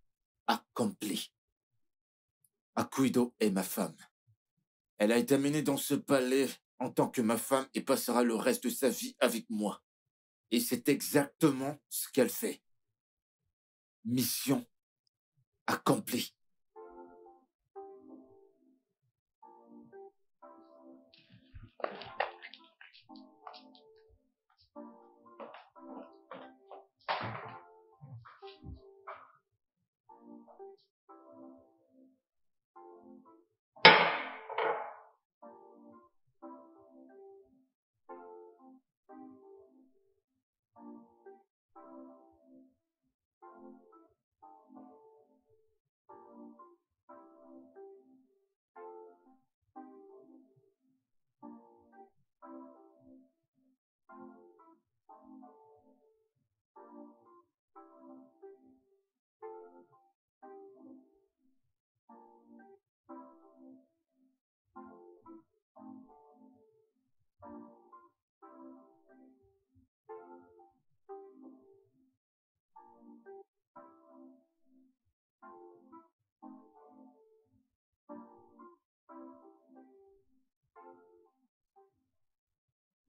accomplie. Akuido est ma femme. Elle a été amenée dans ce palais en tant que ma femme et passera le reste de sa vie avec moi. Et c'est exactement ce qu'elle fait. Mission accomplie.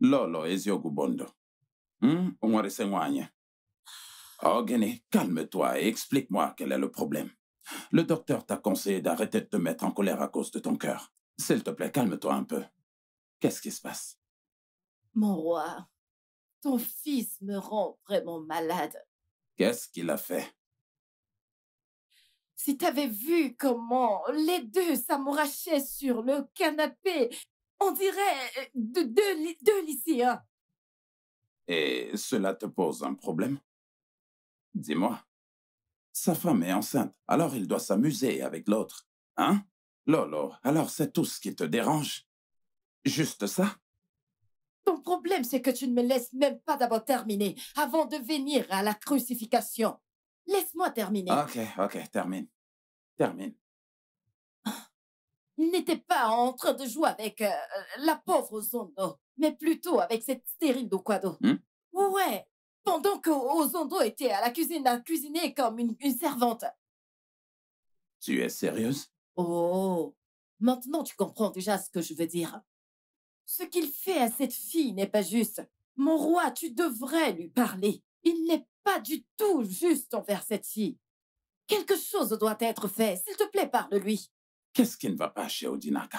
Lolo Eziogubondo. Hmm? Oh, Guéné, calme-toi et explique-moi quel est le problème. Le docteur t'a conseillé d'arrêter de te mettre en colère à cause de ton cœur. S'il te plaît, calme-toi un peu. Qu'est-ce qui se passe Mon roi, ton fils me rend vraiment malade. Qu'est-ce qu'il a fait Si t'avais vu comment les deux s'amourachaient sur le canapé on dirait deux de, lycéens. Et cela te pose un problème Dis-moi. Sa femme est enceinte, alors il doit s'amuser avec l'autre. Hein Lolo, alors c'est tout ce qui te dérange Juste ça Ton problème, c'est que tu ne me laisses même pas d'abord terminer, avant de venir à la crucifixion. Laisse-moi terminer. Ok, ok, termine. Termine. Il n'était pas en train de jouer avec euh, euh, la mmh. pauvre Zondo, mais plutôt avec cette stérile Dokwado. Mmh. Ouais, pendant que Ozondo oh, était à la cuisine à cuisiner comme une, une servante. Tu es sérieuse Oh, maintenant tu comprends déjà ce que je veux dire. Ce qu'il fait à cette fille n'est pas juste. Mon roi, tu devrais lui parler. Il n'est pas du tout juste envers cette fille. Quelque chose doit être fait. S'il te plaît, parle-lui. Qu'est-ce qui ne va pas chez Odinaka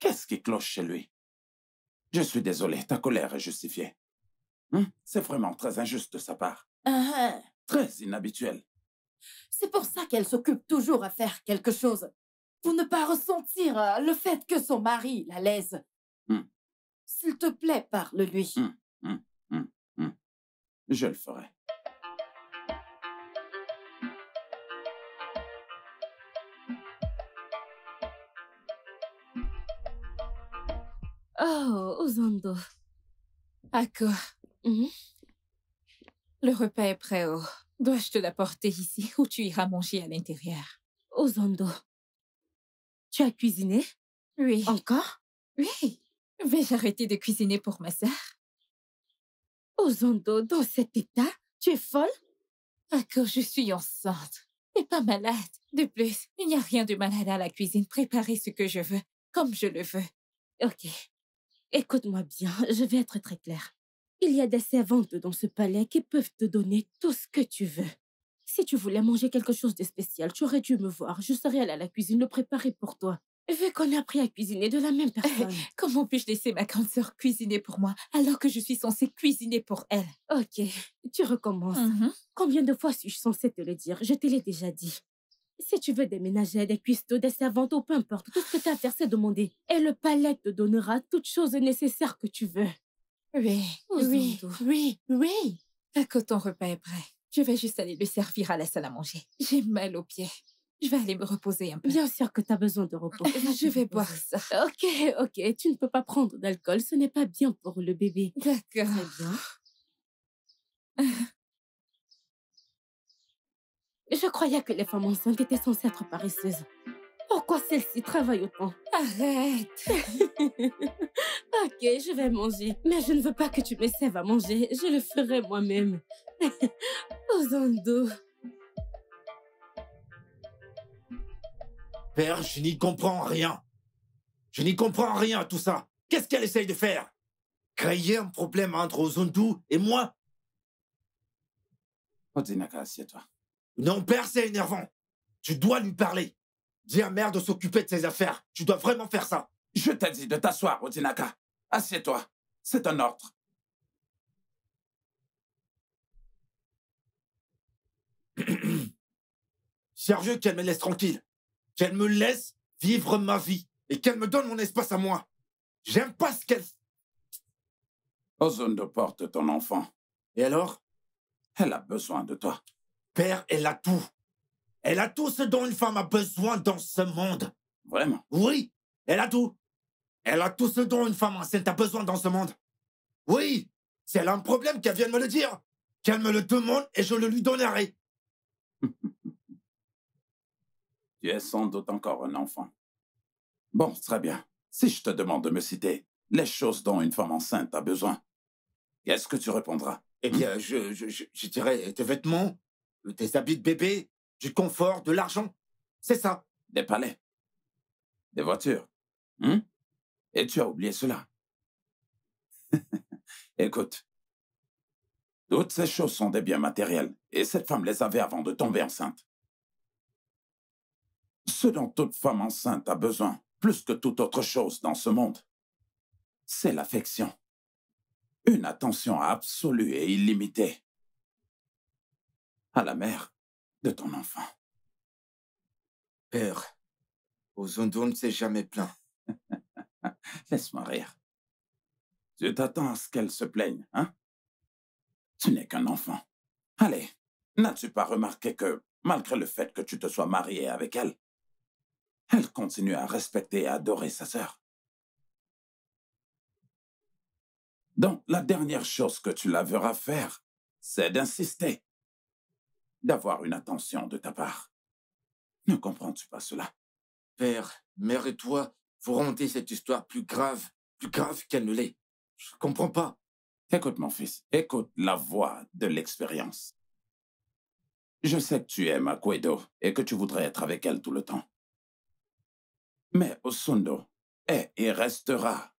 Qu'est-ce qui cloche chez lui Je suis désolé, ta colère est justifiée. Hein? C'est vraiment très injuste de sa part. Ah, ah. Très inhabituel. C'est pour ça qu'elle s'occupe toujours à faire quelque chose, pour ne pas ressentir euh, le fait que son mari la laisse. Hmm. S'il te plaît, parle-lui. Hmm, hmm, je le ferai. Oh, Ozondo, mhm. Le repas est prêt, oh. Dois-je te l'apporter ici ou tu iras manger à l'intérieur Ozondo, Tu as cuisiné Oui. Encore Oui. Vais-je arrêter de cuisiner pour ma sœur Ozondo, dans cet état, tu es folle Ako, je suis enceinte. Et pas malade. De plus, il n'y a rien de malade à la cuisine. Préparez ce que je veux, comme je le veux. Ok. Écoute-moi bien, je vais être très claire. Il y a des servantes dans ce palais qui peuvent te donner tout ce que tu veux. Si tu voulais manger quelque chose de spécial, tu aurais dû me voir. Je serais allée à la cuisine le préparer pour toi. Vu qu'on a appris à cuisiner de la même eh, personne. Eh, comment puis-je laisser ma grande sœur cuisiner pour moi alors que je suis censée cuisiner pour elle Ok, tu recommences. Mmh Combien de fois suis-je censée te le dire Je te l'ai déjà dit. Si tu veux des ménagères, des cuistots, des servantes ou peu importe, tout ce que tu as à faire, c'est demander. Et le palais te donnera toutes choses nécessaires que tu veux. Oui, oui, oui, oui. Que ton repas est prêt. Je vais juste aller le servir à la salle à manger. J'ai mal aux pieds. Je vais aller me reposer un peu. Bien sûr que tu as besoin de repos. je vais boire ça. Ok, ok. Tu ne peux pas prendre d'alcool. Ce n'est pas bien pour le bébé. D'accord. Très bien. Je croyais que les femmes enceintes étaient censées être paresseuses. Pourquoi celle-ci travaille autant Arrête Ok, je vais manger. Mais je ne veux pas que tu me serves à manger. Je le ferai moi-même. Ozando. Père, je n'y comprends rien. Je n'y comprends rien à tout ça. Qu'est-ce qu'elle essaye de faire Créer un problème entre Ozundu et moi Odinaka, assieds-toi. Non, père, c'est énervant. Tu dois lui parler. Dis à mère de s'occuper de ses affaires. Tu dois vraiment faire ça. Je t'ai dit de t'asseoir, Odinaka. Assieds-toi. C'est un ordre. Sérieux, qu'elle me laisse tranquille. Qu'elle me laisse vivre ma vie. Et qu'elle me donne mon espace à moi. J'aime pas ce qu'elle... Ozone de porte ton enfant. Et alors Elle a besoin de toi. Père, elle a tout. Elle a tout ce dont une femme a besoin dans ce monde. Vraiment Oui, elle a tout. Elle a tout ce dont une femme enceinte a besoin dans ce monde. Oui, si elle a un problème, qu'elle vienne me le dire. Qu'elle me le demande et je le lui donnerai. tu es sans doute encore un enfant. Bon, très bien. Si je te demande de me citer les choses dont une femme enceinte a besoin, qu'est-ce que tu répondras Eh bien, je, je, je, dirais tes vêtements, des habits de bébé, du confort, de l'argent. C'est ça. Des palais, des voitures. Hein? Et tu as oublié cela. Écoute, toutes ces choses sont des biens matériels, et cette femme les avait avant de tomber enceinte. Ce dont toute femme enceinte a besoin, plus que toute autre chose dans ce monde, c'est l'affection. Une attention absolue et illimitée à la mère de ton enfant. Père, Ozondo ne s'est jamais plaint. Laisse-moi rire. Tu t'attends à ce qu'elle se plaigne, hein Tu n'es qu'un enfant. Allez, n'as-tu pas remarqué que, malgré le fait que tu te sois marié avec elle, elle continue à respecter et adorer sa sœur. Donc, la dernière chose que tu la verras faire, c'est d'insister d'avoir une attention de ta part. Ne comprends-tu pas cela Père, mère et toi, vous rendez cette histoire plus grave, plus grave qu'elle ne l'est. Je ne comprends pas. Écoute, mon fils, écoute la voix de l'expérience. Je sais que tu aimes Akwedo et que tu voudrais être avec elle tout le temps. Mais Osundo est et restera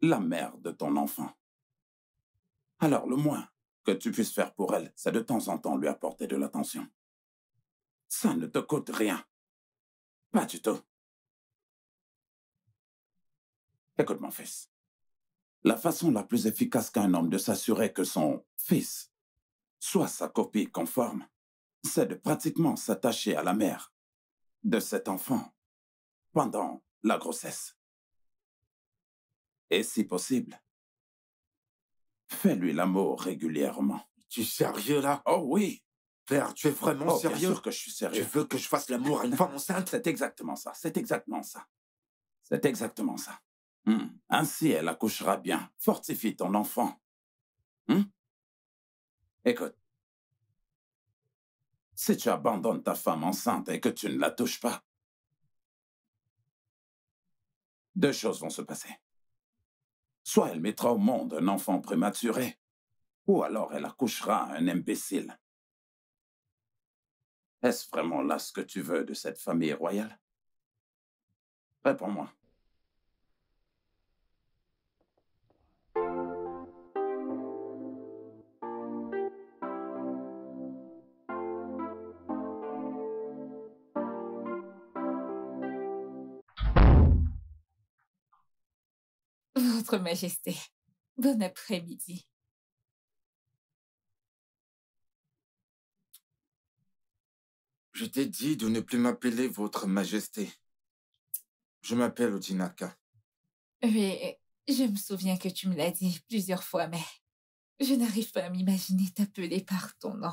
la mère de ton enfant. Alors le moins que tu puisses faire pour elle, c'est de temps en temps lui apporter de l'attention. Ça ne te coûte rien. Pas du tout. Écoute, mon fils. La façon la plus efficace qu'un homme de s'assurer que son fils soit sa copie conforme, c'est de pratiquement s'attacher à la mère de cet enfant pendant la grossesse. Et si possible, Fais-lui l'amour régulièrement. Tu es sérieux là Oh oui Père, tu es vraiment oh, sérieux sûr que je suis sérieux. Tu veux que je fasse l'amour à une femme enceinte C'est exactement ça, c'est exactement ça. C'est exactement ça. Hum. Ainsi, elle accouchera bien. Fortifie ton enfant. Hum? Écoute, si tu abandonnes ta femme enceinte et que tu ne la touches pas, deux choses vont se passer. Soit elle mettra au monde un enfant prématuré, ou alors elle accouchera un imbécile. Est-ce vraiment là ce que tu veux de cette famille royale Réponds-moi. Votre Majesté, bon après-midi. Je t'ai dit de ne plus m'appeler Votre Majesté. Je m'appelle Odinaka. Oui, je me souviens que tu me l'as dit plusieurs fois, mais je n'arrive pas à m'imaginer t'appeler par ton nom.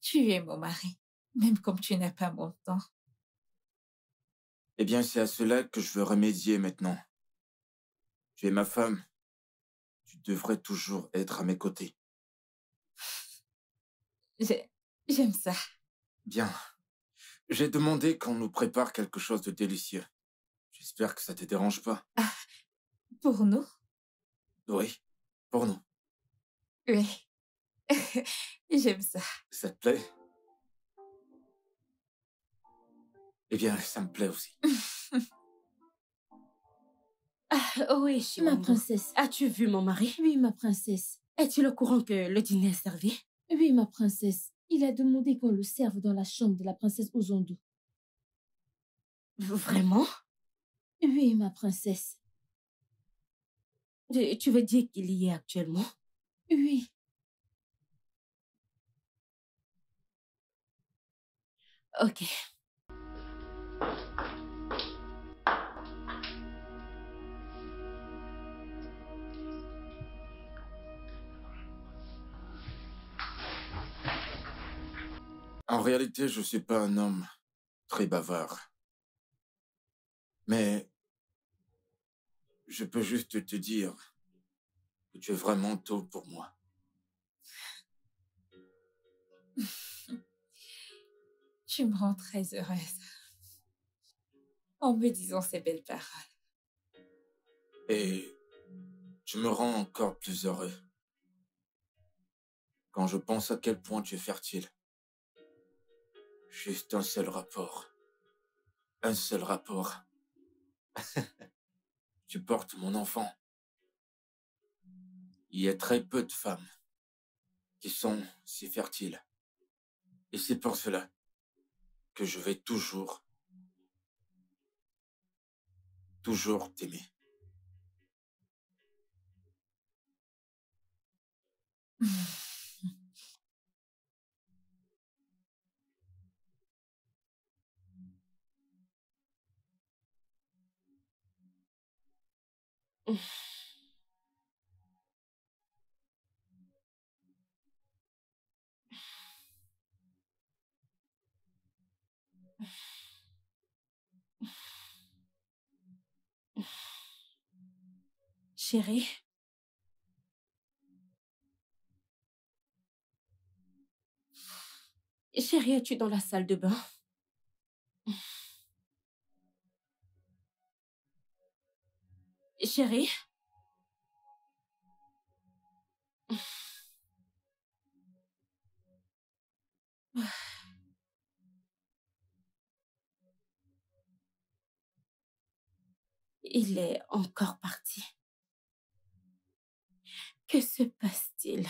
Tu es mon mari, même comme tu n'as pas mon temps. Eh bien, c'est à cela que je veux remédier maintenant. Tu es ma femme. Tu devrais toujours être à mes côtés. J'aime ça. Bien. J'ai demandé qu'on nous prépare quelque chose de délicieux. J'espère que ça ne te dérange pas. Ah, pour nous Oui, pour nous. Oui. J'aime ça. Ça te plaît Eh bien, ça me plaît aussi. Ah, oui, Ma princesse. As-tu vu mon mari Oui, ma princesse. est tu au courant que le dîner est servi Oui, ma princesse. Il a demandé qu'on le serve dans la chambre de la princesse Ozondo. Vraiment Oui, ma princesse. Tu veux dire qu'il y est actuellement Oui. Ok. En réalité, je ne suis pas un homme très bavard. Mais je peux juste te dire que tu es vraiment tôt pour moi. tu me rends très heureuse en me disant ces belles paroles. Et tu me rends encore plus heureux quand je pense à quel point tu es fertile. Juste un seul rapport. Un seul rapport. tu portes mon enfant. Il y a très peu de femmes qui sont si fertiles. Et c'est pour cela que je vais toujours, toujours t'aimer. Chérie. Chérie, es-tu dans la salle de bain Chérie Il est encore parti. Que se passe-t-il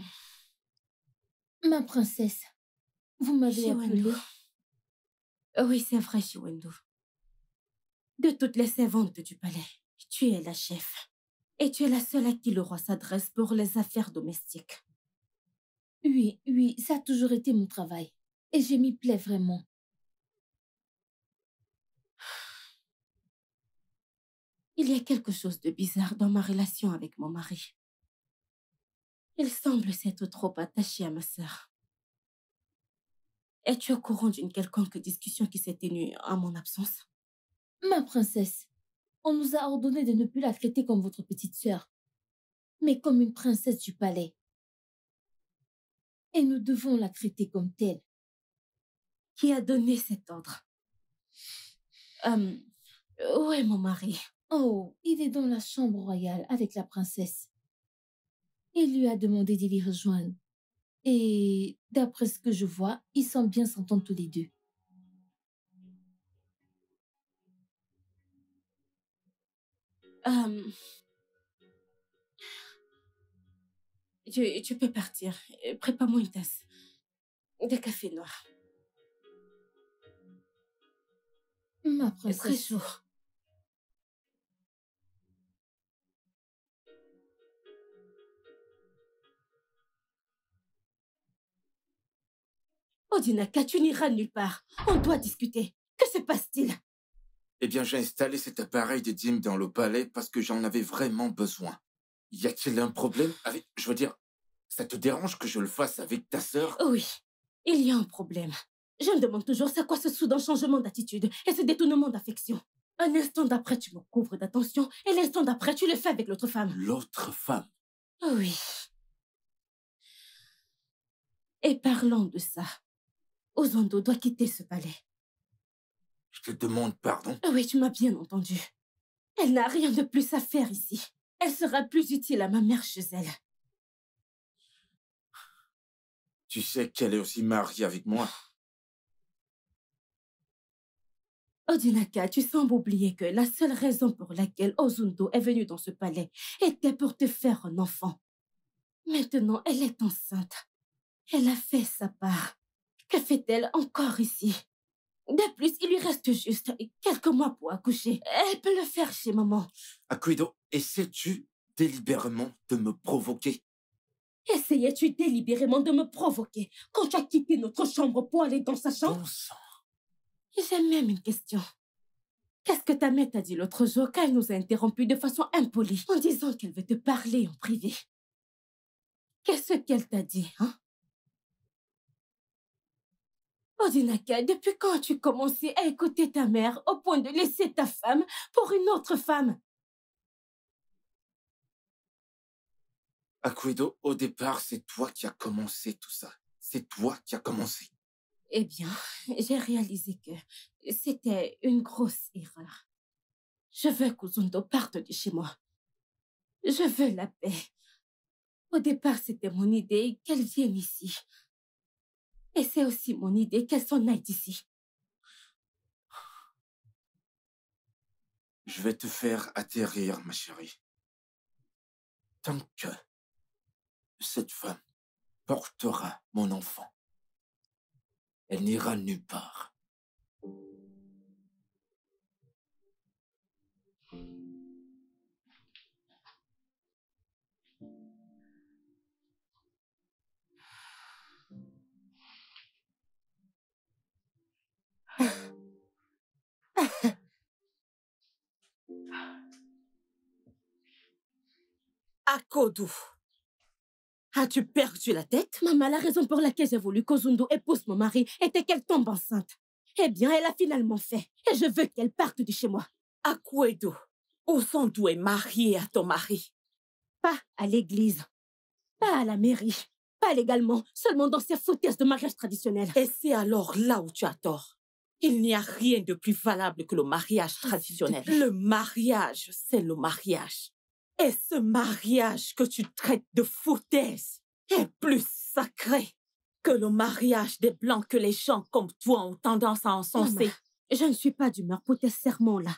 Ma princesse, vous m'avez appelée. Euh, oui, c'est vrai, Shiwendo. De toutes les servantes du palais, tu es la chef. Et tu es la seule à qui le roi s'adresse pour les affaires domestiques. Oui, oui, ça a toujours été mon travail. Et je m'y plais vraiment. Il y a quelque chose de bizarre dans ma relation avec mon mari. Il semble s'être trop attaché à ma sœur. Es-tu au courant d'une quelconque discussion qui s'est tenue en mon absence Ma princesse, on nous a ordonné de ne plus la traiter comme votre petite sœur, mais comme une princesse du palais. Et nous devons la traiter comme telle. Qui a donné cet ordre euh, Où est mon mari Oh, il est dans la chambre royale avec la princesse. Il lui a demandé de les rejoindre. Et d'après ce que je vois, ils semblent bien s'entendre tous les deux. Tu, peux partir. Prépare-moi une tasse de café noir. Ma princesse. Odinaka, oh, tu n'iras nulle part. On doit discuter. Que se passe-t-il Eh bien, j'ai installé cet appareil de dim dans le palais parce que j'en avais vraiment besoin. Y a-t-il un problème avec... Je veux dire, ça te dérange que je le fasse avec ta sœur Oui, il y a un problème. Je me demande toujours c'est quoi ce soudain changement d'attitude et ce détournement d'affection. Un instant d'après, tu me couvres d'attention et l'instant d'après, tu le fais avec l'autre femme. L'autre femme Oui. Et parlons de ça. Ozundo doit quitter ce palais. Je te demande pardon Oui, tu m'as bien entendu. Elle n'a rien de plus à faire ici. Elle sera plus utile à ma mère chez elle. Tu sais qu'elle est aussi mariée avec moi. Odinaka, tu sembles oublier que la seule raison pour laquelle Ozundo est venue dans ce palais était pour te faire un enfant. Maintenant, elle est enceinte. Elle a fait sa part. Que fait-elle encore ici De plus, il lui reste juste quelques mois pour accoucher. Elle peut le faire chez maman. Akuido, essaies-tu délibérément de me provoquer Essayais-tu délibérément de me provoquer quand tu as quitté notre chambre pour aller dans sa chambre J'ai même une question. Qu'est-ce que ta mère t'a dit l'autre jour quand elle nous a interrompus de façon impolie en disant qu'elle veut te parler en privé Qu'est-ce qu'elle t'a dit, hein Odinaka, depuis quand tu commençais à écouter ta mère au point de laisser ta femme pour une autre femme Akuido, au départ, c'est toi qui as commencé tout ça. C'est toi qui as commencé. Eh bien, j'ai réalisé que c'était une grosse erreur. Je veux qu'Ozundo parte de chez moi. Je veux la paix. Au départ, c'était mon idée qu'elle vienne ici. Et c'est aussi mon idée qu'elle s'en aille d'ici. Je vais te faire atterrir, ma chérie. Tant que cette femme portera mon enfant, elle n'ira nulle part. Akodou, as-tu perdu la tête Maman, la raison pour laquelle j'ai voulu qu'Ozundo épouse mon mari était qu'elle tombe enceinte. Eh bien, elle a finalement fait, et je veux qu'elle parte de chez moi. où Ozundo est marié à ton mari. Pas à l'église, pas à la mairie, pas légalement, seulement dans ces foutaises de mariage traditionnel. Et c'est alors là où tu as tort. Il n'y a rien de plus valable que le mariage traditionnel. Le mariage, c'est le mariage. Et ce mariage que tu traites de foutaise est plus sacré que le mariage des Blancs que les gens comme toi ont tendance à encenser. je ne suis pas d'humeur pour tes sermons-là.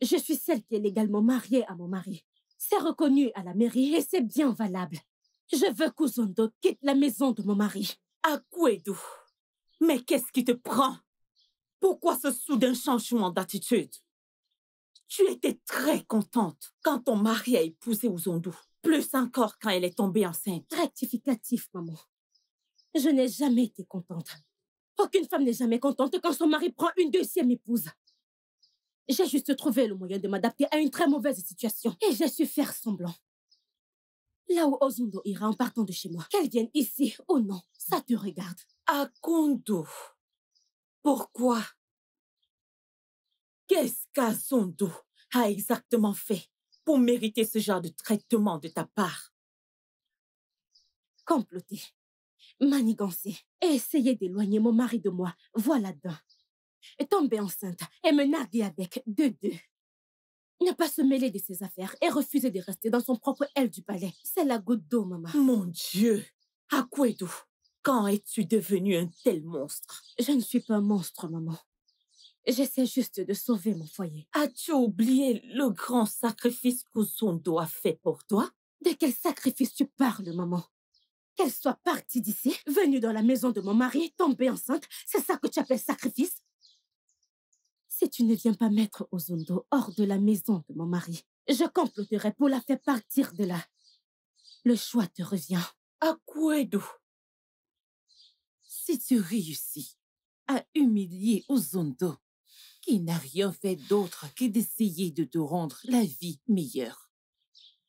Je suis celle qui est légalement mariée à mon mari. C'est reconnu à la mairie et c'est bien valable. Je veux Zondo quitte la maison de mon mari. À Kouedou. mais qu'est-ce qui te prend pourquoi ce soudain changement d'attitude Tu étais très contente quand ton mari a épousé Ozondo Plus encore quand elle est tombée enceinte. Rectificatif, maman. Je n'ai jamais été contente. Aucune femme n'est jamais contente quand son mari prend une deuxième épouse. J'ai juste trouvé le moyen de m'adapter à une très mauvaise situation. Et j'ai su faire semblant. Là où Ozundo ira en partant de chez moi, qu'elle vienne ici ou non, ça te regarde. Kondo. Pourquoi Qu'est-ce qu'Azondo a exactement fait pour mériter ce genre de traitement de ta part Comploter, manigancer et essayer d'éloigner mon mari de moi, voilà d'un. Tomber enceinte et me narguer avec, deux deux. Ne pas se mêler de ses affaires et refuser de rester dans son propre aile du palais, c'est la goutte d'eau, maman. Mon Dieu, À quoi doux quand es-tu devenu un tel monstre Je ne suis pas un monstre, maman. J'essaie juste de sauver mon foyer. As-tu oublié le grand sacrifice qu'Ozondo a fait pour toi De quel sacrifice tu parles, maman Qu'elle soit partie d'ici, venue dans la maison de mon mari, tombée enceinte, c'est ça que tu appelles sacrifice Si tu ne viens pas mettre Ozondo hors de la maison de mon mari, je comploterai pour la faire partir de là. Le choix te revient. À quoi Akuedo, si tu réussis à humilier Ozondo, qui n'a rien fait d'autre que d'essayer de te rendre la vie meilleure.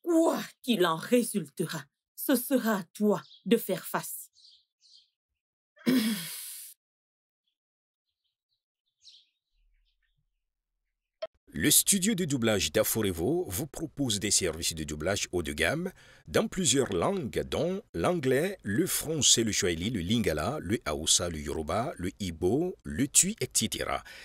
Quoi qu'il en résultera, ce sera à toi de faire face. Le studio de doublage d'Aforevo vous propose des services de doublage haut de gamme dans plusieurs langues dont l'anglais, le français, le swahili, le lingala, le haoussa, le yoruba, le ibo, le tui, etc.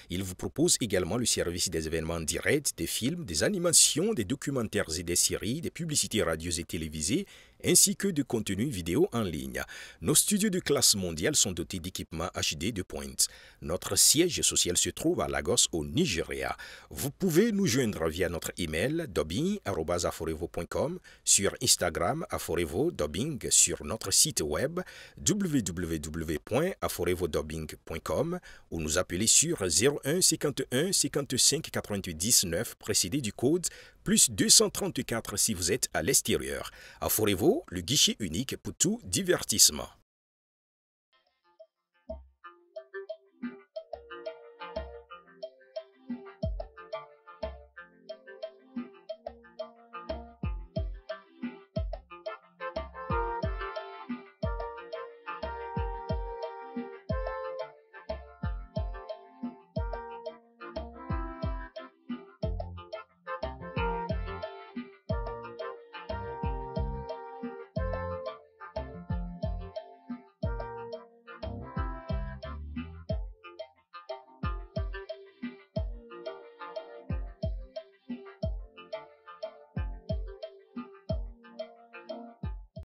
Il vous propose également le service des événements directs, des films, des animations, des documentaires et des séries, des publicités radios et télévisées, ainsi que de contenu vidéo en ligne. Nos studios de classe mondiale sont dotés d'équipements HD de pointe. Notre siège social se trouve à Lagos au Nigeria. Vous pouvez nous joindre via notre email dobbing@aforevo.com, sur Instagram aforevo sur notre site web www.aforevodobbing.com ou nous appeler sur 01 51 55 99 précédé du code plus 234 si vous êtes à l'extérieur. À vous le guichet unique pour tout divertissement.